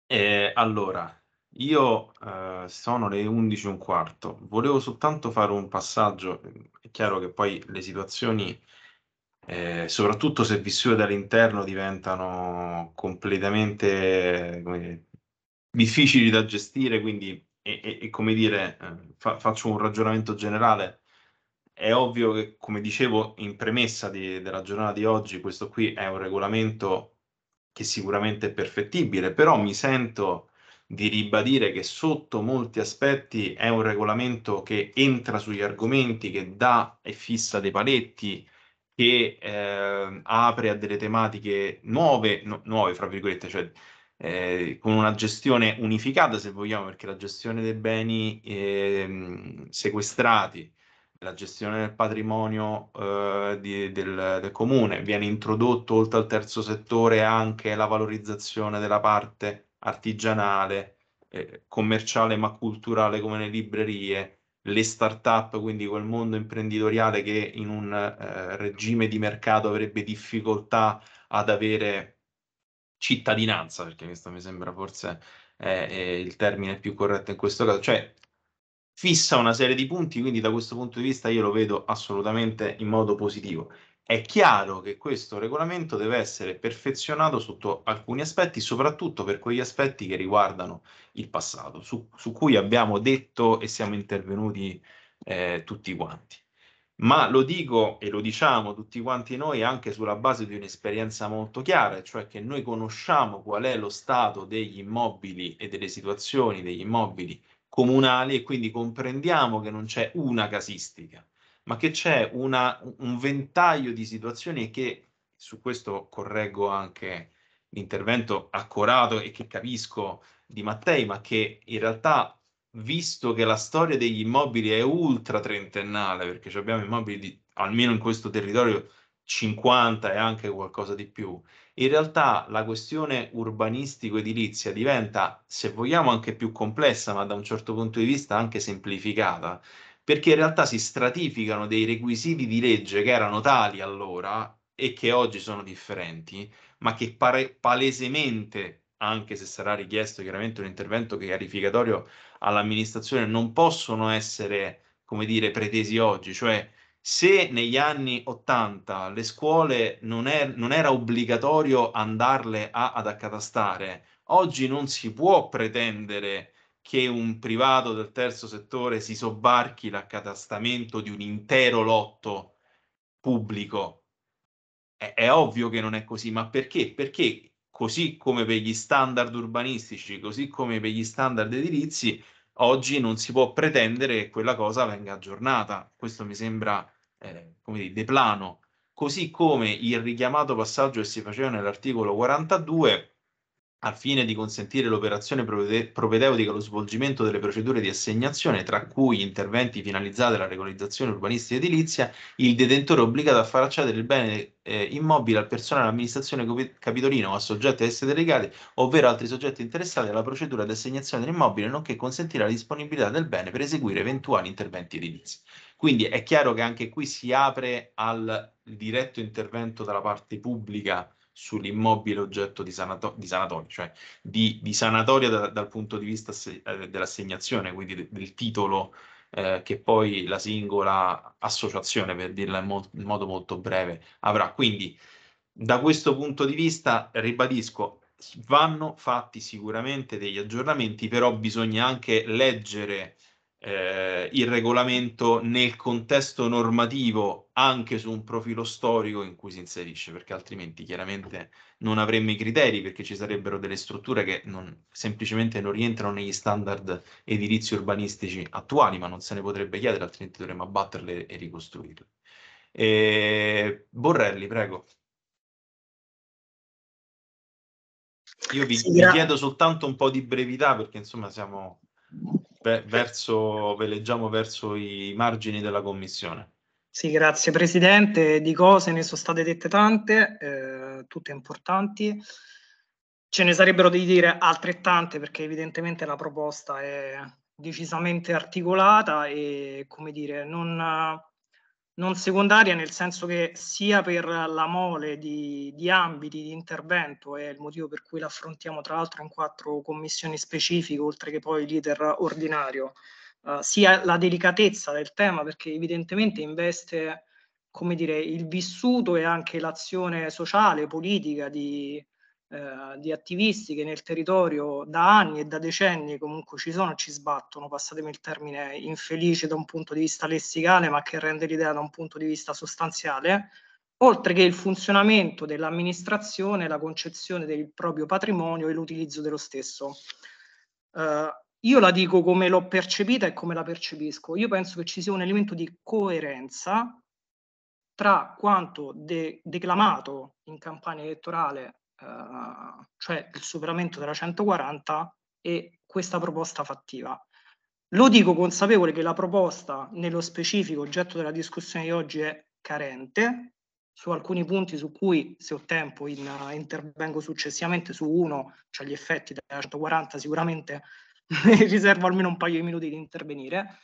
e eh, allora, io eh, sono le 11 e un quarto, volevo soltanto fare un passaggio, è chiaro che poi le situazioni, eh, soprattutto se vissute dall'interno, diventano completamente dire, difficili da gestire, quindi, e, e, e come dire, eh, fa, faccio un ragionamento generale, è ovvio che, come dicevo in premessa di, della giornata di oggi, questo qui è un regolamento che sicuramente è perfettibile, però mi sento di ribadire che sotto molti aspetti è un regolamento che entra sugli argomenti, che dà e fissa dei paletti, che eh, apre a delle tematiche nuove, no, nuove fra virgolette, cioè eh, con una gestione unificata se vogliamo, perché la gestione dei beni eh, sequestrati, la gestione del patrimonio eh, di, del, del, comune, viene introdotto oltre al terzo settore anche la valorizzazione della parte artigianale, eh, commerciale ma culturale come le librerie, le start-up, quindi quel mondo imprenditoriale che in un eh, regime di mercato avrebbe difficoltà ad avere cittadinanza, perché questo mi sembra forse è, eh, è il termine più corretto in questo caso, cioè fissa una serie di punti, quindi da questo punto di vista io lo vedo assolutamente in modo positivo. È chiaro che questo regolamento deve essere perfezionato sotto alcuni aspetti, soprattutto per quegli aspetti che riguardano il passato, su, su cui abbiamo detto e siamo intervenuti eh, tutti quanti. Ma lo dico e lo diciamo tutti quanti noi anche sulla base di un'esperienza molto chiara, cioè che noi conosciamo qual è lo stato degli immobili e delle situazioni degli immobili comunali e quindi comprendiamo che non c'è una casistica ma che c'è una, un ventaglio di situazioni che, su questo correggo anche l'intervento accorato e che capisco di Mattei, ma che in realtà, visto che la storia degli immobili è ultra trentennale, perché abbiamo immobili di, almeno in questo territorio 50 e anche qualcosa di più, in realtà la questione urbanistico-edilizia diventa, se vogliamo, anche più complessa, ma da un certo punto di vista anche semplificata, perché in realtà si stratificano dei requisiti di legge che erano tali allora e che oggi sono differenti, ma che pare, palesemente anche se sarà richiesto chiaramente un intervento chiarificatorio all'amministrazione, non possono essere, come dire, pretesi oggi. Cioè, se negli anni 80 le scuole non, è, er-, non era obbligatorio andarle a, ad accatastare, oggi non si può pretendere che un privato del terzo settore si sobbarchi l'accatastamento di un intero lotto pubblico. È, è ovvio che non è così, ma perché? Perché così come per gli standard urbanistici, così come per gli standard edilizi, oggi non si può pretendere che quella cosa venga aggiornata. Questo mi sembra, eh, come dire, deplano. Così come il richiamato passaggio che si faceva nell'articolo 42 al fine di consentire l'operazione propedeutica allo svolgimento delle procedure di assegnazione, tra cui interventi finalizzati alla regolarizzazione urbanistica edilizia, il detentore è obbligato a far accedere il bene eh, immobile al personale dell'amministrazione capitolina o a soggetti ad essere delegati, ovvero altri soggetti interessati alla procedura di assegnazione dell'immobile, nonché consentire la disponibilità del bene per eseguire eventuali interventi edilizi. Quindi è chiaro che anche qui si apre al diretto intervento dalla parte pubblica sull'immobile oggetto di, sanato di sanatoria, cioè di, di sanatoria da, dal punto di vista eh, dell'assegnazione, quindi de del titolo eh, che poi la singola associazione, per dirla in, mo in modo molto breve, avrà. Quindi da questo punto di vista, ribadisco, vanno fatti sicuramente degli aggiornamenti, però bisogna anche leggere eh, il regolamento nel contesto normativo anche su un profilo storico in cui si inserisce, perché altrimenti chiaramente non avremmo i criteri, perché ci sarebbero delle strutture che non, semplicemente non rientrano negli standard edilizi urbanistici attuali, ma non se ne potrebbe chiedere, altrimenti dovremmo abbatterle e ricostruirle. E... Borrelli, prego. Io vi, vi chiedo soltanto un po' di brevità perché insomma siamo verso, veleggiamo verso i margini della Commissione. Sì, grazie Presidente. Di cose ne sono state dette tante, eh, tutte importanti. Ce ne sarebbero di dire altrettante perché evidentemente la proposta è decisamente articolata e, come dire, non non secondaria nel senso che sia per la mole di, di ambiti di intervento è il motivo per cui l'affrontiamo tra l'altro in quattro commissioni specifiche oltre che poi l'iter ordinario uh, sia la delicatezza del tema perché evidentemente investe come dire il vissuto e anche l'azione sociale politica di, eh, di attivisti che nel territorio da anni e da decenni comunque ci sono e ci sbattono, passatemi il termine infelice da un punto di vista lessicale, ma che rende l'idea da un punto di vista sostanziale, oltre che il funzionamento dell'amministrazione, la concezione del proprio patrimonio e l'utilizzo dello stesso. Uh, io la dico come l'ho percepita e come la percepisco. Io penso che ci sia un elemento di coerenza tra quanto de- declamato in campagna elettorale eh, cioè il superamento della 140 e questa proposta fattiva. Lo dico consapevole che la proposta, nello specifico oggetto della discussione di oggi, è carente su alcuni punti su cui, se ho tempo, in, uh, intervengo successivamente su uno, cioè gli effetti della 140, sicuramente mi riservo almeno un paio di minuti di intervenire,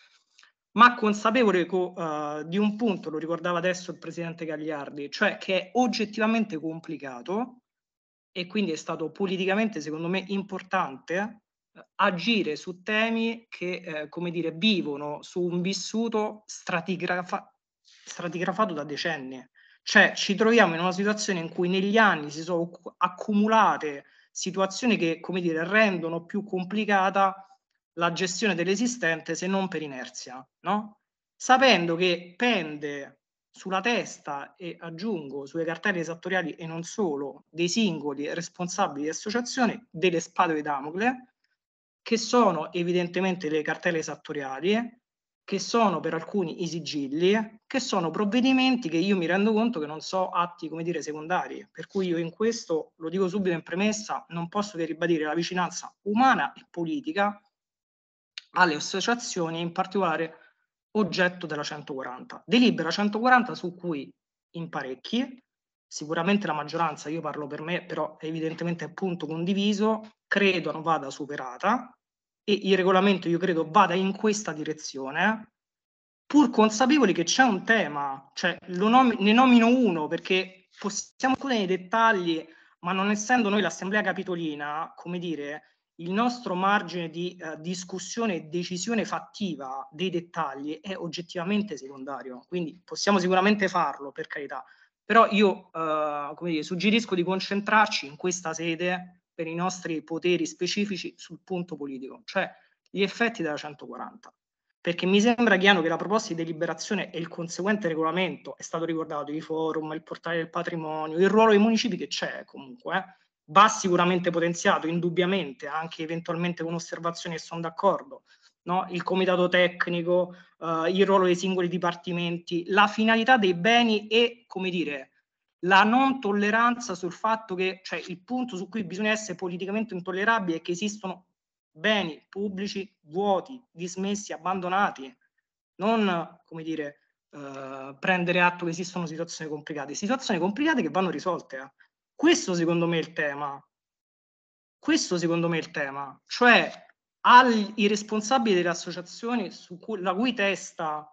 ma consapevole co, uh, di un punto, lo ricordava adesso il presidente Gagliardi, cioè che è oggettivamente complicato e quindi è stato politicamente, secondo me, importante eh, agire su temi che, eh, come dire, vivono su un vissuto stratigrafa- stratigrafato da decenni. Cioè ci troviamo in una situazione in cui negli anni si sono accumulate situazioni che, come dire, rendono più complicata la gestione dell'esistente se non per inerzia, no? Sapendo che pende sulla testa e aggiungo sulle cartelle esattoriali e non solo dei singoli responsabili di associazione delle spade di Damocle, che sono evidentemente le cartelle esattoriali, che sono per alcuni i sigilli, che sono provvedimenti che io mi rendo conto che non so atti, come dire, secondari. Per cui io in questo, lo dico subito in premessa, non posso che ribadire la vicinanza umana e politica alle associazioni, in particolare oggetto della 140. Delibera 140 su cui in parecchi, sicuramente la maggioranza, io parlo per me, però evidentemente è punto condiviso, credo non vada superata e il regolamento io credo vada in questa direzione, pur consapevoli che c'è un tema, cioè nom- ne nomino uno perché possiamo includere nei dettagli, ma non essendo noi l'assemblea capitolina, come dire, il nostro margine di eh, discussione e decisione fattiva dei dettagli è oggettivamente secondario, quindi possiamo sicuramente farlo, per carità, però io eh, dire, suggerisco di concentrarci in questa sede per i nostri poteri specifici sul punto politico, cioè gli effetti della 140, perché mi sembra chiaro che la proposta di deliberazione e il conseguente regolamento, è stato ricordato i forum, il portale del patrimonio, il ruolo dei municipi che c'è comunque, eh, va sicuramente potenziato, indubbiamente, anche eventualmente con osservazioni che sono d'accordo, no? il comitato tecnico, eh, il ruolo dei singoli dipartimenti, la finalità dei beni e, come dire, la non tolleranza sul fatto che, cioè il punto su cui bisogna essere politicamente intollerabili è che esistono beni pubblici vuoti, dismessi, abbandonati, non, come dire, eh, prendere atto che esistono situazioni complicate, situazioni complicate che vanno risolte. Eh. Questo secondo me è il tema. Questo secondo me è il tema. Cioè ai responsabili delle associazioni cui, la cui testa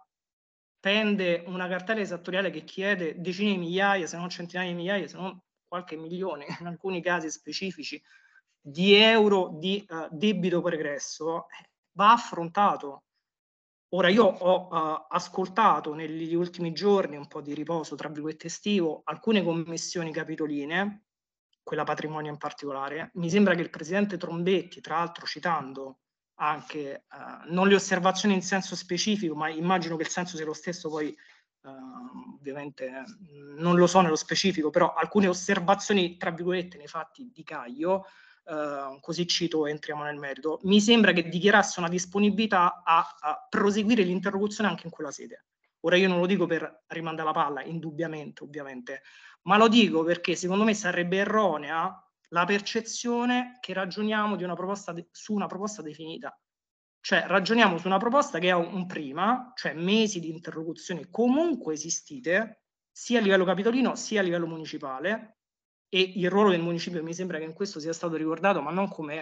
pende una cartella esattoriale che chiede decine di migliaia, se non centinaia di migliaia, se non qualche milione, in alcuni casi specifici, di euro di uh, debito pregresso, eh, va affrontato Ora io ho uh, ascoltato negli ultimi giorni, un po' di riposo, tra virgolette estivo, alcune commissioni capitoline, quella patrimonio in particolare. Mi sembra che il presidente Trombetti, tra l'altro citando anche, uh, non le osservazioni in senso specifico, ma immagino che il senso sia lo stesso, poi uh, ovviamente non lo so nello specifico, però alcune osservazioni, tra virgolette, nei fatti di Caio, Ehm, così cito entriamo nel merito, mi sembra che dichiarasse una disponibilità a, a, proseguire l'interlocuzione anche in quella sede. Ora io non lo dico per rimandare la palla, indubbiamente, ovviamente, ma lo dico perché secondo me sarebbe erronea la percezione che ragioniamo una de- su una proposta definita. Cioè ragioniamo su una proposta che ha un prima, cioè mesi di interlocuzioni comunque esistite, sia a livello capitolino sia a livello municipale, e il ruolo del municipio mi sembra che in questo sia stato ricordato, ma non come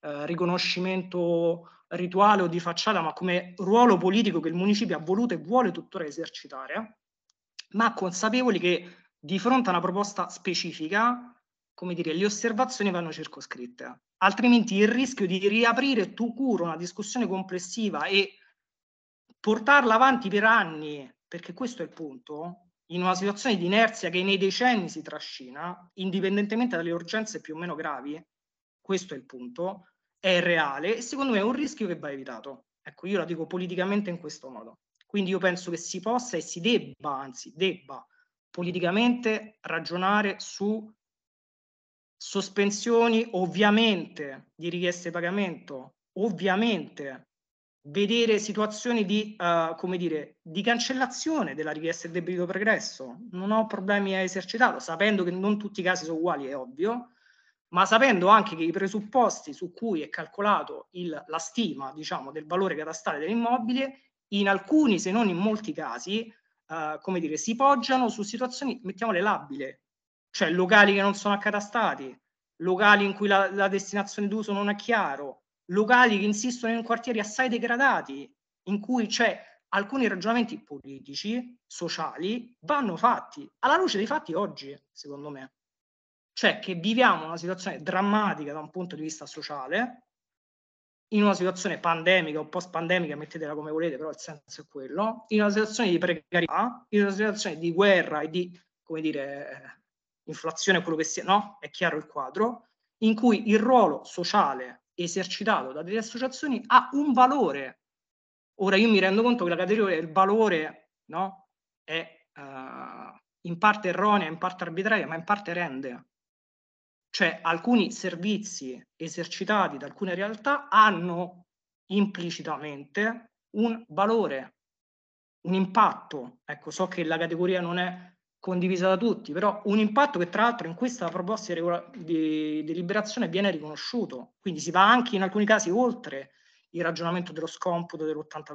eh, riconoscimento rituale o di facciata, ma come ruolo politico che il municipio ha voluto e vuole tuttora esercitare, ma consapevoli che di fronte a una proposta specifica, come dire, le osservazioni vanno circoscritte, altrimenti il rischio di riaprire tu curo una discussione complessiva e portarla avanti per anni, perché questo è il punto, in una situazione di inerzia che nei decenni si trascina, indipendentemente dalle urgenze più o meno gravi, questo è il punto, è reale e secondo me è un rischio che va evitato. Ecco, io la dico politicamente in questo modo. Quindi io penso che si possa e si debba, anzi debba, politicamente ragionare su sospensioni ovviamente di richieste di pagamento, ovviamente vedere situazioni di, uh, come dire, di cancellazione della richiesta del debito pregresso. Non ho problemi a esercitarlo, sapendo che non tutti i casi sono uguali, è ovvio, ma sapendo anche che i presupposti su cui è calcolato il, la stima diciamo, del valore catastale dell'immobile, in alcuni se non in molti casi, uh, come dire, si poggiano su situazioni, mettiamole labile, cioè locali che non sono accatastati, locali in cui la, la destinazione d'uso non è chiaro, locali che insistono in quartieri assai degradati, in cui c'è alcuni ragionamenti politici, sociali, vanno fatti alla luce dei fatti oggi, secondo me. Cioè che viviamo una situazione drammatica da un punto di vista sociale, in una situazione pandemica o post-pandemica, mettetela come volete, però il senso è quello, in una situazione di precarietà, in una situazione di guerra e di, come dire, eh, inflazione, quello che sia, no? È chiaro il quadro, in cui il ruolo sociale esercitato da delle associazioni ha un valore. Ora io mi rendo conto che la categoria del valore no, è uh, in parte erronea, in parte arbitraria, ma in parte rende. Cioè alcuni servizi esercitati da alcune realtà hanno implicitamente un valore, un impatto. Ecco, so che la categoria non è condivisa da tutti, però un impatto che tra l'altro in questa proposta di, regola- di deliberazione viene riconosciuto, quindi si va anche in alcuni casi oltre il ragionamento dello scomputo dell'80%,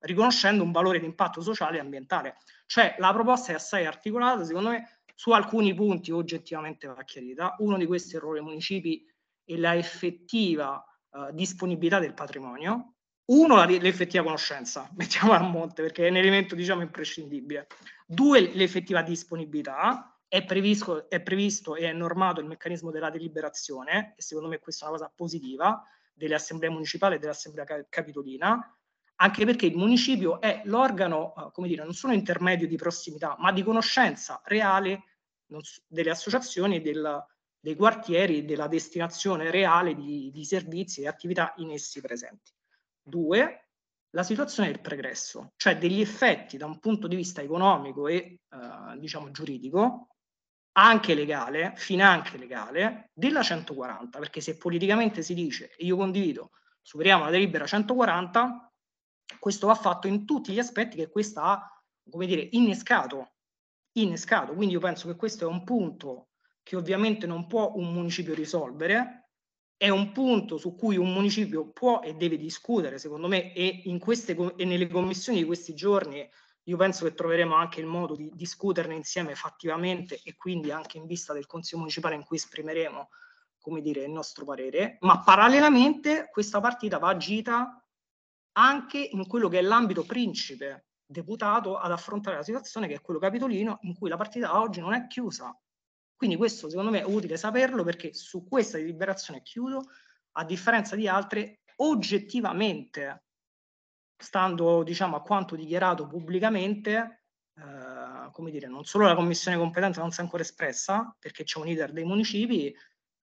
riconoscendo un valore di impatto sociale e ambientale. Cioè la proposta è assai articolata, secondo me, su alcuni punti oggettivamente va chiarita. Uno di questi è municipi è la effettiva eh, disponibilità del patrimonio, uno, l'effettiva conoscenza, mettiamola a monte perché è un elemento diciamo imprescindibile. Due, l'effettiva disponibilità, è previsto, è previsto, e è normato il meccanismo della deliberazione, e secondo me questa è una cosa positiva, delle assemblee municipali e dell'assemblea capitolina, anche perché il municipio è l'organo, eh, come dire, non solo intermedio di prossimità, ma di conoscenza reale delle associazioni del, dei quartieri, della destinazione reale di, di servizi e attività in essi presenti. Due, la situazione del pregresso, cioè degli effetti da un punto di vista economico e eh, diciamo giuridico, anche legale, finanche legale, della 140, perché se politicamente si dice, e io condivido, superiamo la delibera 140, questo va fatto in tutti gli aspetti che questa ha, come dire, innescato, innescato. Quindi io penso che questo è un punto che ovviamente non può un municipio risolvere, è un punto su cui un municipio può e deve discutere, secondo me, e, queste, e nelle commissioni di questi giorni io penso che troveremo anche il modo di discuterne insieme fattivamente e quindi anche in vista del Consiglio Municipale in cui esprimeremo, come dire, il nostro parere, ma parallelamente questa partita va agita anche in quello che è l'ambito principe deputato ad affrontare la situazione che è quello capitolino in cui la partita oggi non è chiusa quindi questo secondo me è utile saperlo perché su questa deliberazione chiudo, a differenza di altre, oggettivamente, stando diciamo, a quanto dichiarato pubblicamente, eh, come dire, non solo la commissione competente non si è ancora espressa, perché c'è un iter dei municipi,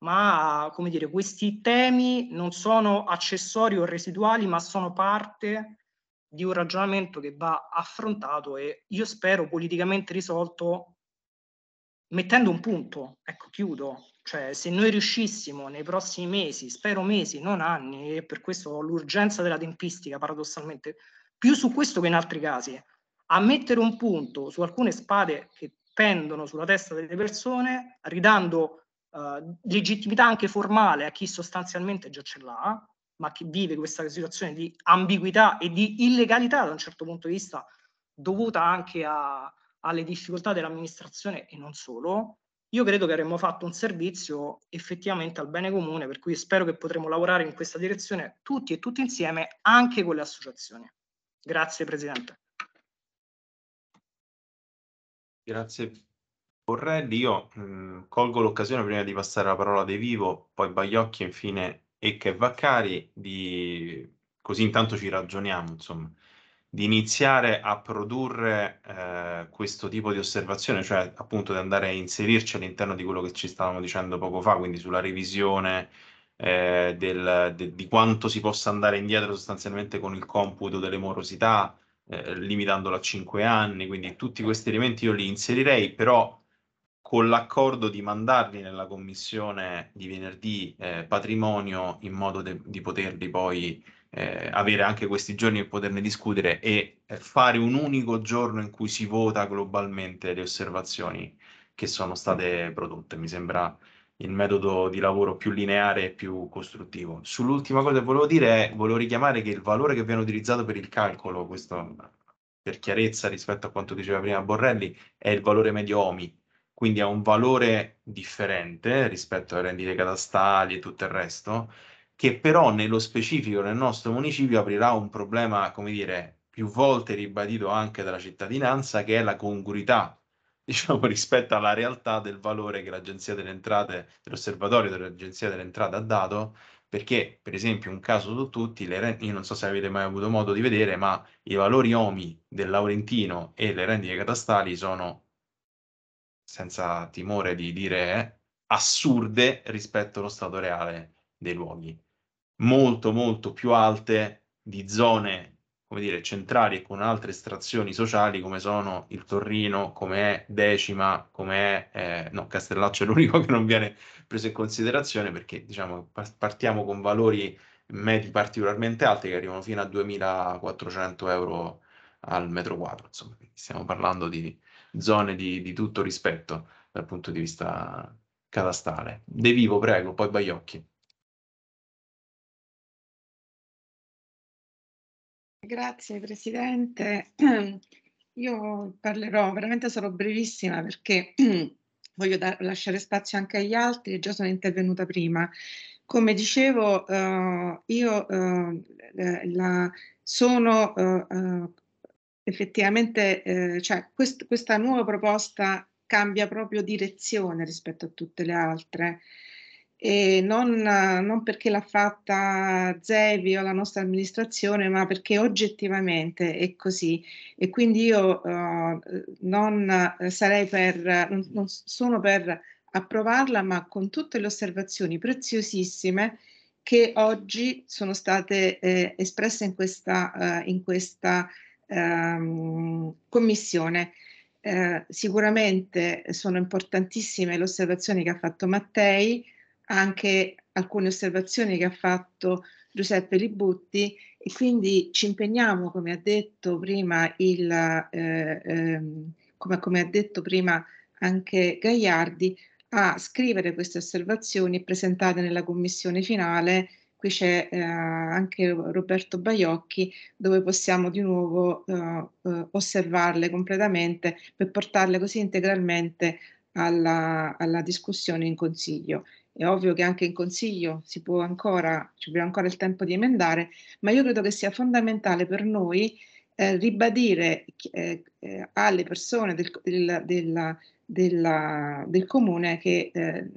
ma come dire, questi temi non sono accessori o residuali, ma sono parte di un ragionamento che va affrontato e io spero politicamente risolto mettendo un punto, ecco chiudo, cioè se noi riuscissimo nei prossimi mesi, spero mesi, non anni, e per questo l'urgenza della tempistica paradossalmente, più su questo che in altri casi, a mettere un punto su alcune spade che pendono sulla testa delle persone, ridando uh, legittimità anche formale a chi sostanzialmente già ce l'ha, ma che vive questa situazione di ambiguità e di illegalità da un certo punto di vista, dovuta anche a, alle difficoltà dell'amministrazione e non solo, io credo che avremmo fatto un servizio effettivamente al bene comune, per cui spero che potremo lavorare in questa direzione tutti e tutti insieme, anche con le associazioni. Grazie Presidente. Grazie Borrelli. Io mh, mm, colgo l'occasione prima di passare la parola a De Vivo, poi Bagliocchi, infine Ecca e Vaccari, di... così intanto ci ragioniamo, insomma di iniziare a produrre eh, questo tipo di osservazione, cioè appunto di andare a inserirci all'interno di quello che ci stavamo dicendo poco fa, quindi sulla revisione eh, del, de, di quanto si possa andare indietro sostanzialmente con il computo delle morosità, eh, limitandolo a 5 anni, quindi tutti questi elementi io li inserirei, però con l'accordo di mandarli nella commissione di venerdì eh, patrimonio in modo de, di poterli poi eh, avere anche questi giorni per poterne discutere e eh, fare un unico giorno in cui si vota globalmente le osservazioni che sono state prodotte. Mi sembra il metodo di lavoro più lineare e più costruttivo. Sull'ultima cosa che volevo dire è, volevo richiamare che il valore che viene utilizzato per il calcolo, questo per chiarezza rispetto a quanto diceva prima Borrelli, è il valore medio OMI, quindi ha un valore differente rispetto alle rendite catastali e tutto il resto, che però nello specifico nel nostro municipio aprirà un problema, come dire, più volte ribadito anche dalla cittadinanza, che è la congruità, diciamo, rispetto alla realtà del valore che l'Agenzia delle Entrate, dell'Osservatorio dell'Agenzia delle Entrate ha dato, perché per esempio un caso su tutti, re... io non so se avete mai avuto modo di vedere, ma i valori OMI del Laurentino e le rendite catastali sono, senza timore di dire, eh, assurde rispetto allo stato reale dei luoghi molto molto più alte di zone, come dire, centrali con altre estrazioni sociali come sono il Torrino, come è Decima, come è, eh, no, Castellaccio è l'unico che non viene preso in considerazione perché diciamo partiamo con valori medi particolarmente alti che arrivano fino a 2400 euro al metro quadro, insomma, stiamo parlando di zone di, di tutto rispetto dal punto di vista catastale De Vivo, prego, poi Baiocchi. Grazie Presidente. Io parlerò veramente sarò brevissima perché voglio lasciare spazio anche agli altri, e già sono intervenuta prima. Come dicevo, eh, io eh, eh la, sono eh, eh effettivamente, eh, cioè quest questa nuova proposta cambia proprio direzione rispetto a tutte le altre e non, non perché l'ha fatta Zevi o la nostra amministrazione, ma perché oggettivamente è così. E quindi io uh, non sarei per, non sono per approvarla, ma con tutte le osservazioni preziosissime che oggi sono state eh, espresse in questa, uh, in questa um, commissione. Uh, sicuramente sono importantissime le osservazioni che ha fatto Mattei, anche alcune osservazioni che ha fatto Giuseppe Libutti e quindi ci impegniamo, come ha detto prima, il, eh, eh, come, come ha detto prima anche Gagliardi, a scrivere queste osservazioni e presentate nella commissione finale. Qui c'è eh, anche Roberto Baiocchi, dove possiamo di nuovo eh, eh osservarle completamente per portarle così integralmente alla, alla discussione in consiglio. È ovvio che anche in consiglio si può ancora, ci abbiamo ancora il tempo di emendare, ma io credo che sia fondamentale per noi eh, ribadire eh, eh, alle persone del, del, della, della, del comune che, eh,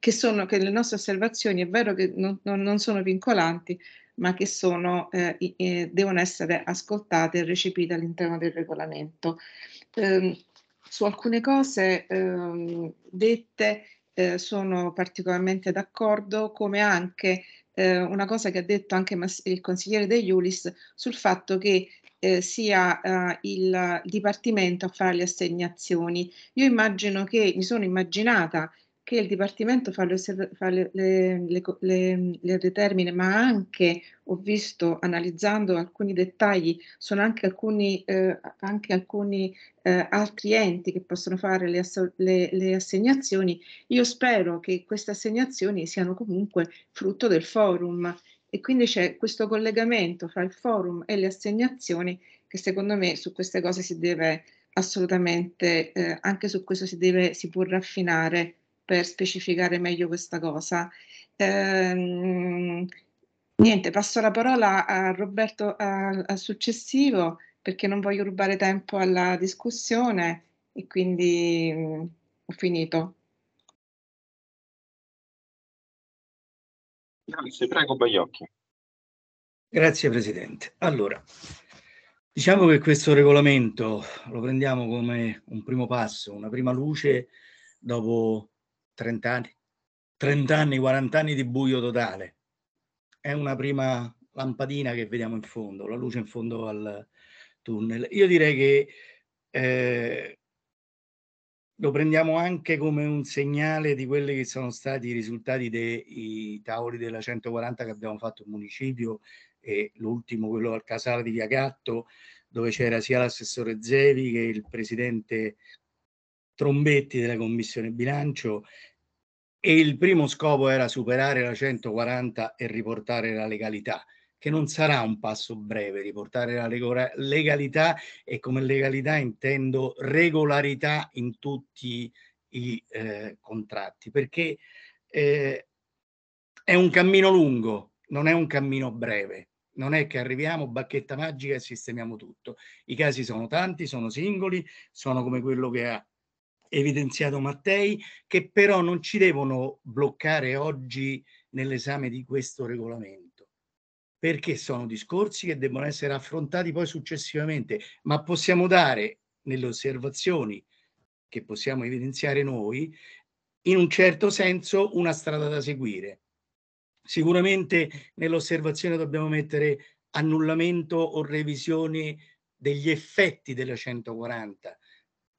che, sono, che le nostre osservazioni è vero che non, non sono vincolanti, ma che sono, eh, devono essere ascoltate e recepite all'interno del regolamento. Eh, su alcune cose eh, dette eh, sono particolarmente d'accordo, come anche eh, una cosa che ha detto anche il consigliere De Iulis sul fatto che eh, sia eh, il Dipartimento a fare le assegnazioni. Io immagino che, mi sono immaginata che il Dipartimento fa, le, fa le, le, le, determine, ma anche, ho visto analizzando alcuni dettagli, sono anche alcuni, eh, anche alcuni eh, altri enti che possono fare le, le assegnazioni. Io spero che queste assegnazioni siano comunque frutto del forum e quindi c'è questo collegamento fra il forum e le assegnazioni che secondo me su queste cose si deve assolutamente, eh, anche su questo si, deve, si può raffinare per specificare meglio questa cosa. Ehm, niente, passo la parola a Roberto al successivo perché non voglio rubare tempo alla discussione e quindi mh, mm, ho finito. Grazie, prego Baiocchi. Grazie Presidente. Allora, diciamo che questo regolamento lo prendiamo come un primo passo, una prima luce dopo 30 anni, 30 anni, 40 anni di buio totale. È una prima lampadina che vediamo in fondo, la luce in fondo al tunnel. Io direi che eh, lo prendiamo anche come un segnale di quelli che sono stati i risultati dei tavoli della 140 che abbiamo fatto in municipio e l'ultimo quello al Casale di Via Gatto, dove c'era sia l'assessore Zevi che il presidente Trombetti della commissione bilancio e il primo scopo era superare la 140 e riportare la legalità che non sarà un passo breve, riportare la legalità e come legalità intendo regolarità in tutti i eh, contratti, perché eh, è un cammino lungo, non è un cammino breve, non è che arriviamo, bacchetta magica e sistemiamo tutto. I casi sono tanti, sono singoli, sono come quello che ha evidenziato Mattei, che però non ci devono bloccare oggi nell'esame di questo regolamento, perché sono discorsi che devono essere affrontati poi successivamente, ma possiamo dare nelle osservazioni che possiamo evidenziare noi, in un certo senso, una strada da seguire. Sicuramente nell'osservazione dobbiamo mettere annullamento o revisione degli effetti della 140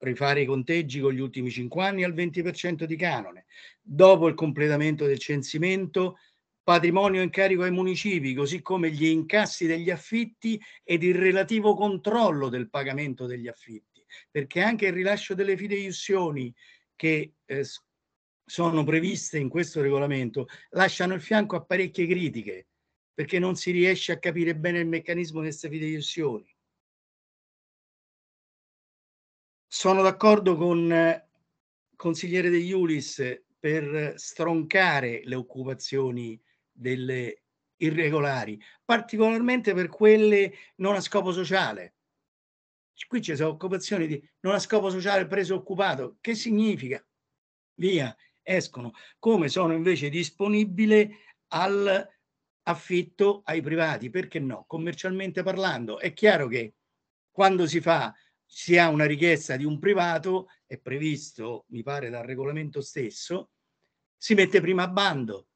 rifare i conteggi con gli ultimi cinque anni al 20% di canone. Dopo il completamento del censimento, patrimonio in carico ai municipi, così come gli incassi degli affitti ed il relativo controllo del pagamento degli affitti, perché anche il rilascio delle fideiussioni che eh, sono previste in questo regolamento lasciano il fianco a parecchie critiche, perché non si riesce a capire bene il meccanismo di queste fideiussioni Sono d'accordo con consigliere De Iulis per stroncare le occupazioni delle irregolari, particolarmente per quelle non a scopo sociale. Qui c'è occupazione di non a scopo sociale preso occupato. Che significa? Via, escono. Come sono invece disponibile al affitto ai privati, perché no? Commercialmente parlando, è chiaro che quando si fa si ha una richiesta di un privato, è previsto, mi pare, dal regolamento stesso, si mette prima a bando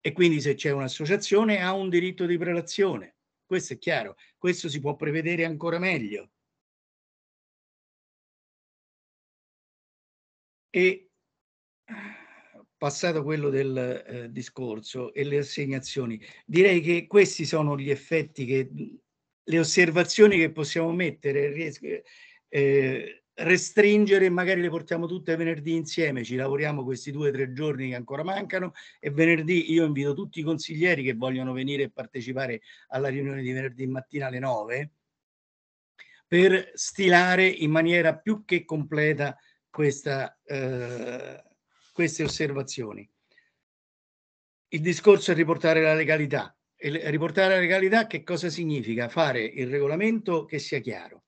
e quindi se c'è un'associazione ha un diritto di prelazione. Questo è chiaro, questo si può prevedere ancora meglio. E passato quello del eh, discorso e le assegnazioni, direi che questi sono gli effetti che le osservazioni che possiamo mettere eh, restringere magari le portiamo tutte venerdì insieme, ci lavoriamo questi due o tre giorni che ancora mancano e venerdì io invito tutti i consiglieri che vogliono venire e partecipare alla riunione di venerdì mattina alle 9 per stilare in maniera più che completa questa, eh, queste osservazioni. Il discorso è riportare la legalità. E riportare la legalità che cosa significa? Fare il regolamento che sia chiaro,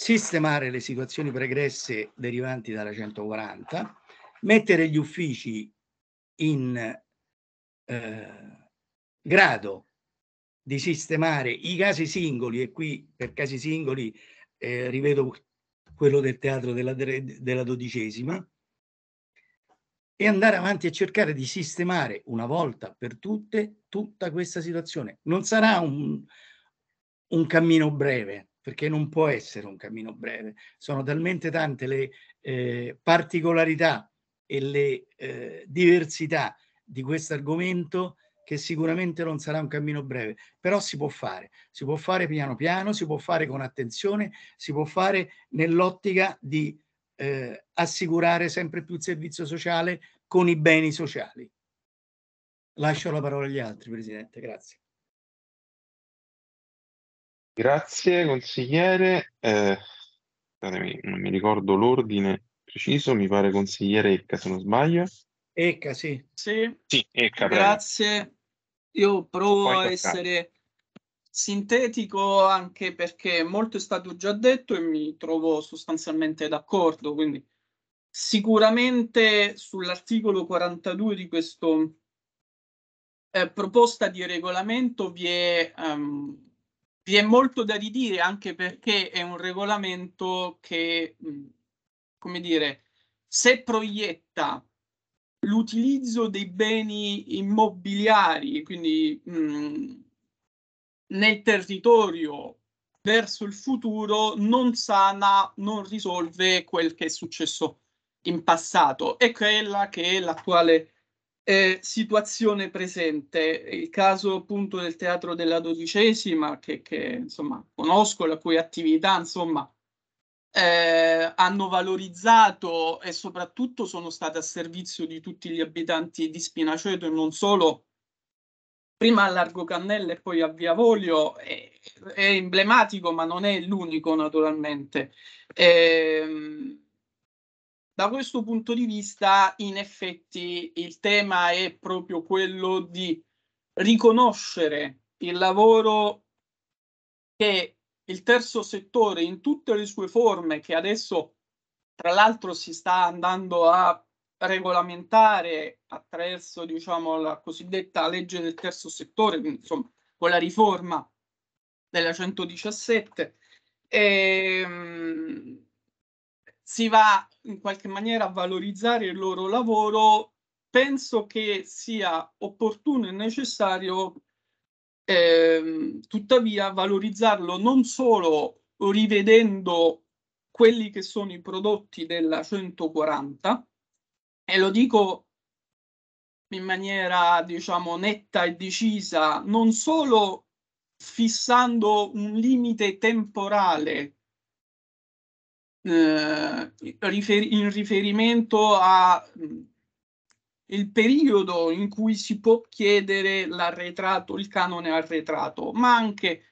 sistemare le situazioni pregresse derivanti dalla 140, mettere gli uffici in eh, grado di sistemare i casi singoli e qui per casi singoli eh, rivedo quello del teatro della, della dodicesima e andare avanti a cercare di sistemare una volta per tutte tutta questa situazione. Non sarà un, un cammino breve, perché non può essere un cammino breve. Sono talmente tante le eh, particolarità e le eh, diversità di questo argomento che sicuramente non sarà un cammino breve, però si può fare, si può fare piano piano, si può fare con attenzione, si può fare nell'ottica di eh, assicurare sempre più il servizio sociale con i beni sociali. Lascio la parola agli altri, Presidente, grazie. Grazie consigliere, eh, scusatemi, non mi ricordo l'ordine preciso, mi pare consigliere Ecca se non sbaglio. Ecca, sì. Sì, sì Ecca. Grazie, prego. io provo a essere sintetico anche perché molto è stato già detto e mi trovo sostanzialmente d'accordo, quindi sicuramente sull'articolo 42 di questa eh, proposta di regolamento vi è um, vi è molto da ridire anche perché è un regolamento che, mm, come dire, se proietta l'utilizzo dei beni immobiliari, quindi mh, mm, nel territorio verso il futuro, non sana, non risolve quel che è successo in passato e quella che è l'attuale eh, situazione presente. Il caso appunto del Teatro della Dodicesima, che, che insomma conosco, la cui attività insomma eh, hanno valorizzato e soprattutto sono state a servizio di tutti gli abitanti di Spinaceto e non solo prima a Largo Cannella e poi a Via Volio è, è, emblematico ma non è l'unico naturalmente. Eh, da questo punto di vista, in effetti, il tema è proprio quello di riconoscere il lavoro che il terzo settore in tutte le sue forme, che adesso tra l'altro si sta andando a regolamentare attraverso diciamo, la cosiddetta legge del terzo settore, insomma, con la riforma della 117, e, ehm, si va in qualche maniera a valorizzare il loro lavoro, penso che sia opportuno e necessario eh, tuttavia valorizzarlo non solo rivedendo quelli che sono i prodotti della 140 e lo dico in maniera diciamo netta e decisa non solo fissando un limite temporale eh, in riferimento al periodo in cui si può chiedere l'arretrato, il canone arretrato, ma anche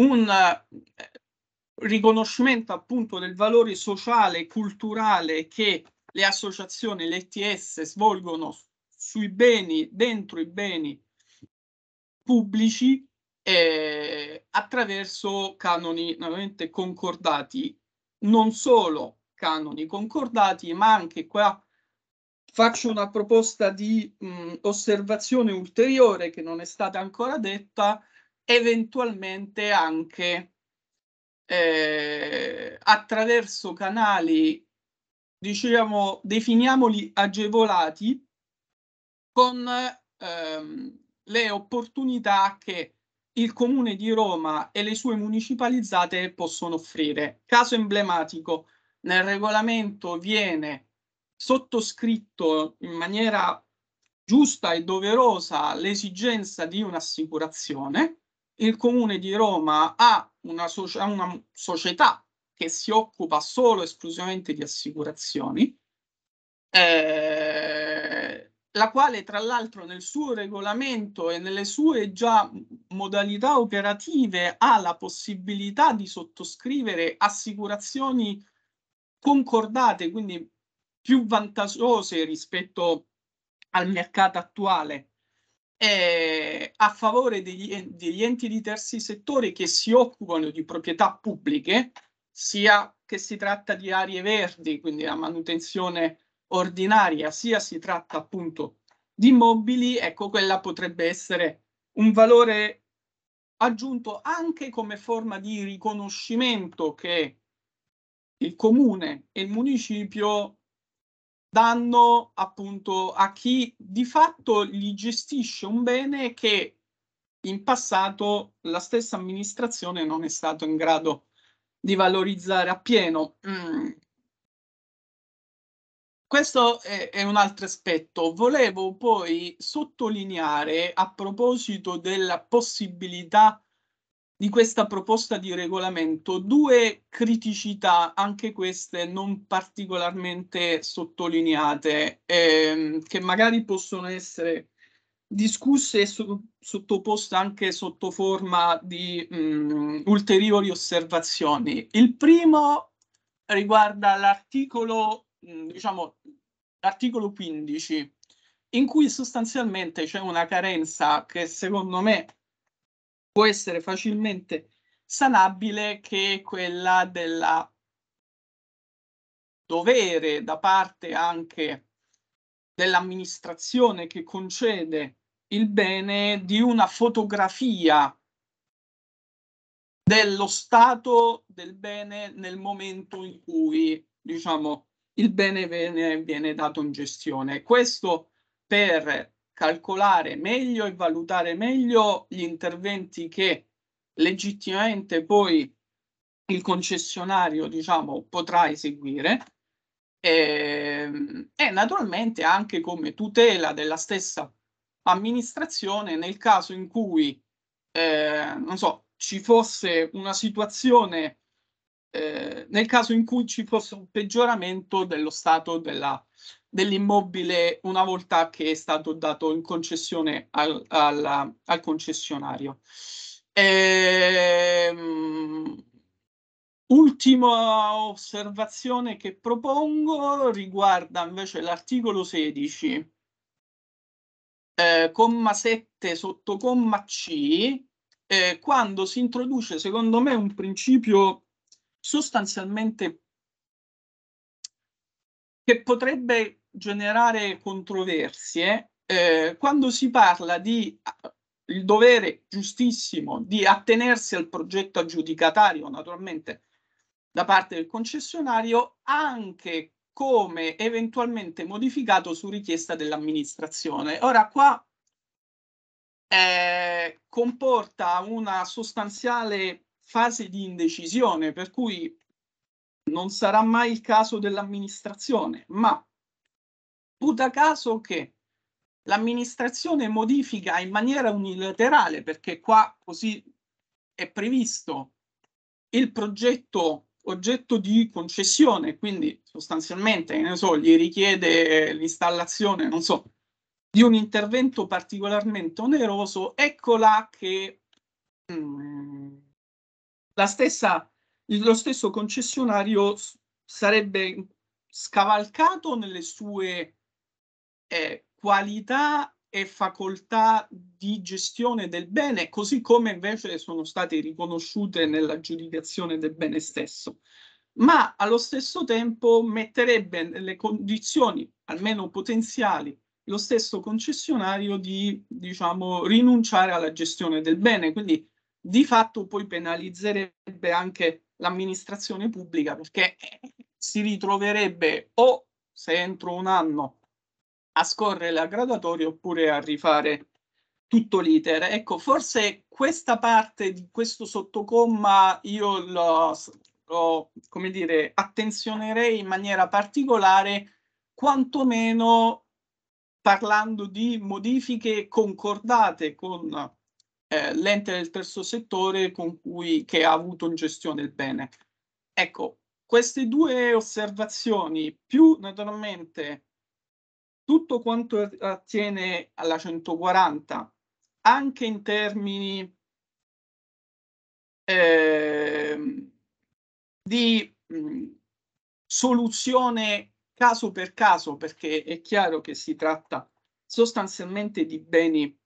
un eh, riconoscimento appunto del valore sociale e culturale che le associazioni, le ETS svolgono sui beni, dentro i beni pubblici eh, attraverso canoni naturalmente concordati non solo canoni concordati, ma anche qua faccio una proposta di mh, osservazione ulteriore che non è stata ancora detta, eventualmente anche eh, attraverso canali, diciamo, definiamoli agevolati, con ehm, le opportunità che il Comune di Roma e le sue municipalizzate possono offrire. Caso emblematico, nel regolamento viene sottoscritto in maniera giusta e doverosa l'esigenza di un'assicurazione. Il Comune di Roma ha una, soci una società che si occupa solo e esclusivamente di assicurazioni. Eh, la quale tra l'altro nel suo regolamento e nelle sue già modalità operative ha la possibilità di sottoscrivere assicurazioni concordate, quindi più vantaggiose rispetto al mercato attuale eh, a favore degli, degli enti di terzi settori che si occupano di proprietà pubbliche, sia che si tratta di aree verdi, quindi la manutenzione ordinaria, sia si tratta appunto di mobili, ecco quella potrebbe essere un valore aggiunto anche come forma di riconoscimento che il comune e il municipio danno appunto a chi di fatto gli gestisce un bene che in passato la stessa amministrazione non è stata in grado di valorizzare appieno. Mm questo è, è, un altro aspetto. Volevo poi sottolineare a proposito della possibilità di questa proposta di regolamento due criticità, anche queste non particolarmente sottolineate, ehm, che magari possono essere discusse e so sottoposte anche sotto forma di mh, mm, ulteriori osservazioni. Il primo riguarda l'articolo Mm, diciamo, l'articolo 15, in cui sostanzialmente c'è una carenza che secondo me può essere facilmente sanabile, che è quella del dovere da parte anche dell'amministrazione che concede il bene di una fotografia dello stato del bene nel momento in cui, diciamo, il bene viene, viene dato in gestione. Questo per calcolare meglio e valutare meglio gli interventi che legittimamente poi il concessionario diciamo potrà eseguire e, ehm, e, naturalmente anche come tutela della stessa amministrazione nel caso in cui eh, non so ci fosse una situazione eh, nel caso in cui ci fosse un peggioramento dello stato della, dell'immobile una volta che è stato dato in concessione al, al, al concessionario. Ehm, ultima osservazione che propongo riguarda invece l'articolo 16, eh, comma 7 sotto comma C, eh, quando si introduce secondo me un principio sostanzialmente che potrebbe generare controversie eh, quando si parla di eh, il dovere giustissimo di attenersi al progetto aggiudicatario, naturalmente da parte del concessionario, anche come eventualmente modificato su richiesta dell'amministrazione. Ora qua eh, comporta una sostanziale fase di indecisione, per cui non sarà mai il caso dell'amministrazione, ma puta caso che l'amministrazione modifica in maniera unilaterale, perché qua così è previsto il progetto oggetto di concessione, quindi sostanzialmente, ne so, gli richiede l'installazione, non so, di un intervento particolarmente oneroso, eccola che mh, mm, la stessa, lo stesso concessionario sarebbe scavalcato nelle sue eh, qualità e facoltà di gestione del bene, così come invece sono state riconosciute nella giudicazione del bene stesso, ma allo stesso tempo metterebbe nelle condizioni, almeno potenziali, lo stesso concessionario di diciamo, rinunciare alla gestione del bene, quindi di fatto poi penalizzerebbe anche l'amministrazione pubblica perché si ritroverebbe o se entro un anno a scorrere la graduatoria oppure a rifare tutto l'iter. Ecco, forse questa parte di questo sottocomma io lo, lo come dire, attenzionerei in maniera particolare, quantomeno parlando di modifiche concordate con eh, l'ente del terzo settore con cui, che ha avuto in gestione il bene. Ecco, queste due osservazioni, più naturalmente tutto quanto attiene alla 140, anche in termini eh, di mh, soluzione caso per caso, perché è chiaro che si tratta sostanzialmente di beni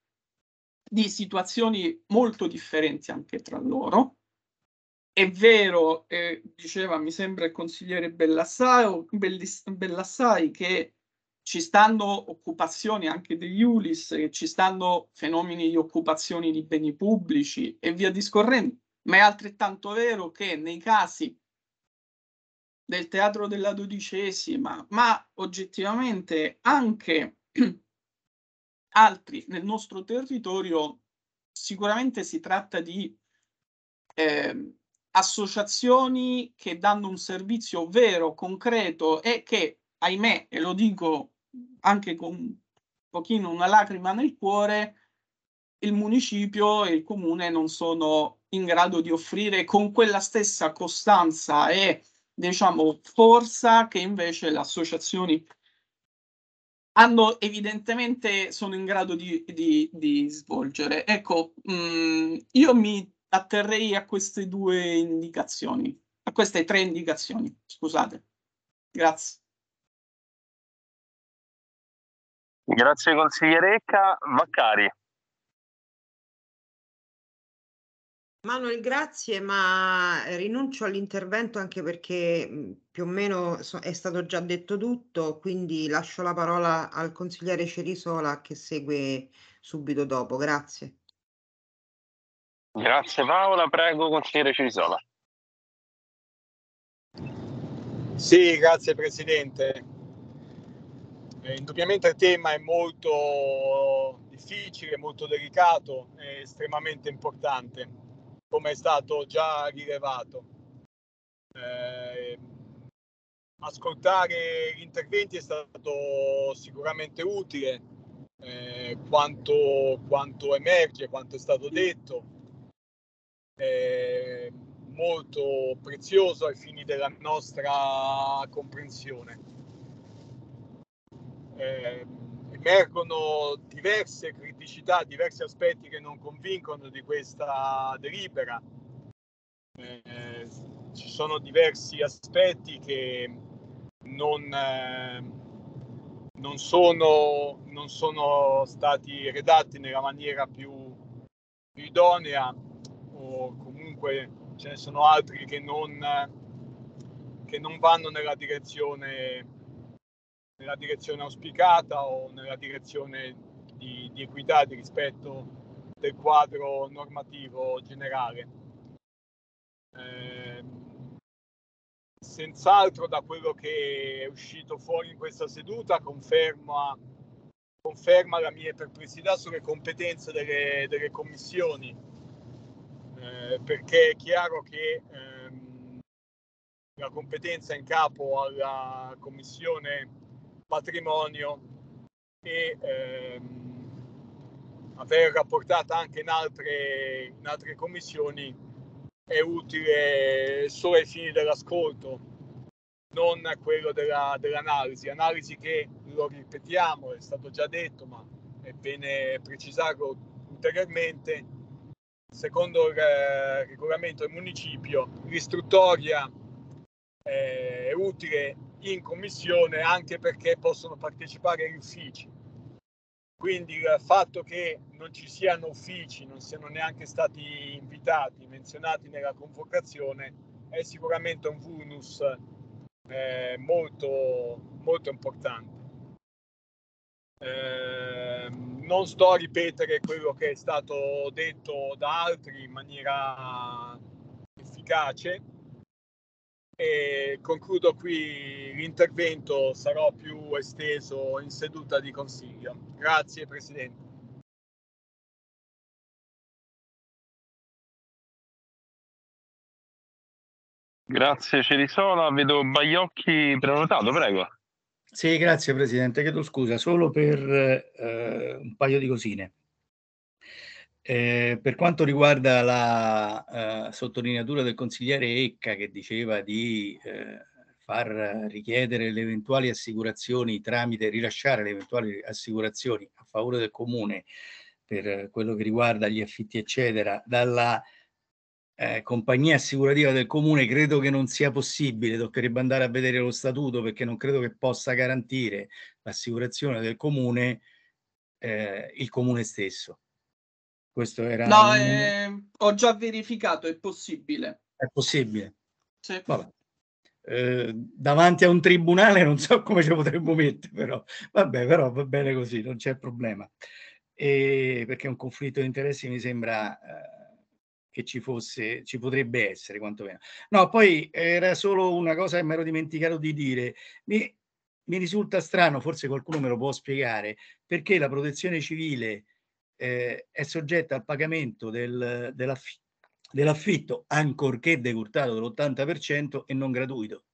di situazioni molto differenti anche tra loro. È vero, eh, diceva, mi sembra il consigliere Bellassai, Bellis, Bellassai, che ci stanno occupazioni anche degli ULIS, che ci stanno fenomeni di occupazioni di beni pubblici e via discorrendo, ma è altrettanto vero che nei casi del teatro della dodicesima, ma oggettivamente anche altri nel nostro territorio sicuramente si tratta di eh, associazioni che danno un servizio vero, concreto e che, ahimè, e lo dico anche con un pochino una lacrima nel cuore, il municipio e il comune non sono in grado di offrire con quella stessa costanza e diciamo forza che invece le associazioni hanno evidentemente sono in grado di, di, di svolgere. Ecco, mh, mm, io mi atterrei a queste due indicazioni, a queste tre indicazioni, scusate. Grazie. Grazie consigliere Ecca. Vaccari. Manuel, grazie, ma eh, rinuncio all'intervento anche perché mm, più o meno è stato già detto tutto, quindi lascio la parola al consigliere Cerisola che segue subito dopo. Grazie. Grazie Paola, prego consigliere Cerisola. Sì, grazie Presidente. Eh, indubbiamente il tema è molto difficile, molto delicato è estremamente importante come è stato già rilevato. Eh, ascoltare gli interventi è stato sicuramente utile, eh, quanto, quanto, emerge, quanto è stato detto, eh, molto prezioso ai fini della nostra comprensione. Eh, emergono diverse criticità, diversi aspetti che non convincono di questa delibera. Eh, ci sono diversi aspetti che non, eh, non, sono, non, sono, stati redatti nella maniera più, più idonea o comunque ce ne sono altri che non, che non vanno nella direzione nella direzione auspicata o nella direzione di, di equità di rispetto del quadro normativo generale. Eh, senz'altro da quello che è uscito fuori in questa seduta conferma, conferma la mia perplessità sulle competenze delle, delle commissioni, eh, perché è chiaro che ehm, la competenza in capo alla commissione patrimonio e ehm, aver rapportata anche in altre, in altre commissioni è utile solo ai fini dell'ascolto, non a quello della, dell'analisi. Analisi che, lo ripetiamo, è stato già detto, ma è bene precisarlo ulteriormente, secondo il eh, regolamento del municipio, l'istruttoria eh, è utile in commissione anche perché possono partecipare agli uffici. Quindi il eh, fatto che non ci siano uffici, non siano neanche stati invitati, menzionati nella convocazione, è sicuramente un vulnus eh, molto, molto importante. Eh, non sto a ripetere quello che è stato detto da altri in maniera efficace, e concludo qui l'intervento, sarò più esteso in seduta di consiglio. Grazie Presidente. Grazie Cerisola, vedo Baiocchi prenotato, prego. Sì, grazie Presidente, chiedo scusa solo per eh, un paio di cosine. Eh, per quanto riguarda la eh, sottolineatura del consigliere Ecca che diceva di eh, far richiedere le eventuali assicurazioni tramite rilasciare le eventuali assicurazioni a favore del comune per quello che riguarda gli affitti eccetera dalla eh, compagnia assicurativa del comune credo che non sia possibile, toccherebbe andare a vedere lo statuto perché non credo che possa garantire l'assicurazione del comune eh, il comune stesso. Questo era... No, un... eh, ho già verificato, è possibile. È possibile. Sì. Vabbè. Eh, davanti a un tribunale non so come ci potremmo mettere, però vabbè, però va bene così, non c'è problema. E perché un conflitto di interessi mi sembra eh, che ci fosse, ci potrebbe essere quantomeno. No, poi era solo una cosa che mi ero dimenticato di dire. Mi, mi risulta strano, forse qualcuno me lo può spiegare, perché la protezione civile eh, è soggetta al pagamento del, dell'aff- dell'affitto, ancorché decurtato dell'80% e non gratuito.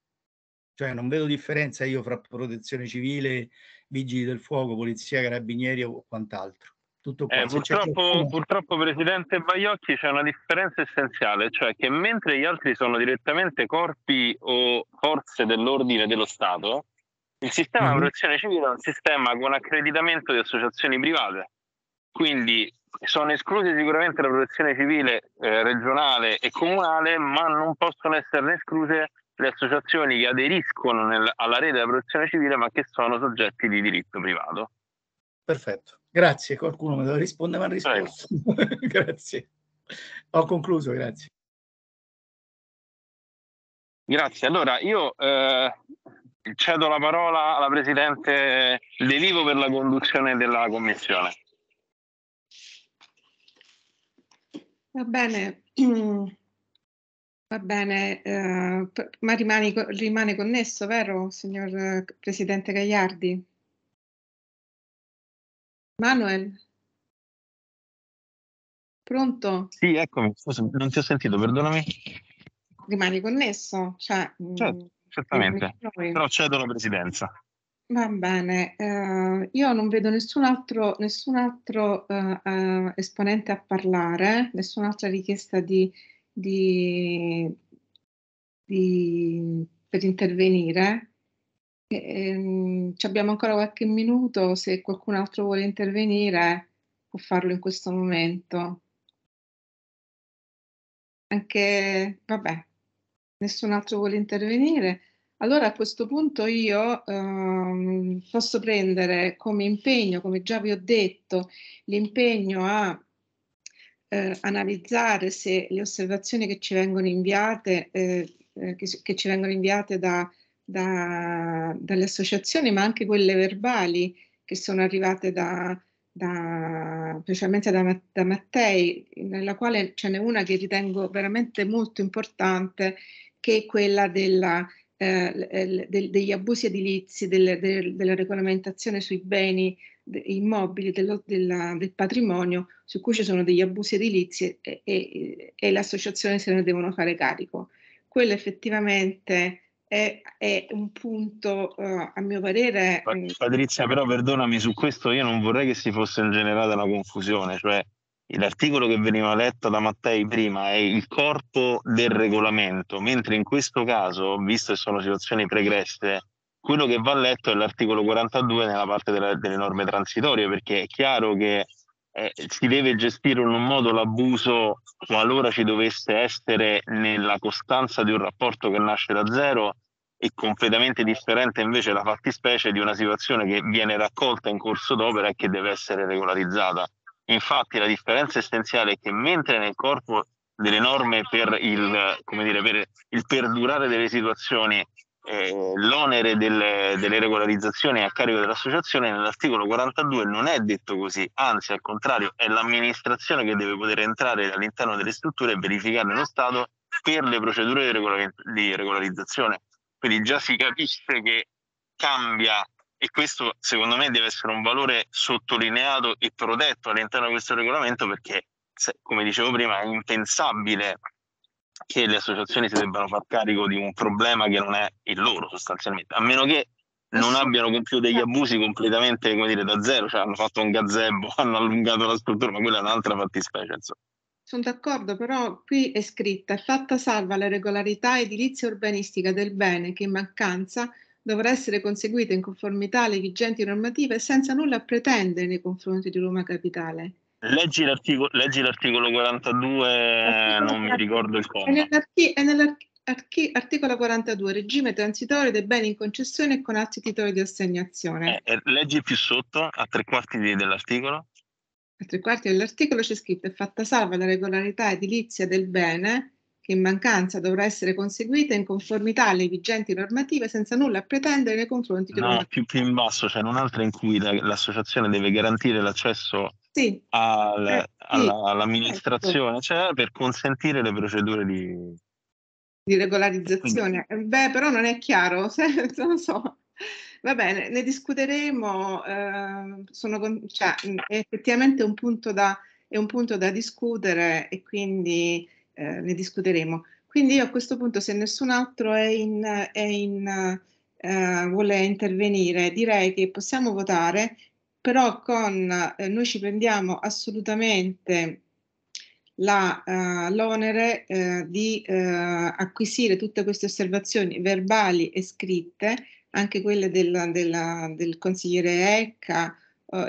Cioè non vedo differenza io fra protezione civile, vigili del fuoco, polizia, carabinieri o quant'altro. Eh, purtroppo, purtroppo, Presidente Baiocchi, c'è una differenza essenziale, cioè che mentre gli altri sono direttamente corpi o forze dell'ordine dello Stato, il sistema mm-hmm. di protezione civile è un sistema con accreditamento di associazioni private. Quindi sono escluse sicuramente la protezione civile eh, regionale e comunale, ma non possono esserne escluse le associazioni che aderiscono nel, alla rete della protezione civile ma che sono soggetti di diritto privato. Perfetto, grazie. Qualcuno mi deve rispondere, ma risposto. grazie. Ho concluso, grazie. Grazie. Allora, io eh, cedo la parola alla Presidente Delivo per la conduzione della Commissione. Va bene, va bene, eh, ma rimani, rimane connesso, vero, signor eh, Presidente Gagliardi? Manuel? Pronto? Sì, eccomi, scusa, non ti ho sentito, perdonami. Rimani connesso? Cioè, mm, certo, certamente, però cedo la presidenza. Va bene, eh, io non vedo nessun altro, nessun altro eh, eh, esponente a parlare, nessun'altra richiesta di, di, di, per intervenire. E, ehm, ci abbiamo ancora qualche minuto, se qualcun altro vuole intervenire può farlo in questo momento. Anche, vabbè, nessun altro vuole intervenire. Allora a questo punto io ehm, posso prendere come impegno, come già vi ho detto, l'impegno a eh, analizzare se le osservazioni che ci vengono inviate, eh, eh, che, che, ci vengono inviate da, da, dalle associazioni, ma anche quelle verbali che sono arrivate da, da, specialmente da, da, Mattei, nella quale ce n'è una che ritengo veramente molto importante, che è quella della eh, eh de, degli abusi edilizi, del, de, della regolamentazione sui beni immobili, dello, della, del patrimonio, su cui ci sono degli abusi edilizi e, e, e l'associazione se ne devono fare carico. Quello effettivamente è, è un punto, uh, a mio parere... Mm, Patrizia, però perdonami, su questo io non vorrei che si fosse generata una confusione, cioè l'articolo che veniva letto da Mattei prima è il corpo del regolamento, mentre in questo caso, visto che sono situazioni pregresse, quello che va letto è l'articolo 42 nella parte della, delle norme transitorie, perché è chiaro che eh, si deve gestire in un modo l'abuso qualora ci dovesse essere nella costanza di un rapporto che nasce da zero e completamente differente invece la fattispecie di una situazione che viene raccolta in corso d'opera e che deve essere regolarizzata. Infatti la differenza essenziale è che mentre nel corpo delle norme per il, dire, per il perdurare delle situazioni eh, l'onere delle, delle, regolarizzazioni a carico dell'associazione nell'articolo 42 non è detto così, anzi al contrario è l'amministrazione che deve poter entrare all'interno delle strutture e verificarne lo Stato per le procedure di, regolari- di regolarizzazione. Quindi già si capisce che cambia e questo secondo me deve essere un valore sottolineato e protetto all'interno di questo regolamento perché, come dicevo prima, è impensabile che le associazioni si debbano far carico di un problema che non è il loro sostanzialmente, a meno che non abbiano compiuto degli certo. abusi completamente come dire, da zero, cioè hanno fatto un gazebo, hanno allungato la struttura, ma quella è un'altra fattispecie. Insomma. Sono d'accordo, però qui è scritta, è fatta salva la regolarità edilizia urbanistica del bene che in mancanza dovrà essere conseguita in conformità alle vigenti normative senza nulla pretendere nei confronti di Roma Capitale. Leggi, l'articolo, leggi l'articolo 42, l'articolo non mi ricordo il comma. È, nell'arti- è nell'articolo 42, regime transitorio dei beni in concessione e con altri titoli di assegnazione. Eh, eh, leggi più sotto, a tre quarti dell'articolo. A tre quarti dell'articolo c'è scritto è fatta salva la regolarità edilizia del bene che in mancanza dovrà essere conseguita in conformità alle vigenti normative senza nulla pretendere nei confronti di no, più, più in basso c'è cioè un'altra in cui la, l'associazione deve garantire l'accesso sì. Al, eh, sì. alla, all'amministrazione ecco. cioè, per consentire le procedure di... Di regolarizzazione. Quindi... Eh, beh, però non è chiaro, se, non so. Va bene, ne discuteremo, eh, con, cioè, è effettivamente un punto da, è un punto da discutere e quindi eh, ne discuteremo. Quindi io a questo punto, se nessun altro è in, è in, eh, vuole intervenire, direi che possiamo votare, però con, eh, noi ci prendiamo assolutamente eh, l'onere uh, di eh, acquisire tutte queste osservazioni verbali e scritte, anche quelle del, della, del consigliere Ecca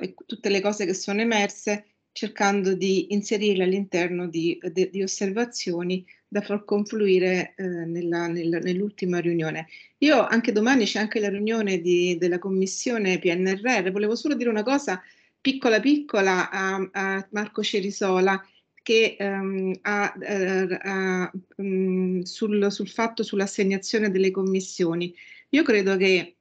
e tutte le cose che sono emerse cercando di inserirle all'interno di, di, di osservazioni da far confluire eh, nella, nel, nell'ultima riunione. Io anche domani c'è anche la riunione di, della commissione PNRR, volevo solo dire una cosa piccola piccola a, a Marco Cerisola che um, a, a, um, sul, sul fatto sull'assegnazione delle commissioni. Io credo che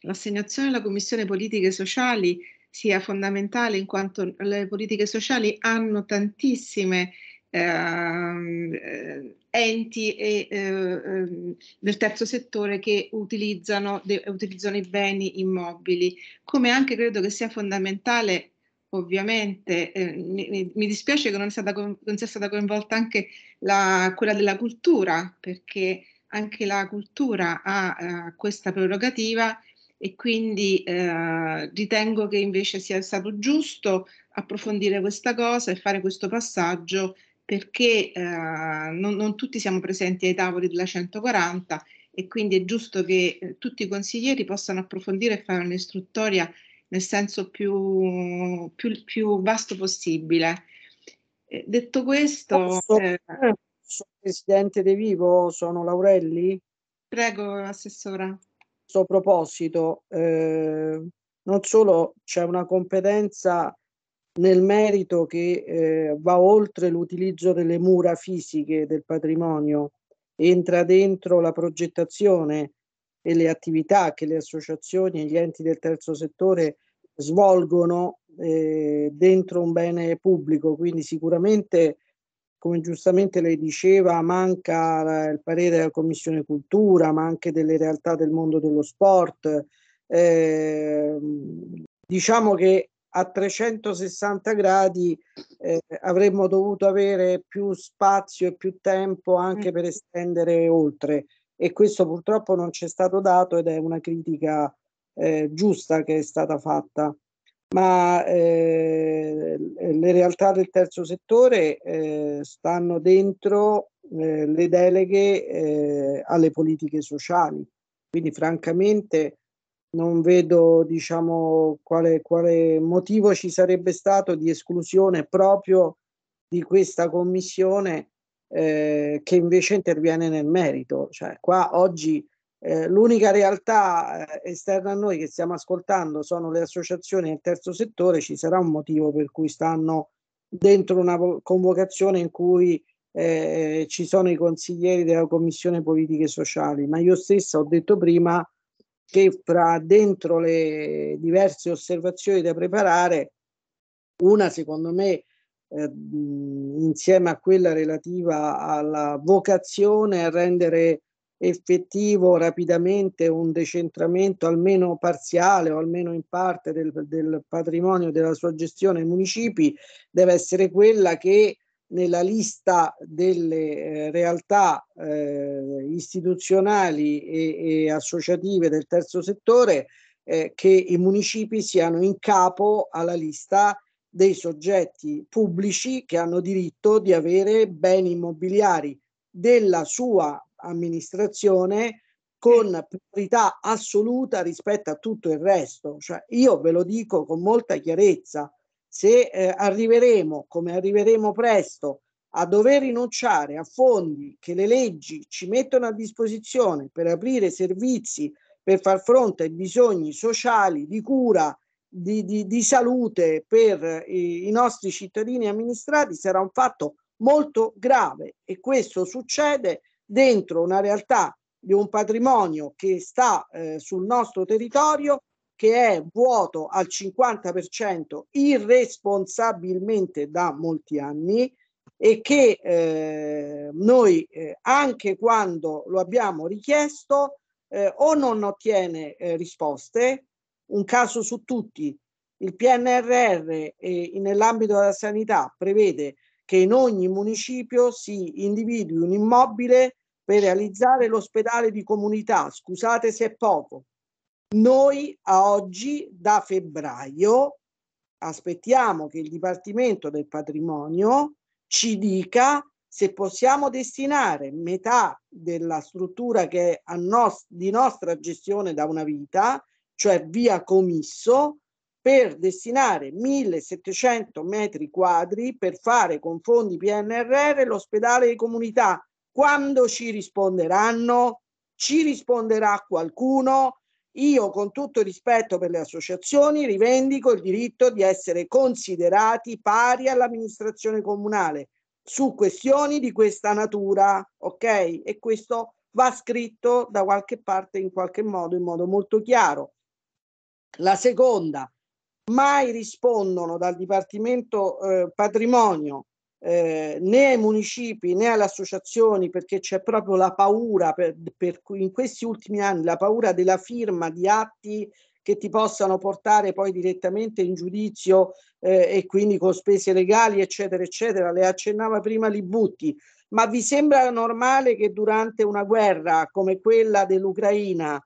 l'assegnazione della Commissione Politiche Sociali sia fondamentale in quanto le politiche sociali hanno tantissime ehm, eh, enti e, eh, eh, del terzo settore che utilizzano, de, utilizzano, i beni immobili, come anche credo che sia fondamentale ovviamente, eh, mi, mi, dispiace che non, è stata, non, sia stata coinvolta anche la, quella della cultura, perché anche la cultura ha uh, questa prerogativa e quindi eh, ritengo che invece sia stato giusto approfondire questa cosa e fare questo passaggio perché eh, non, non, tutti siamo presenti ai tavoli della 140 e quindi è giusto che eh, tutti i consiglieri possano approfondire e fare un'istruttoria nel senso più, più, più vasto possibile. Eh, detto questo... Posso, eh, Presidente De Vivo, sono Laurelli. Prego, Assessora questo proposito, eh, non solo c'è una competenza nel merito che eh, va oltre l'utilizzo delle mura fisiche del patrimonio, entra dentro la progettazione e le attività che le associazioni e gli enti del terzo settore svolgono eh, dentro un bene pubblico, quindi sicuramente come giustamente lei diceva, manca il parere della Commissione Cultura, ma anche delle realtà del mondo dello sport. Eh, diciamo che a 360 gradi eh, avremmo dovuto avere più spazio e più tempo anche per mm-hmm. estendere oltre e questo purtroppo non ci è stato dato ed è una critica eh, giusta che è stata fatta ma eh, le realtà del terzo settore eh, stanno dentro eh, le deleghe eh, alle politiche sociali. Quindi francamente non vedo diciamo, quale, quale motivo ci sarebbe stato di esclusione proprio di questa commissione eh, che invece interviene nel merito. Cioè, qua oggi eh, l'unica realtà eh, esterna a noi che stiamo ascoltando sono le associazioni del terzo settore, ci sarà un motivo per cui stanno dentro una convocazione in cui eh, ci sono i consiglieri della Commissione Politiche Sociali, ma io stessa ho detto prima che fra dentro le diverse osservazioni da preparare, una secondo me eh, insieme a quella relativa alla vocazione a rendere effettivo rapidamente un decentramento almeno parziale o almeno in parte del, del patrimonio della sua gestione ai municipi deve essere quella che nella lista delle eh, realtà eh, istituzionali e, e, associative del terzo settore eh, che i municipi siano in capo alla lista dei soggetti pubblici che hanno diritto di avere beni immobiliari della sua amministrazione con priorità assoluta rispetto a tutto il resto. Cioè, io ve lo dico con molta chiarezza, se eh, arriveremo, come arriveremo presto, a dover rinunciare a fondi che le leggi ci mettono a disposizione per aprire servizi, per far fronte ai bisogni sociali di cura, di, di, di salute per i, eh, i nostri cittadini amministrati, sarà un fatto molto grave e questo succede dentro una realtà di un patrimonio che sta eh, sul nostro territorio, che è vuoto al 50% irresponsabilmente da molti anni e che eh, noi eh, anche quando lo abbiamo richiesto eh, o non ottiene eh, risposte, un caso su tutti, il PNRR nell'ambito della sanità prevede che in ogni municipio si individui un immobile per realizzare l'ospedale di comunità, scusate se è poco. Noi a oggi, da febbraio, aspettiamo che il Dipartimento del Patrimonio ci dica se possiamo destinare metà della struttura che è nos- di nostra gestione da una vita, cioè via Comisso, per destinare 1700 metri quadri per fare con fondi PNRR l'ospedale di comunità quando ci risponderanno? Ci risponderà qualcuno? Io, con tutto rispetto per le associazioni, rivendico il diritto di essere considerati pari all'amministrazione comunale su questioni di questa natura, ok? E questo va scritto da qualche parte in qualche modo, in modo molto chiaro. La seconda, mai rispondono dal Dipartimento eh, Patrimonio eh, né ai municipi né alle associazioni perché c'è proprio la paura, per, per cui in questi ultimi anni la paura della firma di atti che ti possano portare poi direttamente in giudizio eh, e quindi con spese legali, eccetera, eccetera. Le accennava prima li butti. Ma vi sembra normale che durante una guerra come quella dell'Ucraina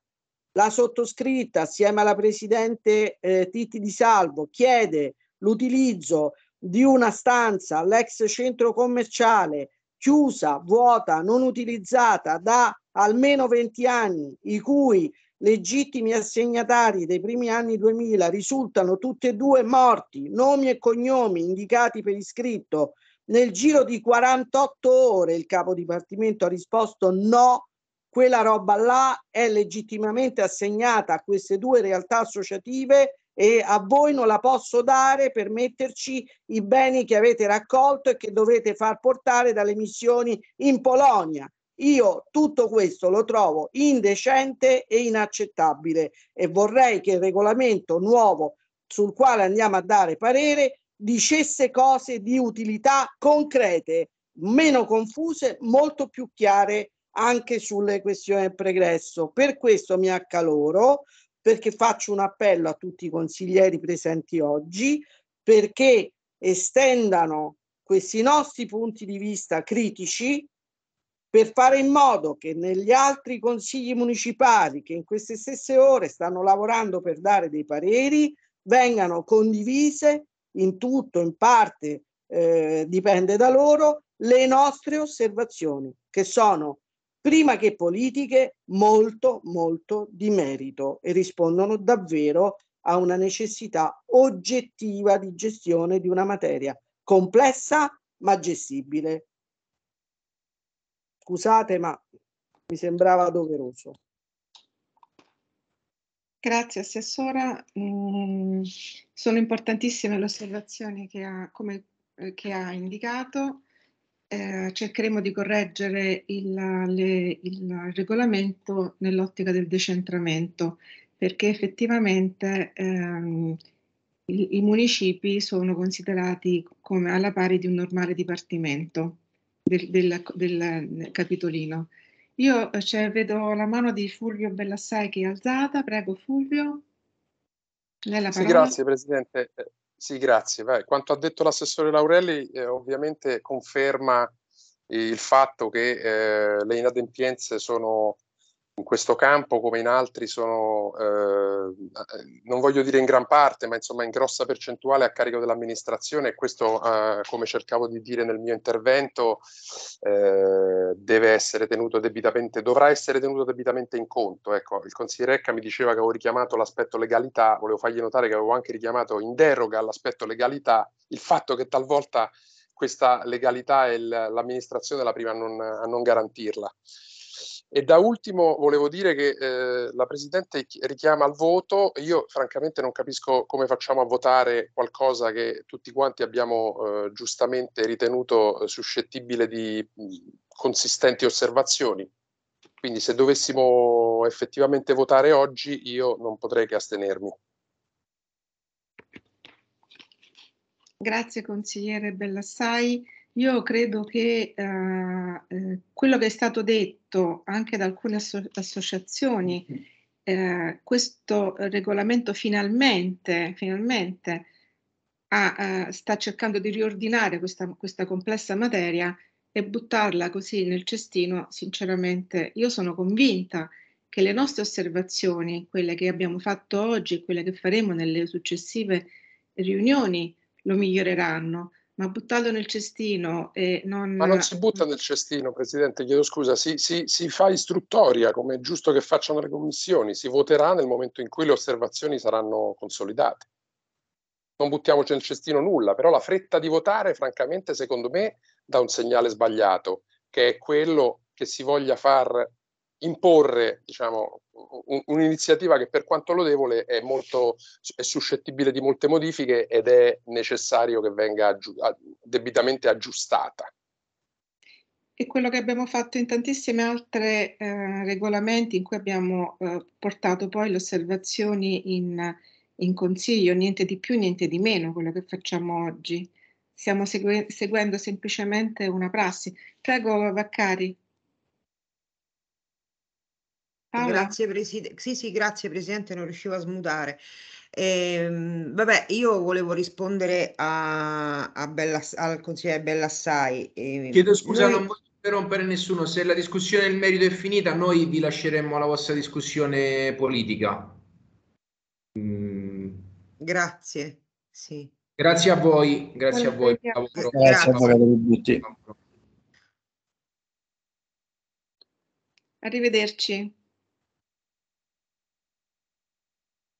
la sottoscritta assieme alla Presidente eh, Titti Di Salvo chiede l'utilizzo di una stanza all'ex centro commerciale chiusa, vuota, non utilizzata da almeno 20 anni, i cui legittimi assegnatari dei primi anni 2000 risultano tutti e due morti, nomi e cognomi indicati per iscritto. Nel giro di 48 ore il capo dipartimento ha risposto no, quella roba là è legittimamente assegnata a queste due realtà associative e a voi non la posso dare per metterci i beni che avete raccolto e che dovete far portare dalle missioni in Polonia. Io tutto questo lo trovo indecente e inaccettabile e vorrei che il regolamento nuovo sul quale andiamo a dare parere dicesse cose di utilità concrete, meno confuse, molto più chiare anche sulle questioni del pregresso. Per questo mi accaloro, perché faccio un appello a tutti i consiglieri presenti oggi perché estendano questi nostri punti di vista critici per fare in modo che negli altri consigli municipali che in queste stesse ore stanno lavorando per dare dei pareri vengano condivise in tutto, in parte, eh, dipende da loro, le nostre osservazioni che sono prima che politiche, molto, molto di merito e rispondono davvero a una necessità oggettiva di gestione di una materia complessa ma gestibile. Scusate, ma mi sembrava doveroso. Grazie Assessora, mm, sono importantissime le osservazioni che ha, come, eh, che ha indicato eh, cercheremo di correggere il, le, il regolamento nell'ottica del decentramento, perché effettivamente ehm, i, i, municipi sono considerati come alla pari di un normale dipartimento del, del, del capitolino. Io eh, cioè, vedo la mano di Fulvio Bellassai che è alzata, prego Fulvio. Sì, grazie Presidente. Eh, sì, grazie. Beh, quanto ha detto l'assessore Laurelli eh, ovviamente conferma il fatto che eh, le inadempienze sono in questo campo come in altri sono, eh, non voglio dire in gran parte, ma insomma in grossa percentuale a carico dell'amministrazione e questo, eh, come cercavo di dire nel mio intervento, eh, deve essere tenuto debitamente, dovrà essere tenuto debitamente in conto. Ecco, il consigliere Ecca mi diceva che avevo richiamato l'aspetto legalità, volevo fargli notare che avevo anche richiamato in deroga all'aspetto legalità il fatto che talvolta questa legalità è l'amministrazione la prima a non, a non garantirla. E da ultimo volevo dire che eh, la Presidente richiama al voto, io francamente non capisco come facciamo a votare qualcosa che tutti quanti abbiamo eh, giustamente ritenuto eh, suscettibile di mm, consistenti osservazioni. Quindi se dovessimo effettivamente votare oggi io non potrei che astenermi. Grazie consigliere Bellassai. Io credo che eh, eh, quello che è stato detto anche da alcune asso associazioni, mm-hmm. eh, questo regolamento finalmente, finalmente ha, eh, sta cercando di riordinare questa, questa, complessa materia e buttarla così nel cestino, sinceramente io sono convinta che le nostre osservazioni, quelle che abbiamo fatto oggi e quelle che faremo nelle successive riunioni, lo miglioreranno ma buttarlo nel cestino e non... Ma non si butta nel cestino, Presidente, chiedo scusa, si, si, si fa istruttoria, come è giusto che facciano le commissioni, si voterà nel momento in cui le osservazioni saranno consolidate. Non buttiamoci nel cestino nulla, però la fretta di votare, francamente, secondo me, dà un segnale sbagliato, che è quello che si voglia far imporre, diciamo, un'iniziativa che per quanto lodevole è, molto, è suscettibile di molte modifiche ed è necessario che venga aggiu- debitamente aggiustata. E quello che abbiamo fatto in tantissime altre eh, regolamenti in cui abbiamo eh, portato poi le osservazioni in, in, consiglio, niente di più, niente di meno, quello che facciamo oggi. Stiamo segue- seguendo semplicemente una prassi. Prego, Vaccari. Ah, grazie, Presidente. Sì, sì, grazie Presidente, non riuscivo a smutare. Ehm, vabbè, io volevo rispondere a, a Bella, al consigliere Bellassai. Ehm, Chiedo scusa, noi... non voglio interrompere nessuno, se la discussione del merito è finita, noi vi lasceremo alla vostra discussione politica. Mm. Grazie, sì. Grazie a voi, grazie a voi. Grazie, a voi tutti. Arrivederci.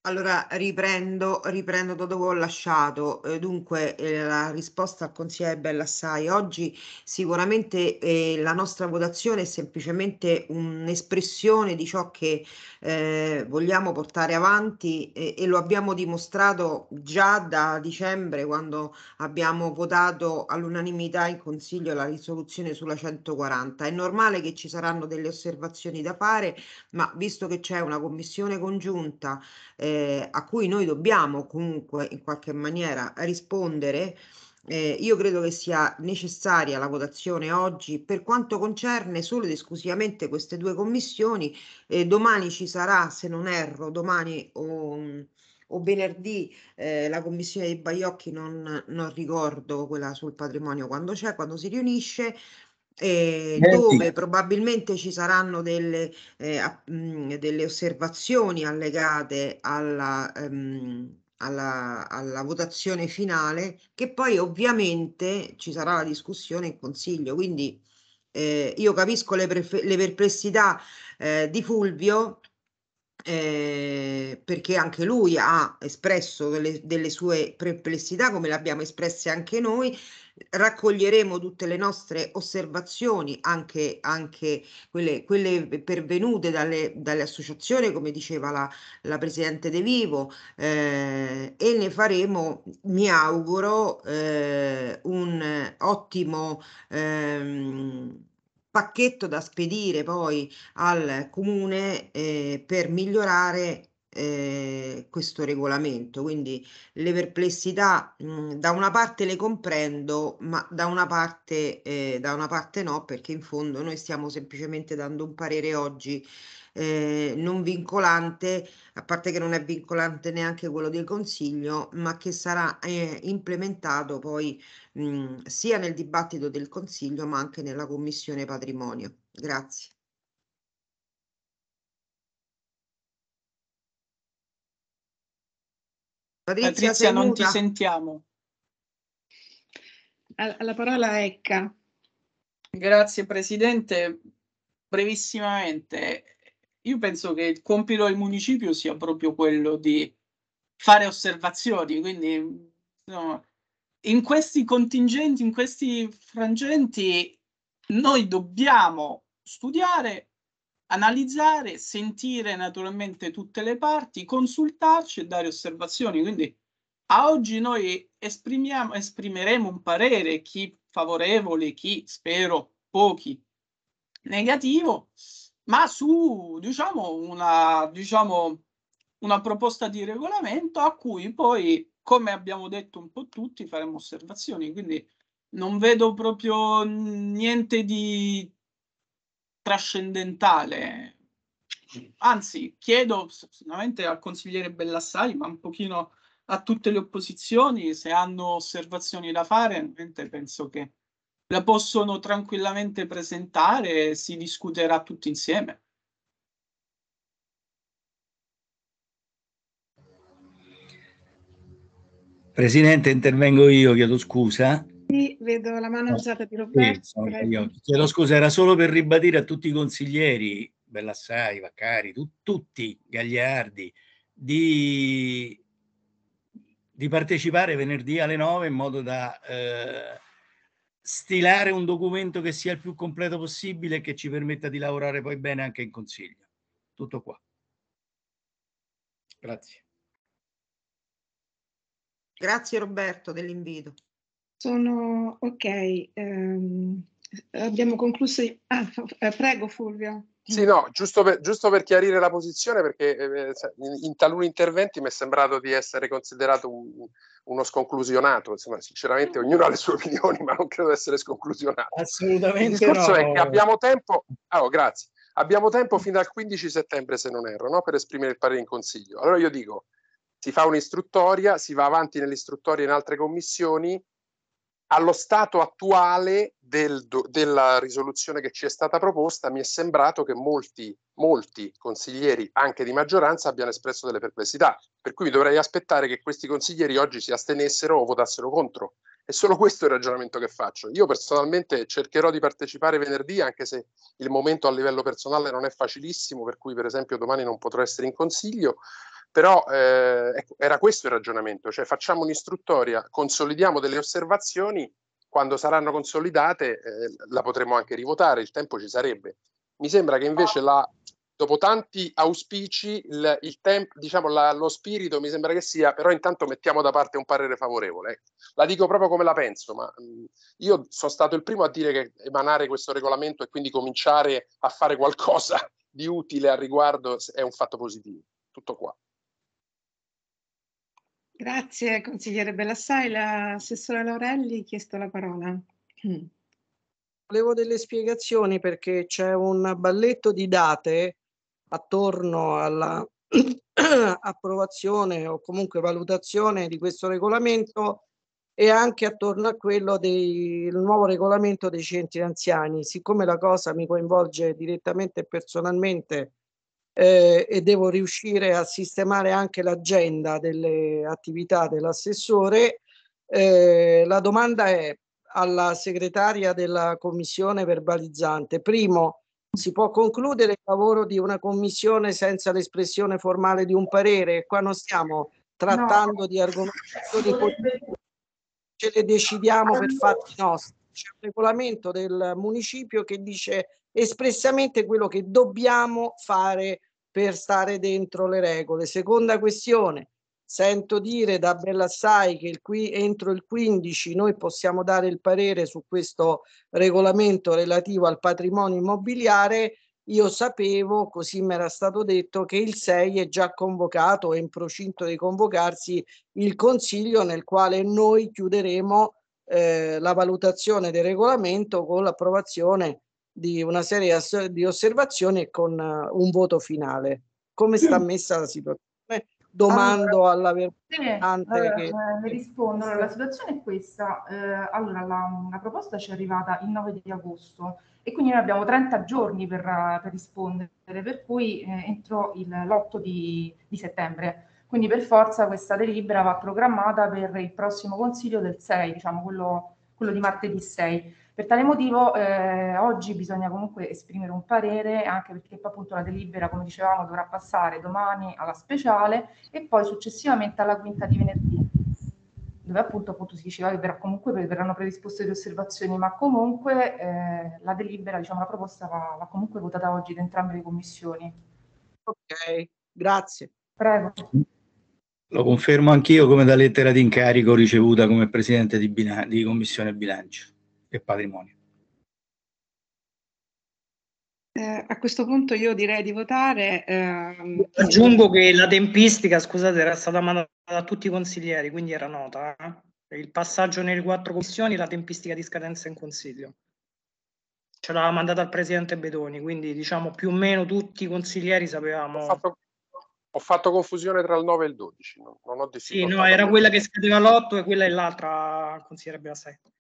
Allora riprendo, riprendo da dove ho lasciato. Eh, dunque eh, la risposta al consigliere Bellassai oggi sicuramente eh, la nostra votazione è semplicemente un'espressione di ciò che eh, vogliamo portare avanti e lo abbiamo dimostrato già da dicembre quando abbiamo votato all'unanimità in consiglio la risoluzione sulla 140. È normale che ci saranno delle osservazioni da fare, ma visto che c'è una commissione congiunta eh, eh, a cui noi dobbiamo comunque in qualche maniera rispondere, eh, io credo che sia necessaria la votazione oggi per quanto concerne solo ed esclusivamente queste due commissioni. Eh, domani ci sarà, se non erro, domani o, o venerdì eh, la commissione dei Baiocchi, non, non ricordo quella sul patrimonio quando c'è, quando si riunisce, eh, dove probabilmente ci saranno delle, eh, mh, delle osservazioni allegate alla, ehm, alla, alla, votazione finale, che poi ovviamente ci sarà la discussione in consiglio. Quindi eh, io capisco le, le perplessità eh, di Fulvio. Eh, perché anche lui ha espresso delle, delle sue perplessità come le abbiamo espresse anche noi raccoglieremo tutte le nostre osservazioni, anche, anche quelle, quelle, pervenute dalle, dalle, associazioni, come diceva la, la Presidente De Vivo, eh, e ne faremo, mi auguro, eh, un ottimo... Ehm, pacchetto da spedire poi al comune eh, per migliorare eh, questo regolamento. Quindi le perplessità mh, mhmm, da una parte le comprendo, ma da una, parte, eh, da una parte no, perché in fondo noi stiamo semplicemente dando un parere oggi eh, non vincolante, a parte che non è vincolante neanche quello del Consiglio, ma che sarà eh, implementato poi mh, mhmm, sia nel dibattito del Consiglio ma anche nella Commissione Patrimonio. Grazie. Patrizia, Patrizia non ti sentiamo. La parola a Ecca. Grazie Presidente. Brevissimamente, io penso che il compito del municipio sia proprio quello di fare osservazioni, quindi no, in questi contingenti, in questi frangenti, noi dobbiamo studiare analizzare, sentire naturalmente tutte le parti, consultarci e dare osservazioni. Quindi a oggi noi esprimiamo, esprimeremo un parere, chi favorevole, chi spero pochi negativo, ma su diciamo una, diciamo, una proposta di regolamento a cui poi, come abbiamo detto un po' tutti, faremo osservazioni. Quindi non vedo proprio niente di trascendentale. Anzi, chiedo sicuramente al consigliere Bellassari, ma un pochino a tutte le opposizioni, se hanno osservazioni da fare, penso che la possono tranquillamente presentare e si discuterà tutti insieme. Presidente, intervengo io, chiedo scusa. Sì, vedo la mano ah, alzata di Roberto. Sì, Chiedo scusa, era solo per ribadire a tutti i consiglieri, Bellassai, Vaccari, tu, tutti, Gagliardi, di, di, partecipare venerdì alle 9 in modo da eh, stilare un documento che sia il più completo possibile e che ci permetta di lavorare poi bene anche in consiglio. Tutto qua. Grazie. Grazie Roberto dell'invito. Sono ok, ehm, abbiamo concluso. I... Ah, eh, prego Fulvio. Sì, no, giusto per, giusto per, chiarire la posizione, perché eh, eh in taluni interventi mi è sembrato di essere considerato un, uno sconclusionato. Insomma, sinceramente, ah. ognuno ha le sue opinioni, ma non credo di essere sconclusionato. Assolutamente. Il discorso no. è che abbiamo tempo. Ah, oh, grazie. Abbiamo tempo fino al 15 settembre, se non erro, no? per esprimere il parere in consiglio. Allora io dico: si fa un'istruttoria, si va avanti nell'istruttoria in altre commissioni, allo stato attuale del, della risoluzione che ci è stata proposta, mi è sembrato che molti, molti consiglieri, anche di maggioranza, abbiano espresso delle perplessità. Per cui mi dovrei aspettare che questi consiglieri oggi si astenessero o votassero contro. È solo questo il ragionamento che faccio. Io personalmente cercherò di partecipare venerdì, anche se il momento a livello personale non è facilissimo, per cui per esempio domani non potrò essere in consiglio. Però eh, ecco, era questo il ragionamento, cioè facciamo un'istruttoria, consolidiamo delle osservazioni, quando saranno consolidate eh, la potremo anche rivotare, il tempo ci sarebbe. Mi sembra che invece la, dopo tanti auspici, il, il temp, diciamo la, lo spirito mi sembra che sia, però intanto mettiamo da parte un parere favorevole. Ecco. La dico proprio come la penso, ma mh, io sono stato il primo a dire che emanare questo regolamento e quindi cominciare a fare qualcosa di utile al riguardo è un fatto positivo. Tutto qua. Grazie consigliere Bellassai. L'assessore Laurelli ha chiesto la parola. Mm. Volevo delle spiegazioni perché c'è un balletto di date attorno alla approvazione o comunque valutazione di questo regolamento e anche attorno a quello del nuovo regolamento dei centri anziani. Siccome la cosa mi coinvolge direttamente e personalmente eh, e devo riuscire a sistemare anche l'agenda delle attività dell'assessore. Eh, la domanda è alla segretaria della commissione verbalizzante. Primo, si può concludere il lavoro di una commissione senza l'espressione formale di un parere? Qua non stiamo trattando no. di argomentazioni politiche, ce le decidiamo per fatti nostri. C'è un regolamento del municipio che dice espressamente quello che dobbiamo fare per stare dentro le regole. Seconda questione, sento dire da Bellassai che il qui, entro il 15 noi possiamo dare il parere su questo regolamento relativo al patrimonio immobiliare. Io sapevo, così mi era stato detto, che il 6 è già convocato, è in procinto di convocarsi il Consiglio nel quale noi chiuderemo eh, la valutazione del regolamento con l'approvazione di una serie di osservazioni con eh, un voto finale. Come sta messa la situazione? Domando allora, alla verificante. Sì, allora, che... eh, rispondo. Allora, la situazione è questa. Eh, allora, la, la, proposta ci è arrivata il 9 di agosto e quindi noi abbiamo 30 giorni per, per rispondere, per cui eh, entro il, l'8 di, di settembre. Quindi per forza questa delibera va programmata per il prossimo consiglio del 6, diciamo quello, quello di martedì 6. Per tale motivo eh, oggi bisogna comunque esprimere un parere, anche perché poi appunto la delibera, come dicevamo, dovrà passare domani alla speciale e poi successivamente alla quinta di venerdì, dove appunto, appunto si diceva che verrà comunque, verranno predisposte le osservazioni, ma comunque eh, la delibera, diciamo la proposta va, va comunque votata oggi da entrambe le commissioni. Ok, grazie. Prego. Lo confermo anch'io come da lettera di incarico ricevuta come Presidente di, di Commissione Bilancio e patrimonio. Eh, a questo punto io direi di votare. Ehm... Aggiungo che la tempistica, scusate, era stata mandata a tutti i consiglieri, quindi era nota. Eh? Il passaggio nelle quattro commissioni, la tempistica di scadenza in consiglio. Ce l'aveva mandata il presidente Bedoni, quindi diciamo più o meno tutti i consiglieri sapevamo. Ho fatto, ho fatto confusione tra il 9 e il 12, non, non ho deciso. Sì, no, era quella che scadeva l'8 e quella è l'altra, consigliere Beasetti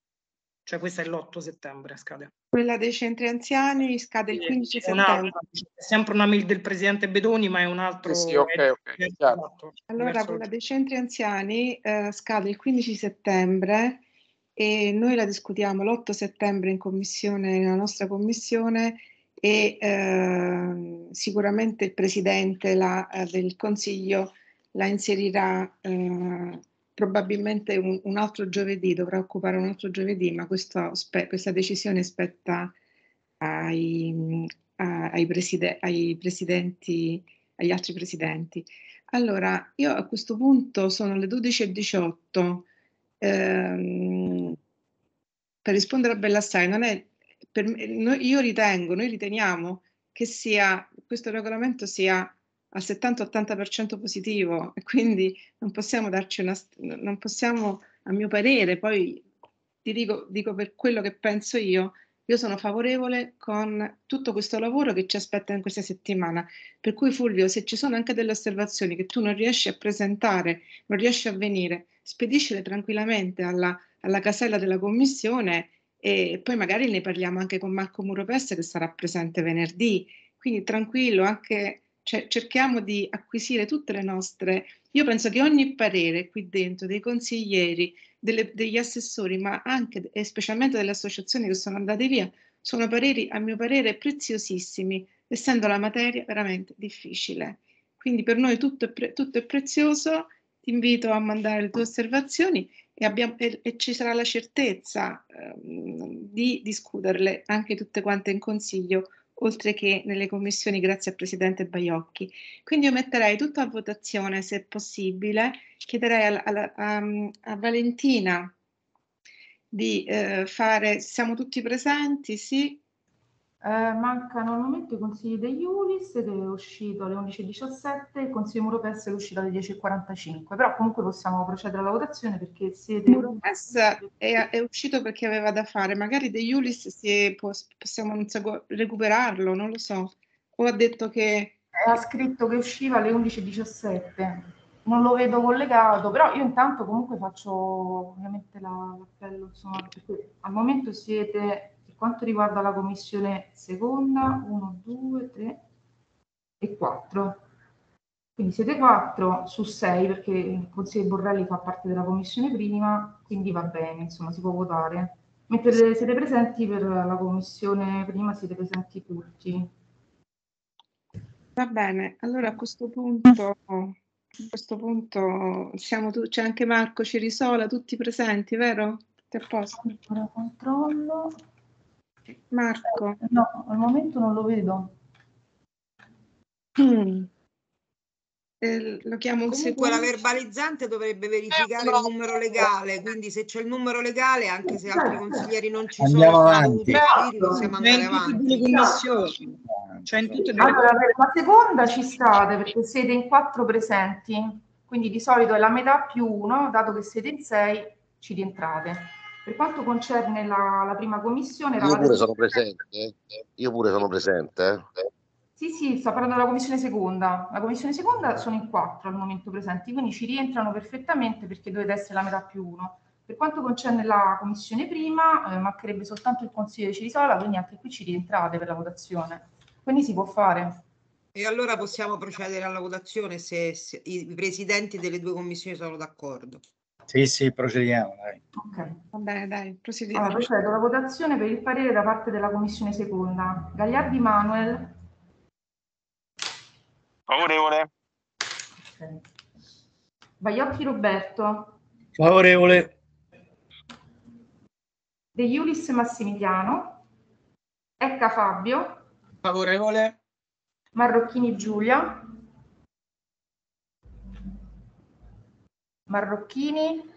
cioè questa è l'8 settembre scade. Quella dei centri anziani scade il 15 settembre. è sempre una mail del presidente Bedoni, ma è un altro. Sì, sì okay, okay, allora, quella dei centri anziani eh, scade il 15 settembre e noi la discutiamo l'8 settembre in commissione, nella nostra commissione e eh, sicuramente il presidente la, eh, del consiglio la inserirà eh, probabilmente un, un, altro giovedì, dovrà occupare un altro giovedì, ma questa, questa decisione spetta ai, ai, preside, ai presidenti, agli altri presidenti. Allora, io a questo punto sono le 12.18. Ehm, per rispondere a Bellassai, non è, per noi, io ritengo, noi riteniamo che sia, questo regolamento sia al 70-80% positivo e quindi non possiamo darci una, non possiamo, a mio parere, poi ti dico, dico per quello che penso io, io sono favorevole con tutto questo lavoro che ci aspetta in questa settimana. Per cui Fulvio, se ci sono anche delle osservazioni che tu non riesci a presentare, non riesci a venire, spediscele tranquillamente alla, alla casella della commissione e poi magari ne parliamo anche con Marco Muropes che sarà presente venerdì. Quindi tranquillo, anche cioè cerchiamo di acquisire tutte le nostre, io penso che ogni parere qui dentro, dei consiglieri, delle, degli assessori, ma anche e specialmente delle associazioni che sono andate via, sono pareri, a mio parere, preziosissimi, essendo la materia veramente difficile. Quindi per noi tutto è, pre, tutto è prezioso, ti invito a mandare le tue osservazioni e, abbiamo, e, e ci sarà la certezza eh, di discuterle anche tutte quante in consiglio oltre che nelle commissioni grazie al Presidente Baiocchi. Quindi io metterei tutto a votazione se possibile, chiederei a, a, a, a Valentina di eh, fare, siamo tutti presenti, sì, eh, mancano al momento i consigli degli Ulis che è uscito alle 11.17, il Consiglio Europees è uscito alle 10.45, però comunque possiamo procedere alla votazione perché siete... Europees è, è uscito perché aveva da fare, magari degli Ulis si può, possiamo so, recuperarlo, non lo so, o ha detto che... Ha scritto che usciva alle 11.17, non lo vedo collegato, però io intanto comunque faccio ovviamente la, l'appello, insomma, perché al momento siete quanto riguarda la commissione seconda, 1, 2, 3 e 4. Quindi siete 4 su 6 perché il consigliere Borrelli fa parte della commissione prima, quindi va bene, insomma si può votare. Mentre siete presenti per la commissione prima siete presenti tutti. Va bene, allora a questo punto, a questo punto siamo tu, c'è anche Marco Cirisola, tutti presenti, vero? Ti apposto. posto. controllo. Marco. Eh, no, al momento non lo vedo. Mm. Eh, lo chiamo Comunque la verbalizzante dovrebbe verificare eh, il numero legale, quindi se c'è il numero legale, anche se altri certo. consiglieri non ci Andiamo sono, avanti. Tutti, possiamo andare avanti. commissioni. Cioè in tutte le... Allora, per la seconda ci state perché siete in quattro presenti, quindi di solito è la metà più uno, dato che siete in sei ci rientrate. Per quanto concerne la, la prima commissione... Io pure, sono presente, eh. io pure sono presente. Eh. Sì, sì, sto parlando della commissione seconda. La commissione seconda sono in quattro al momento presenti, quindi ci rientrano perfettamente perché dovete essere la metà più uno. Per quanto concerne la commissione prima, eh, mancherebbe soltanto il consiglio di Cirisola, quindi anche qui ci rientrate per la votazione. Quindi si può fare. E allora possiamo procedere alla votazione se, se i presidenti delle due commissioni sono d'accordo. Sì, sì, procediamo. Dai. Ok, va bene, dai, procediamo. Allora, procedo alla votazione per il parere da parte della Commissione seconda. Gagliardi Manuel. Favorevole. Okay. Baiocchi Roberto. Favorevole. De Iulis Massimiliano. Ecca Fabio. Favorevole. Marrocchini Giulia. Marrocchini.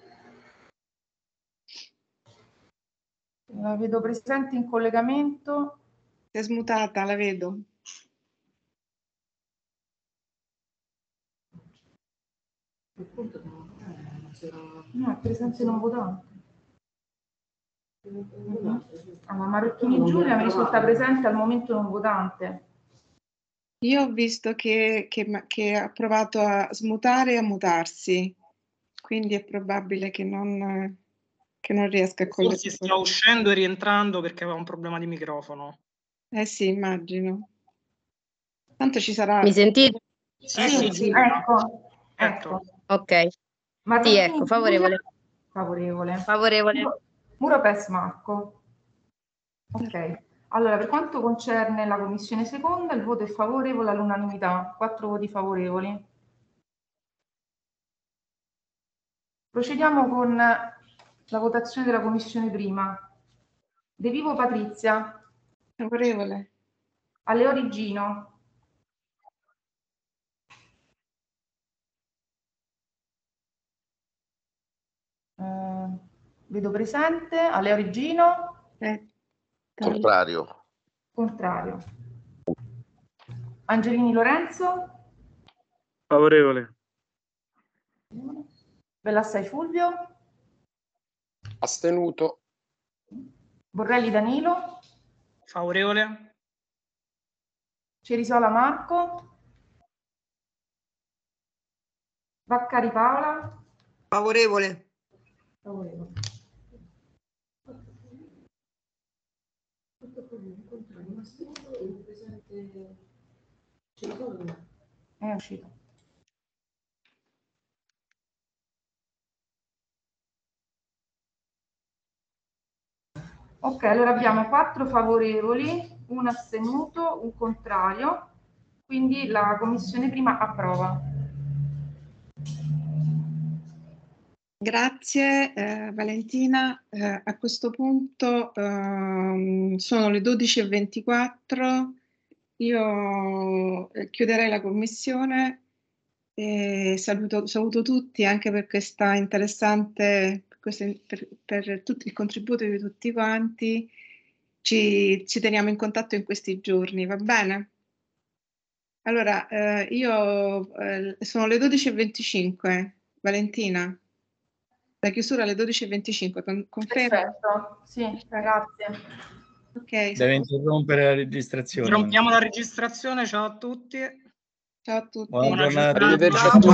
La vedo presente in collegamento. Si è smutata, la vedo. No, è presente non votante. Allora, ah, Marocchini Giulia mi risulta presente al momento non votante. Io ho visto che, che, che ha provato a smutare e a mutarsi quindi è probabile che non, che non riesca a collegare. Forse sta uscendo e rientrando perché aveva un problema di microfono. Eh sì, immagino. Tanto ci sarà... Mi sentite? Sì, eh, sì, sì, sì, Ecco, ecco. Ok. Ma sì, ecco, favorevole. Favorevole. Favorevole. Muro Pes Marco. Ok. Allora, per quanto concerne la commissione seconda, il voto è favorevole all'unanimità, quattro voti favorevoli. Procediamo con la votazione della commissione prima. De Vivo Patrizia. Favorevole. Alle Origino. Eh, vedo presente. Alle Origino. Eh, Contrario. Contrario. Angelini Lorenzo. Favorevole. Favorevole. Bellassai Fulvio. Astenuto. Borrelli Danilo. Favorevole. Cerisola Marco. Vaccari Paola. Favorevole. Favorevole. È uscito. Ok, allora abbiamo quattro favorevoli, un astenuto, un contrario, quindi la commissione prima approva. Grazie eh, Valentina, eh, a questo punto ehm, sono le 12.24, io eh, chiuderei la commissione e saluto, saluto tutti anche per questa interessante per, per tutto il contributo di tutti quanti. Ci, ci, teniamo in contatto in questi giorni, va bene? Allora, eh, io eh, sono le 12.25, Valentina. La chiusura alle 12.25, con, Perfetto, sì, grazie. Ok. Deve interrompere la registrazione. Rompiamo la registrazione, ciao a tutti. Ciao a tutti. Buona, Buona giornata. giornata.